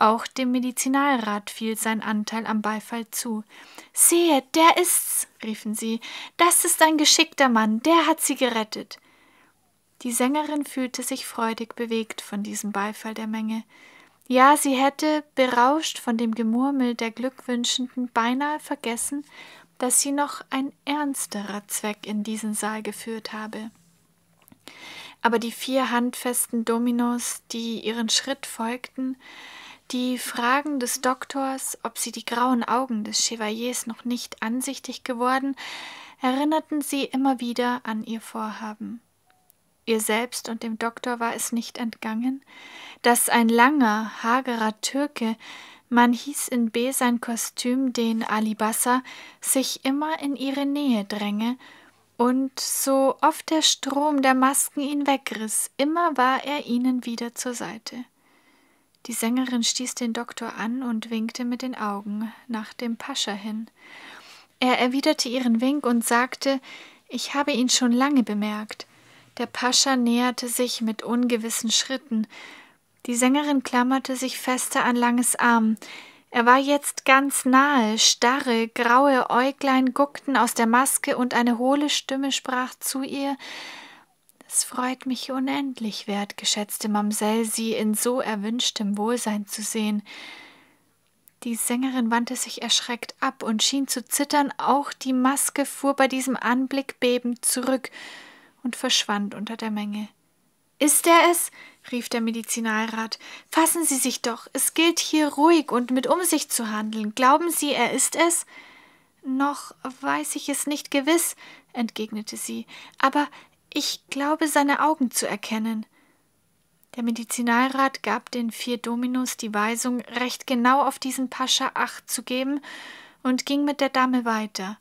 Auch dem Medizinalrat fiel sein Anteil am Beifall zu. Sehe, der ist's, riefen sie, das ist ein geschickter Mann, der hat sie gerettet. Die Sängerin fühlte sich freudig bewegt von diesem Beifall der Menge. Ja, sie hätte, berauscht von dem Gemurmel der Glückwünschenden, beinahe vergessen, dass sie noch ein ernsterer Zweck in diesen Saal geführt habe. Aber die vier handfesten Dominos, die ihren Schritt folgten, die Fragen des Doktors, ob sie die grauen Augen des Chevaliers noch nicht ansichtig geworden, erinnerten sie immer wieder an ihr Vorhaben. Ihr selbst und dem Doktor war es nicht entgangen, dass ein langer, hagerer Türke, man hieß in B sein Kostüm den Alibassa, sich immer in ihre Nähe dränge, und so oft der Strom der Masken ihn wegriss, immer war er ihnen wieder zur Seite. Die Sängerin stieß den Doktor an und winkte mit den Augen nach dem Pascha hin. Er erwiderte ihren Wink und sagte, ich habe ihn schon lange bemerkt. Der Pascha näherte sich mit ungewissen Schritten. Die Sängerin klammerte sich fester an Langes Arm. Er war jetzt ganz nahe, starre, graue Äuglein guckten aus der Maske und eine hohle Stimme sprach zu ihr es freut mich unendlich, wertgeschätzte Mamsell, Sie in so erwünschtem Wohlsein zu sehen. Die Sängerin wandte sich erschreckt ab und schien zu zittern, auch die Maske fuhr bei diesem Anblick bebend zurück und verschwand unter der Menge. Ist er es? rief der Medizinalrat. Fassen Sie sich doch, es gilt hier ruhig und mit Umsicht zu handeln. Glauben Sie, er ist es? Noch weiß ich es nicht gewiss, entgegnete sie, aber ich glaube, seine Augen zu erkennen. Der Medizinalrat gab den vier Dominos die Weisung, recht genau auf diesen Pascha Acht zu geben und ging mit der Dame weiter.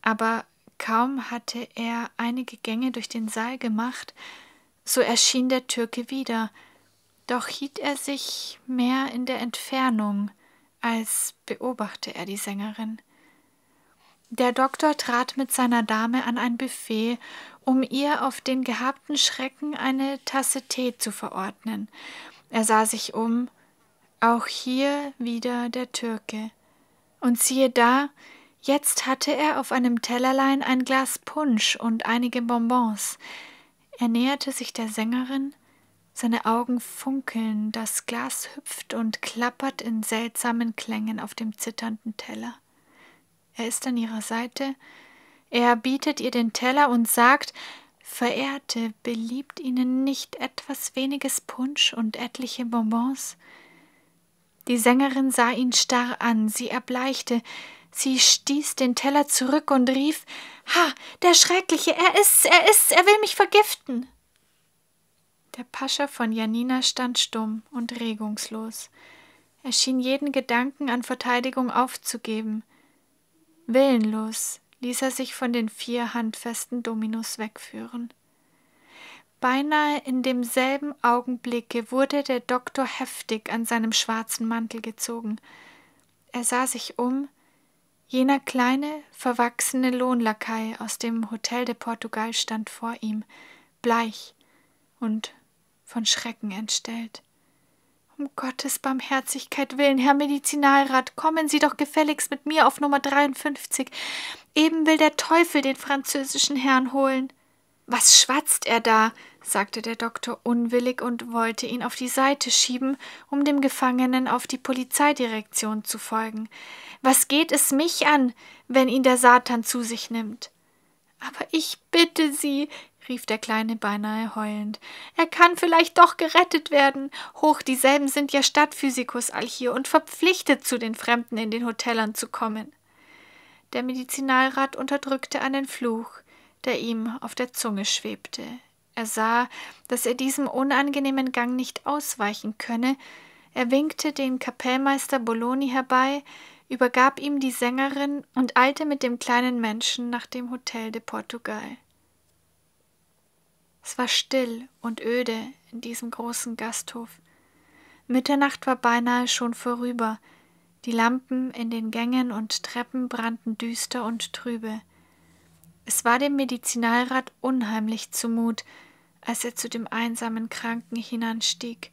Aber kaum hatte er einige Gänge durch den Saal gemacht, so erschien der Türke wieder, doch hielt er sich mehr in der Entfernung, als beobachte er die Sängerin. Der Doktor trat mit seiner Dame an ein Buffet um ihr auf den gehabten Schrecken eine Tasse Tee zu verordnen. Er sah sich um, auch hier wieder der Türke. Und siehe da, jetzt hatte er auf einem Tellerlein ein Glas Punsch und einige Bonbons. Er näherte sich der Sängerin, seine Augen funkeln, das Glas hüpft und klappert in seltsamen Klängen auf dem zitternden Teller. Er ist an ihrer Seite, er bietet ihr den Teller und sagt, Verehrte, beliebt Ihnen nicht etwas weniges Punsch und etliche Bonbons? Die Sängerin sah ihn starr an, sie erbleichte, sie stieß den Teller zurück und rief Ha, der Schreckliche, er ist's, er ist's, er will mich vergiften. Der Pascha von Janina stand stumm und regungslos. Er schien jeden Gedanken an Verteidigung aufzugeben. Willenlos ließ er sich von den vier handfesten Dominos wegführen. Beinahe in demselben Augenblicke wurde der Doktor heftig an seinem schwarzen Mantel gezogen. Er sah sich um, jener kleine, verwachsene Lohnlakai aus dem Hotel de Portugal stand vor ihm, bleich und von Schrecken entstellt. Um Gottes Barmherzigkeit willen, Herr Medizinalrat, kommen Sie doch gefälligst mit mir auf Nummer 53. Eben will der Teufel den französischen Herrn holen. Was schwatzt er da? sagte der Doktor unwillig und wollte ihn auf die Seite schieben, um dem Gefangenen auf die Polizeidirektion zu folgen. Was geht es mich an, wenn ihn der Satan zu sich nimmt? Aber ich bitte Sie, rief der Kleine beinahe heulend. Er kann vielleicht doch gerettet werden. Hoch, dieselben sind ja Stadtphysikus all hier und verpflichtet, zu den Fremden in den Hotellern zu kommen. Der Medizinalrat unterdrückte einen Fluch, der ihm auf der Zunge schwebte. Er sah, dass er diesem unangenehmen Gang nicht ausweichen könne. Er winkte den Kapellmeister Bologni herbei, übergab ihm die Sängerin und eilte mit dem kleinen Menschen nach dem Hotel de Portugal. Es war still und öde in diesem großen Gasthof. Mitternacht war beinahe schon vorüber, die Lampen in den Gängen und Treppen brannten düster und trübe. Es war dem Medizinalrat unheimlich zumut, als er zu dem einsamen Kranken hinanstieg.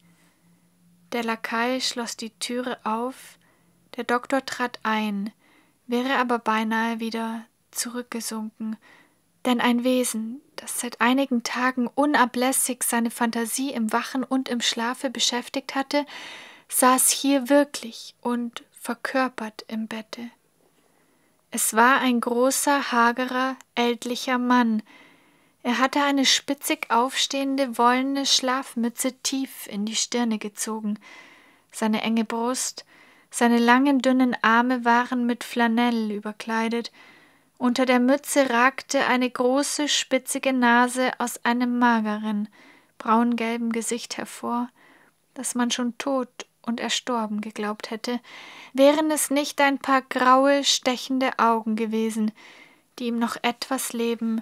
Der Lakai schloss die Türe auf, der Doktor trat ein, wäre aber beinahe wieder zurückgesunken, denn ein Wesen, das seit einigen Tagen unablässig seine Fantasie im Wachen und im Schlafe beschäftigt hatte, saß hier wirklich und verkörpert im Bette. Es war ein großer, hagerer, ältlicher Mann. Er hatte eine spitzig aufstehende, wollene Schlafmütze tief in die Stirne gezogen. Seine enge Brust, seine langen, dünnen Arme waren mit Flanell überkleidet, unter der Mütze ragte eine große, spitzige Nase aus einem mageren, braungelben Gesicht hervor, das man schon tot und erstorben geglaubt hätte, wären es nicht ein paar graue, stechende Augen gewesen, die ihm noch etwas Leben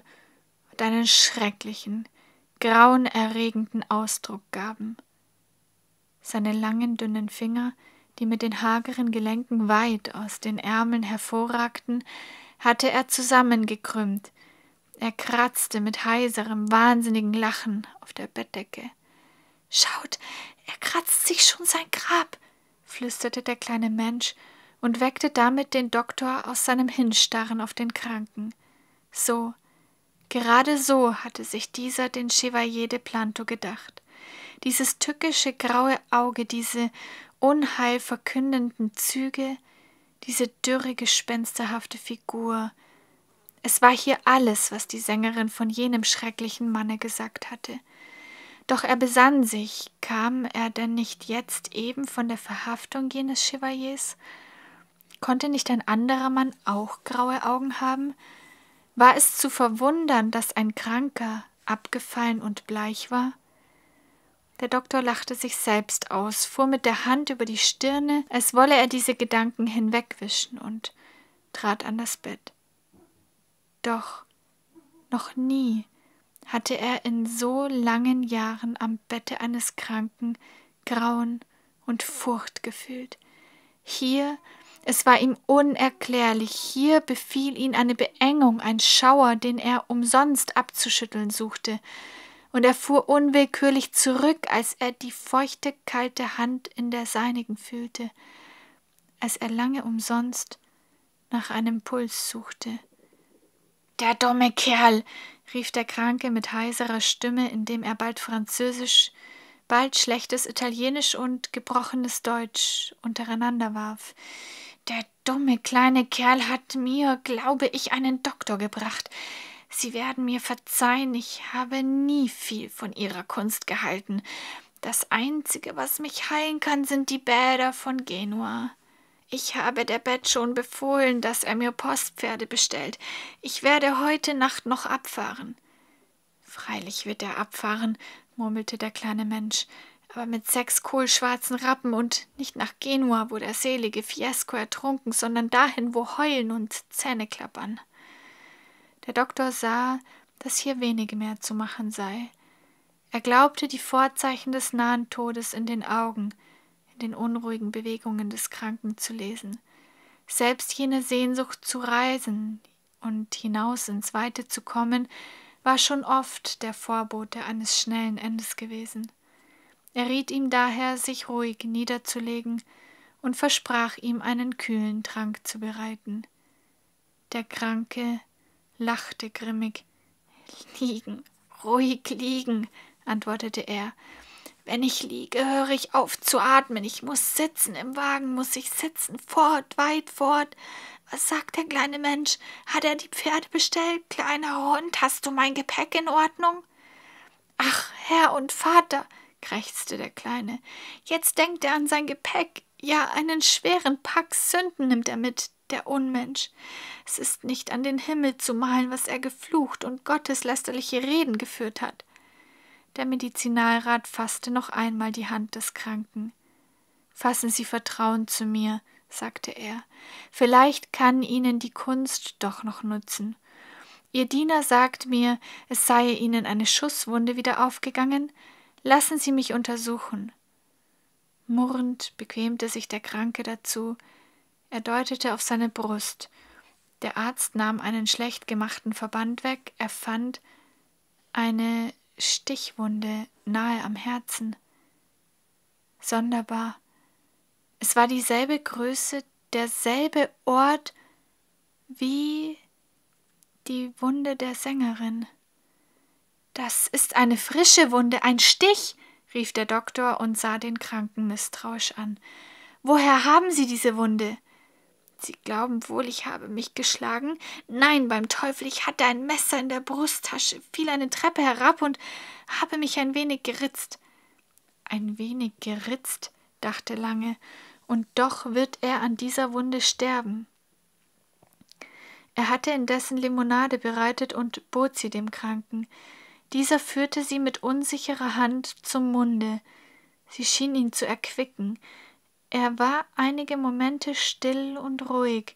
und einen schrecklichen, grauenerregenden Ausdruck gaben. Seine langen, dünnen Finger, die mit den hageren Gelenken weit aus den Ärmeln hervorragten, hatte er zusammengekrümmt. Er kratzte mit heiserem, wahnsinnigem Lachen auf der Bettdecke. Schaut, er kratzt sich schon sein Grab, flüsterte der kleine Mensch und weckte damit den Doktor aus seinem Hinstarren auf den Kranken. So, gerade so hatte sich dieser den Chevalier de Planto gedacht. Dieses tückische graue Auge, diese unheilverkündenden Züge, diese dürre, gespensterhafte Figur. Es war hier alles, was die Sängerin von jenem schrecklichen Manne gesagt hatte. Doch er besann sich, kam er denn nicht jetzt eben von der Verhaftung jenes Chevaliers? Konnte nicht ein anderer Mann auch graue Augen haben? War es zu verwundern, dass ein Kranker abgefallen und bleich war? Der Doktor lachte sich selbst aus, fuhr mit der Hand über die Stirne, als wolle er diese Gedanken hinwegwischen und trat an das Bett. Doch noch nie hatte er in so langen Jahren am Bette eines Kranken Grauen und Furcht gefühlt. Hier, es war ihm unerklärlich, hier befiel ihn eine Beengung, ein Schauer, den er umsonst abzuschütteln suchte, und er fuhr unwillkürlich zurück, als er die feuchte, kalte Hand in der seinigen fühlte, als er lange umsonst nach einem Puls suchte. Der dumme Kerl, rief der Kranke mit heiserer Stimme, indem er bald Französisch, bald schlechtes Italienisch und gebrochenes Deutsch untereinander warf. Der dumme kleine Kerl hat mir, glaube ich, einen Doktor gebracht. Sie werden mir verzeihen, ich habe nie viel von Ihrer Kunst gehalten. Das Einzige, was mich heilen kann, sind die Bäder von Genua. Ich habe der Bett schon befohlen, dass er mir Postpferde bestellt. Ich werde heute Nacht noch abfahren. Freilich wird er abfahren, murmelte der kleine Mensch, aber mit sechs kohlschwarzen Rappen und nicht nach Genua, wo der selige Fiesco ertrunken, sondern dahin, wo Heulen und Zähne klappern. Der Doktor sah, dass hier wenig mehr zu machen sei. Er glaubte die Vorzeichen des nahen Todes in den Augen, in den unruhigen Bewegungen des Kranken zu lesen. Selbst jene Sehnsucht zu reisen und hinaus ins Weite zu kommen, war schon oft der Vorbote eines schnellen Endes gewesen. Er riet ihm daher, sich ruhig niederzulegen und versprach ihm, einen kühlen Trank zu bereiten. Der Kranke lachte grimmig. Liegen, ruhig liegen, antwortete er. Wenn ich liege, höre ich auf zu atmen. Ich muss sitzen, im Wagen muss ich sitzen, fort, weit fort. Was sagt der kleine Mensch? Hat er die Pferde bestellt? Kleiner Hund, hast du mein Gepäck in Ordnung? Ach, Herr und Vater, krächzte der Kleine. Jetzt denkt er an sein Gepäck. Ja, einen schweren Pack Sünden nimmt er mit, der Unmensch. Es ist nicht an den Himmel zu malen, was er geflucht und gotteslästerliche Reden geführt hat. Der Medizinalrat fasste noch einmal die Hand des Kranken. Fassen Sie Vertrauen zu mir, sagte er. Vielleicht kann Ihnen die Kunst doch noch nutzen. Ihr Diener sagt mir, es sei Ihnen eine Schusswunde wieder aufgegangen. Lassen Sie mich untersuchen. Murrend bequemte sich der Kranke dazu, er deutete auf seine Brust. Der Arzt nahm einen schlecht gemachten Verband weg. Er fand eine Stichwunde nahe am Herzen. Sonderbar. Es war dieselbe Größe, derselbe Ort wie die Wunde der Sängerin. Das ist eine frische Wunde, ein Stich, rief der Doktor und sah den Kranken misstrauisch an. Woher haben Sie diese Wunde? Sie glauben wohl, ich habe mich geschlagen? Nein, beim Teufel, ich hatte ein Messer in der Brusttasche, fiel eine Treppe herab und habe mich ein wenig geritzt. Ein wenig geritzt, dachte Lange, und doch wird er an dieser Wunde sterben. Er hatte indessen Limonade bereitet und bot sie dem Kranken. Dieser führte sie mit unsicherer Hand zum Munde. Sie schien ihn zu erquicken. Er war einige Momente still und ruhig,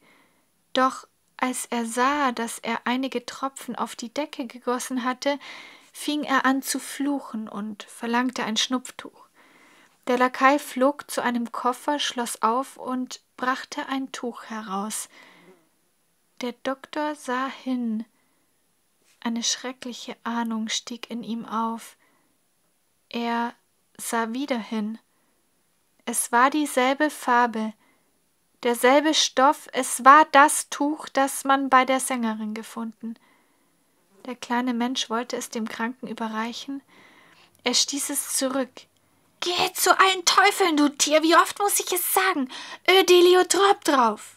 doch als er sah, dass er einige Tropfen auf die Decke gegossen hatte, fing er an zu fluchen und verlangte ein Schnupftuch. Der Lakai flog zu einem Koffer, schloss auf und brachte ein Tuch heraus. Der Doktor sah hin. Eine schreckliche Ahnung stieg in ihm auf. Er sah wieder hin. Es war dieselbe Farbe, derselbe Stoff, es war das Tuch, das man bei der Sängerin gefunden. Der kleine Mensch wollte es dem Kranken überreichen. Er stieß es zurück. Geh zu allen Teufeln, du Tier, wie oft muss ich es sagen? Ödeliotrop drauf!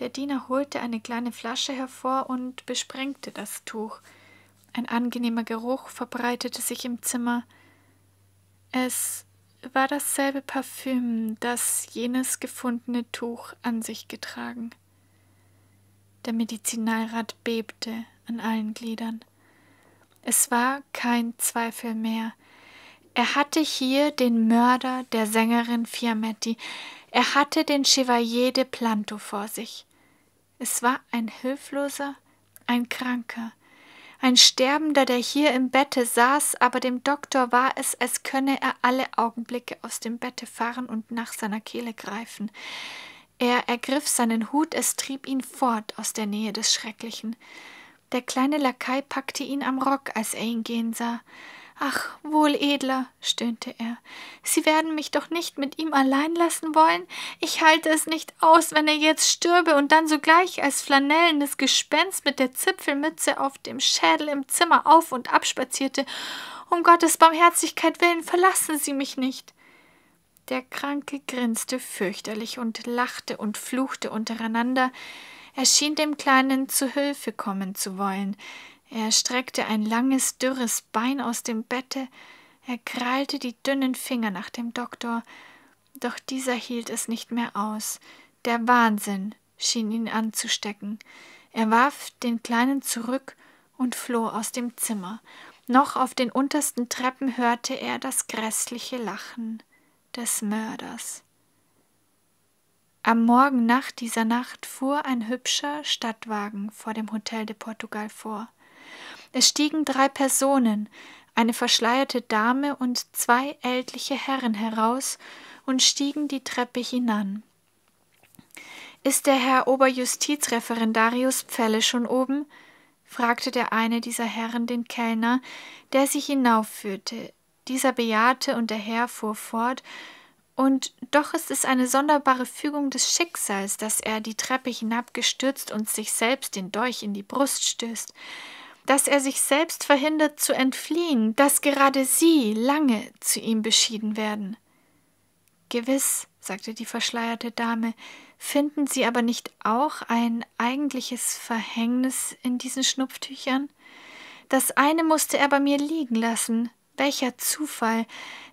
Der Diener holte eine kleine Flasche hervor und besprengte das Tuch. Ein angenehmer Geruch verbreitete sich im Zimmer. Es war dasselbe Parfüm, das jenes gefundene Tuch an sich getragen. Der Medizinalrat bebte an allen Gliedern. Es war kein Zweifel mehr. Er hatte hier den Mörder der Sängerin Fiametti, er hatte den Chevalier de Planto vor sich. Es war ein hilfloser, ein Kranker, ein Sterbender, der hier im Bette saß, aber dem Doktor war es, als könne er alle Augenblicke aus dem Bette fahren und nach seiner Kehle greifen. Er ergriff seinen Hut, es trieb ihn fort aus der Nähe des Schrecklichen. Der kleine Lakai packte ihn am Rock, als er ihn gehen sah. Ach, wohledler, stöhnte er, Sie werden mich doch nicht mit ihm allein lassen wollen? Ich halte es nicht aus, wenn er jetzt stürbe und dann sogleich als flanellendes Gespenst mit der Zipfelmütze auf dem Schädel im Zimmer auf und ab spazierte. Um Gottes Barmherzigkeit willen, verlassen Sie mich nicht. Der Kranke grinste fürchterlich und lachte und fluchte untereinander. Er schien dem Kleinen zu Hilfe kommen zu wollen. Er streckte ein langes, dürres Bein aus dem Bette, er krallte die dünnen Finger nach dem Doktor, doch dieser hielt es nicht mehr aus. Der Wahnsinn schien ihn anzustecken. Er warf den Kleinen zurück und floh aus dem Zimmer. Noch auf den untersten Treppen hörte er das grässliche Lachen des Mörders. Am Morgen nach dieser Nacht fuhr ein hübscher Stadtwagen vor dem Hotel de Portugal vor. Es stiegen drei Personen, eine verschleierte Dame und zwei ältliche Herren heraus und stiegen die Treppe hinan. Ist der Herr Oberjustizreferendarius Pfelle schon oben? fragte der eine dieser Herren den Kellner, der sich hinaufführte. Dieser bejahte und der Herr fuhr fort, und doch ist es eine sonderbare Fügung des Schicksals, dass er die Treppe hinabgestürzt und sich selbst den Dolch in die Brust stößt dass er sich selbst verhindert zu entfliehen, dass gerade sie lange zu ihm beschieden werden. Gewiss, sagte die verschleierte Dame, finden Sie aber nicht auch ein eigentliches Verhängnis in diesen Schnupftüchern? Das eine musste er bei mir liegen lassen, welcher Zufall,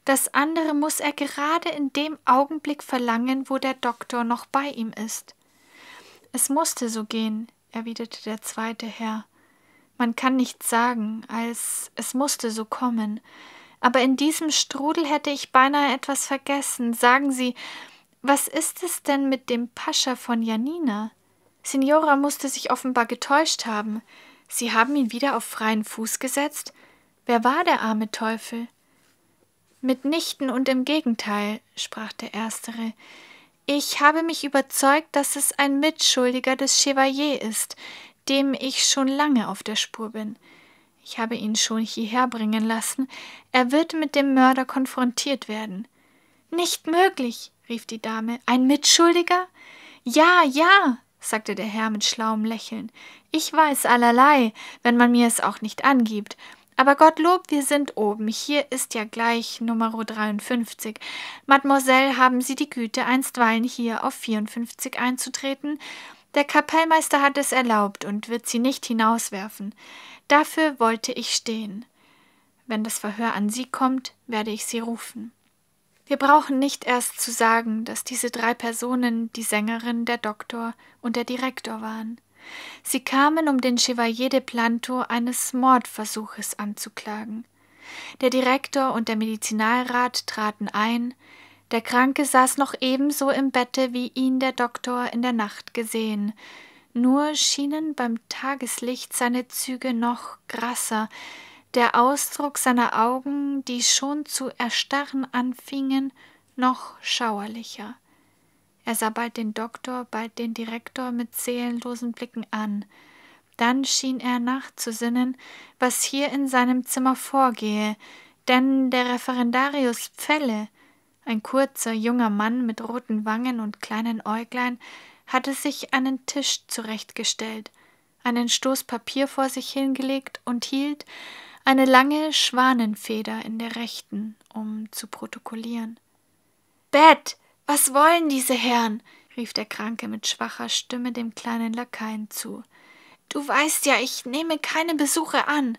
das andere muß er gerade in dem Augenblick verlangen, wo der Doktor noch bei ihm ist. Es musste so gehen, erwiderte der zweite Herr, man kann nichts sagen, als es musste so kommen. Aber in diesem Strudel hätte ich beinahe etwas vergessen. Sagen Sie, was ist es denn mit dem Pascha von Janina? Signora musste sich offenbar getäuscht haben. Sie haben ihn wieder auf freien Fuß gesetzt? Wer war der arme Teufel? Mitnichten und im Gegenteil, sprach der Erstere. Ich habe mich überzeugt, dass es ein Mitschuldiger des Chevalier ist, dem ich schon lange auf der Spur bin. Ich habe ihn schon hierher bringen lassen. Er wird mit dem Mörder konfrontiert werden. Nicht möglich, rief die Dame. Ein Mitschuldiger? Ja, ja, sagte der Herr mit schlauem Lächeln. Ich weiß allerlei, wenn man mir es auch nicht angibt. Aber Gottlob, wir sind oben. Hier ist ja gleich Nummer 53. Mademoiselle, haben Sie die Güte, einstweilen hier auf 54 einzutreten? Der Kapellmeister hat es erlaubt und wird sie nicht hinauswerfen. Dafür wollte ich stehen. Wenn das Verhör an Sie kommt, werde ich Sie rufen. Wir brauchen nicht erst zu sagen, dass diese drei Personen die Sängerin, der Doktor und der Direktor waren. Sie kamen, um den Chevalier de Planto eines Mordversuches anzuklagen. Der Direktor und der Medizinalrat traten ein, der Kranke saß noch ebenso im Bette, wie ihn der Doktor in der Nacht gesehen. Nur schienen beim Tageslicht seine Züge noch grasser, der Ausdruck seiner Augen, die schon zu erstarren anfingen, noch schauerlicher. Er sah bald den Doktor, bald den Direktor mit seelenlosen Blicken an. Dann schien er nachzusinnen, was hier in seinem Zimmer vorgehe, denn der Referendarius Pfälle, ein kurzer, junger Mann mit roten Wangen und kleinen Äuglein hatte sich einen Tisch zurechtgestellt, einen Stoß Papier vor sich hingelegt und hielt eine lange Schwanenfeder in der rechten, um zu protokollieren. Bett, was wollen diese Herren? rief der Kranke mit schwacher Stimme dem kleinen Lakaien zu. Du weißt ja, ich nehme keine Besuche an.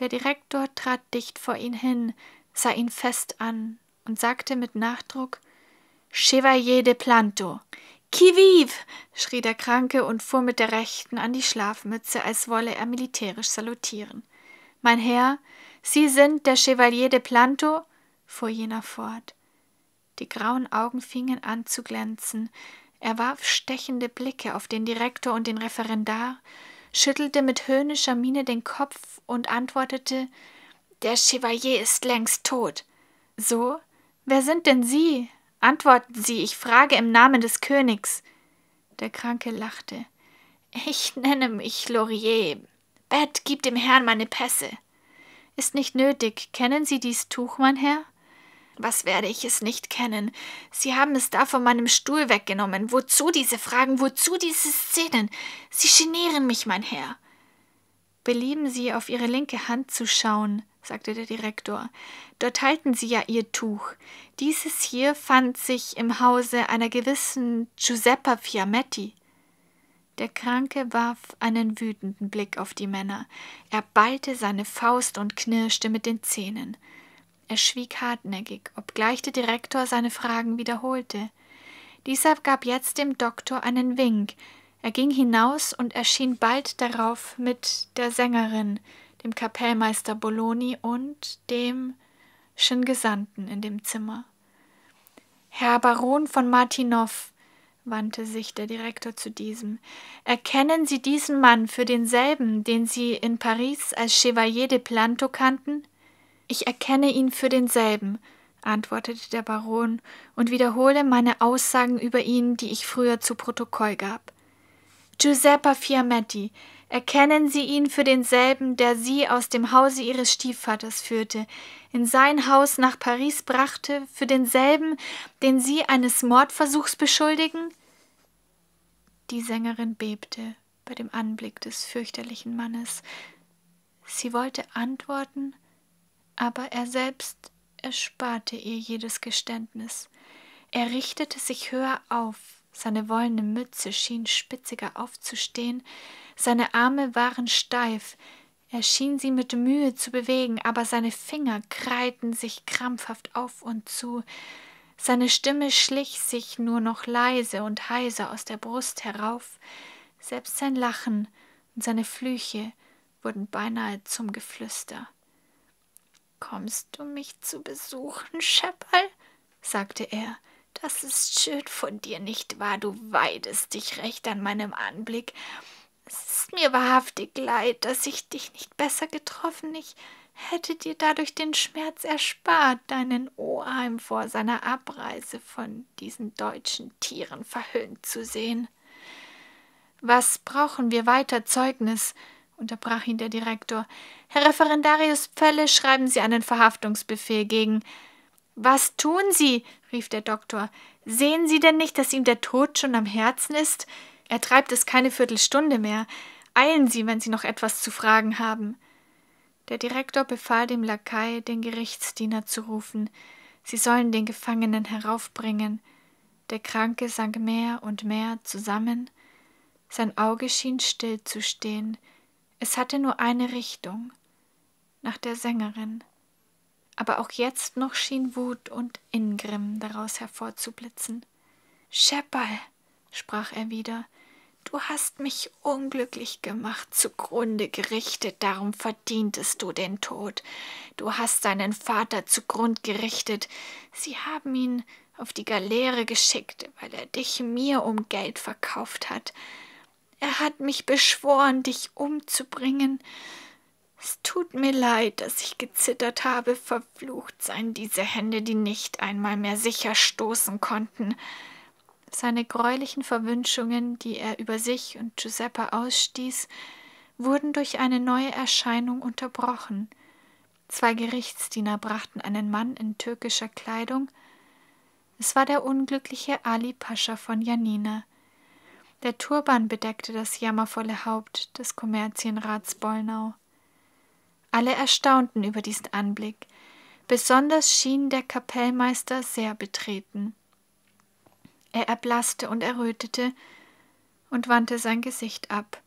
Der Direktor trat dicht vor ihn hin, sah ihn fest an und sagte mit Nachdruck Chevalier de Planto. Qui vive! schrie der Kranke und fuhr mit der rechten an die Schlafmütze, als wolle er militärisch salutieren. Mein Herr, Sie sind der Chevalier de Planto? fuhr jener fort. Die grauen Augen fingen an zu glänzen. Er warf stechende Blicke auf den Direktor und den Referendar, schüttelte mit höhnischer Miene den Kopf und antwortete: Der Chevalier ist längst tot. So, Wer sind denn Sie? Antworten Sie, ich frage im Namen des Königs. Der Kranke lachte. Ich nenne mich Laurier. Bett, gib dem Herrn meine Pässe. Ist nicht nötig. Kennen Sie dies Tuch, mein Herr? Was werde ich es nicht kennen? Sie haben es da von meinem Stuhl weggenommen. Wozu diese Fragen? Wozu diese Szenen? Sie genieren mich, mein Herr. Belieben Sie, auf Ihre linke Hand zu schauen sagte der Direktor. Dort halten Sie ja Ihr Tuch. Dieses hier fand sich im Hause einer gewissen Giuseppa Fiametti. Der Kranke warf einen wütenden Blick auf die Männer. Er ballte seine Faust und knirschte mit den Zähnen. Er schwieg hartnäckig, obgleich der Direktor seine Fragen wiederholte. Dieser gab jetzt dem Doktor einen Wink. Er ging hinaus und erschien bald darauf mit der Sängerin, dem Kapellmeister Bologni und dem Gesandten in dem Zimmer. Herr Baron von Martinow, wandte sich der Direktor zu diesem, erkennen Sie diesen Mann für denselben, den Sie in Paris als Chevalier de Planto kannten? Ich erkenne ihn für denselben, antwortete der Baron und wiederhole meine Aussagen über ihn, die ich früher zu Protokoll gab. Giuseppe Fiametti, erkennen Sie ihn für denselben, der Sie aus dem Hause Ihres Stiefvaters führte, in sein Haus nach Paris brachte, für denselben, den Sie eines Mordversuchs beschuldigen? Die Sängerin bebte bei dem Anblick des fürchterlichen Mannes. Sie wollte antworten, aber er selbst ersparte ihr jedes Geständnis. Er richtete sich höher auf, seine wollene Mütze schien spitziger aufzustehen, seine Arme waren steif, er schien sie mit Mühe zu bewegen, aber seine Finger kreiten sich krampfhaft auf und zu. Seine Stimme schlich sich nur noch leise und heiser aus der Brust herauf. Selbst sein Lachen und seine Flüche wurden beinahe zum Geflüster. Kommst du mich zu besuchen, Schepperl? sagte er. Das ist schön von dir, nicht wahr? Du weidest dich recht an meinem Anblick. Es ist mir wahrhaftig leid, dass ich dich nicht besser getroffen. Ich hätte dir dadurch den Schmerz erspart, deinen Oheim vor seiner Abreise von diesen deutschen Tieren verhöhnt zu sehen. Was brauchen wir weiter Zeugnis? unterbrach ihn der Direktor. Herr Referendarius Pfelle, schreiben Sie einen Verhaftungsbefehl gegen. Was tun Sie? rief der Doktor. Sehen Sie denn nicht, dass ihm der Tod schon am Herzen ist? Er treibt es keine Viertelstunde mehr. Eilen Sie, wenn Sie noch etwas zu fragen haben. Der Direktor befahl dem Lakai, den Gerichtsdiener zu rufen. Sie sollen den Gefangenen heraufbringen. Der Kranke sank mehr und mehr zusammen. Sein Auge schien still zu stehen. Es hatte nur eine Richtung, nach der Sängerin. Aber auch jetzt noch schien Wut und Ingrimm daraus hervorzublitzen. Scheppal, sprach er wieder, Du hast mich unglücklich gemacht, zugrunde gerichtet, darum verdientest du den Tod. Du hast deinen Vater zugrund gerichtet. Sie haben ihn auf die Galeere geschickt, weil er dich mir um Geld verkauft hat. Er hat mich beschworen, dich umzubringen. Es tut mir leid, dass ich gezittert habe. Verflucht seien diese Hände, die nicht einmal mehr sicher stoßen konnten. Seine greulichen Verwünschungen, die er über sich und Giuseppe ausstieß, wurden durch eine neue Erscheinung unterbrochen. Zwei Gerichtsdiener brachten einen Mann in türkischer Kleidung. Es war der unglückliche Ali Pascha von Janina. Der Turban bedeckte das jammervolle Haupt des Kommerzienrats Bollnau. Alle erstaunten über diesen Anblick. Besonders schien der Kapellmeister sehr betreten. Er erblaßte und errötete und wandte sein Gesicht ab.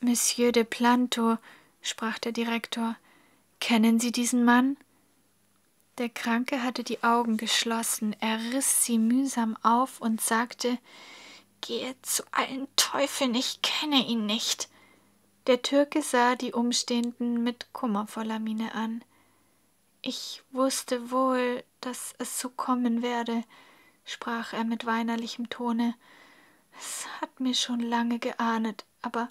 Monsieur de Planto, sprach der Direktor, kennen Sie diesen Mann? Der Kranke hatte die Augen geschlossen, er riß sie mühsam auf und sagte Gehe zu allen Teufeln, ich kenne ihn nicht. Der Türke sah die Umstehenden mit kummervoller Miene an. Ich wusste wohl, dass es so kommen werde, sprach er mit weinerlichem Tone, es hat mir schon lange geahnet, aber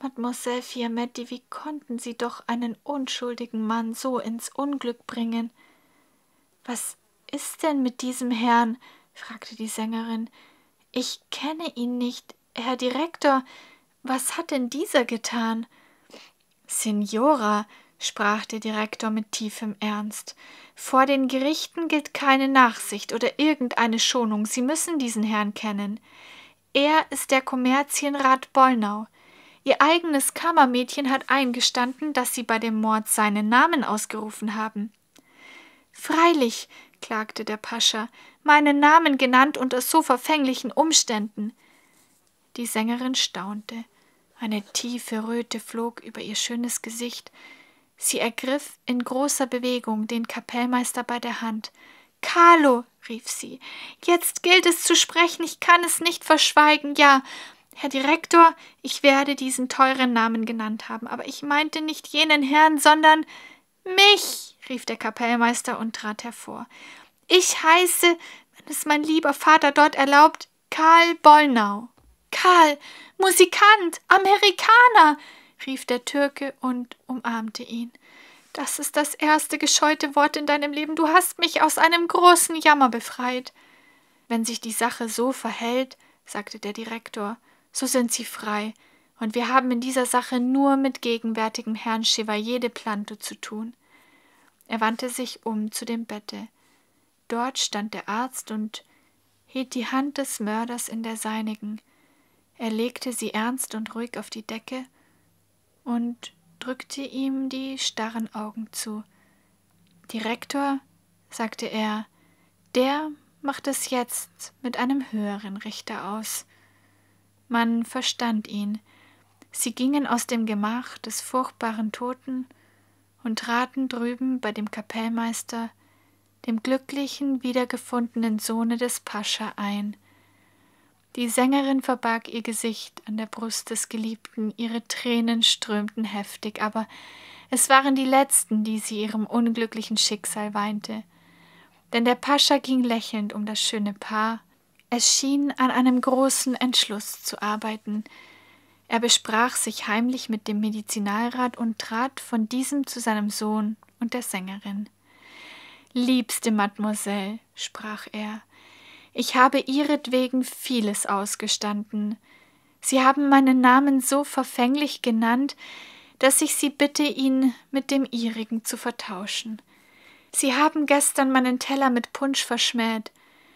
Mademoiselle Fiametti, wie konnten Sie doch einen unschuldigen Mann so ins Unglück bringen? Was ist denn mit diesem Herrn? fragte die Sängerin. Ich kenne ihn nicht. Herr Direktor, was hat denn dieser getan? Signora, sprach der Direktor mit tiefem Ernst, vor den Gerichten gilt keine Nachsicht oder irgendeine Schonung, Sie müssen diesen Herrn kennen. Er ist der Kommerzienrat Bollnau. Ihr eigenes Kammermädchen hat eingestanden, dass sie bei dem Mord seinen Namen ausgerufen haben. Freilich, klagte der Pascha, meinen Namen genannt unter so verfänglichen Umständen. Die Sängerin staunte. Eine tiefe Röte flog über ihr schönes Gesicht, Sie ergriff in großer Bewegung den Kapellmeister bei der Hand. Carlo, rief sie, jetzt gilt es zu sprechen, ich kann es nicht verschweigen, ja. Herr Direktor, ich werde diesen teuren Namen genannt haben, aber ich meinte nicht jenen Herrn, sondern mich, rief der Kapellmeister und trat hervor. Ich heiße, wenn es mein lieber Vater dort erlaubt, Karl Bollnau. Karl, Musikant, Amerikaner, rief der Türke und umarmte ihn. Das ist das erste gescheute Wort in deinem Leben. Du hast mich aus einem großen Jammer befreit. Wenn sich die Sache so verhält, sagte der Direktor, so sind sie frei, und wir haben in dieser Sache nur mit gegenwärtigem Herrn Chevalier de Plante zu tun. Er wandte sich um zu dem Bette. Dort stand der Arzt und hielt die Hand des Mörders in der seinigen. Er legte sie ernst und ruhig auf die Decke und drückte ihm die starren Augen zu. Direktor, sagte er, der macht es jetzt mit einem höheren Richter aus. Man verstand ihn. Sie gingen aus dem Gemach des furchtbaren Toten und traten drüben bei dem Kapellmeister, dem glücklichen wiedergefundenen Sohne des Pascha, ein – die Sängerin verbarg ihr Gesicht an der Brust des Geliebten, ihre Tränen strömten heftig, aber es waren die letzten, die sie ihrem unglücklichen Schicksal weinte. Denn der Pascha ging lächelnd um das schöne Paar, es schien an einem großen Entschluss zu arbeiten. Er besprach sich heimlich mit dem Medizinalrat und trat von diesem zu seinem Sohn und der Sängerin. Liebste Mademoiselle, sprach er, ich habe ihretwegen vieles ausgestanden. Sie haben meinen Namen so verfänglich genannt, dass ich Sie bitte, ihn mit dem ihrigen zu vertauschen. Sie haben gestern meinen Teller mit Punsch verschmäht.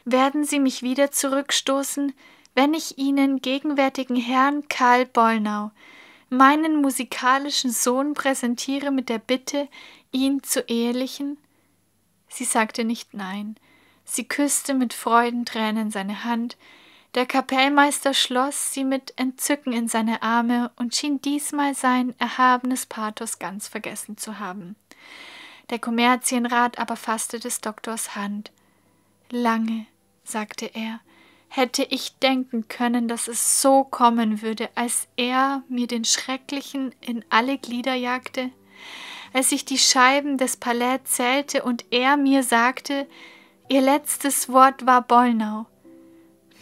Werden Sie mich wieder zurückstoßen, wenn ich Ihnen gegenwärtigen Herrn Karl Bollnau, meinen musikalischen Sohn, präsentiere mit der Bitte, ihn zu ehelichen? Sie sagte nicht nein. Sie küsste mit Freudentränen seine Hand, der Kapellmeister schloss sie mit Entzücken in seine Arme und schien diesmal sein erhabenes Pathos ganz vergessen zu haben. Der Kommerzienrat aber fasste des Doktors Hand. Lange, sagte er, hätte ich denken können, dass es so kommen würde, als er mir den Schrecklichen in alle Glieder jagte, als ich die Scheiben des Palais zählte und er mir sagte, Ihr letztes Wort war Bollnau.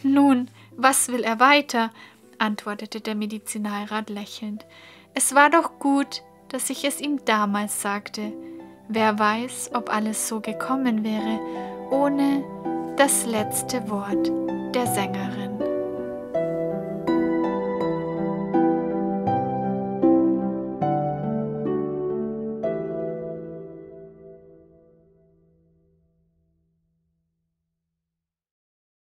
Nun, was will er weiter? antwortete der Medizinalrat lächelnd. Es war doch gut, dass ich es ihm damals sagte. Wer weiß, ob alles so gekommen wäre, ohne das letzte Wort der Sängerin.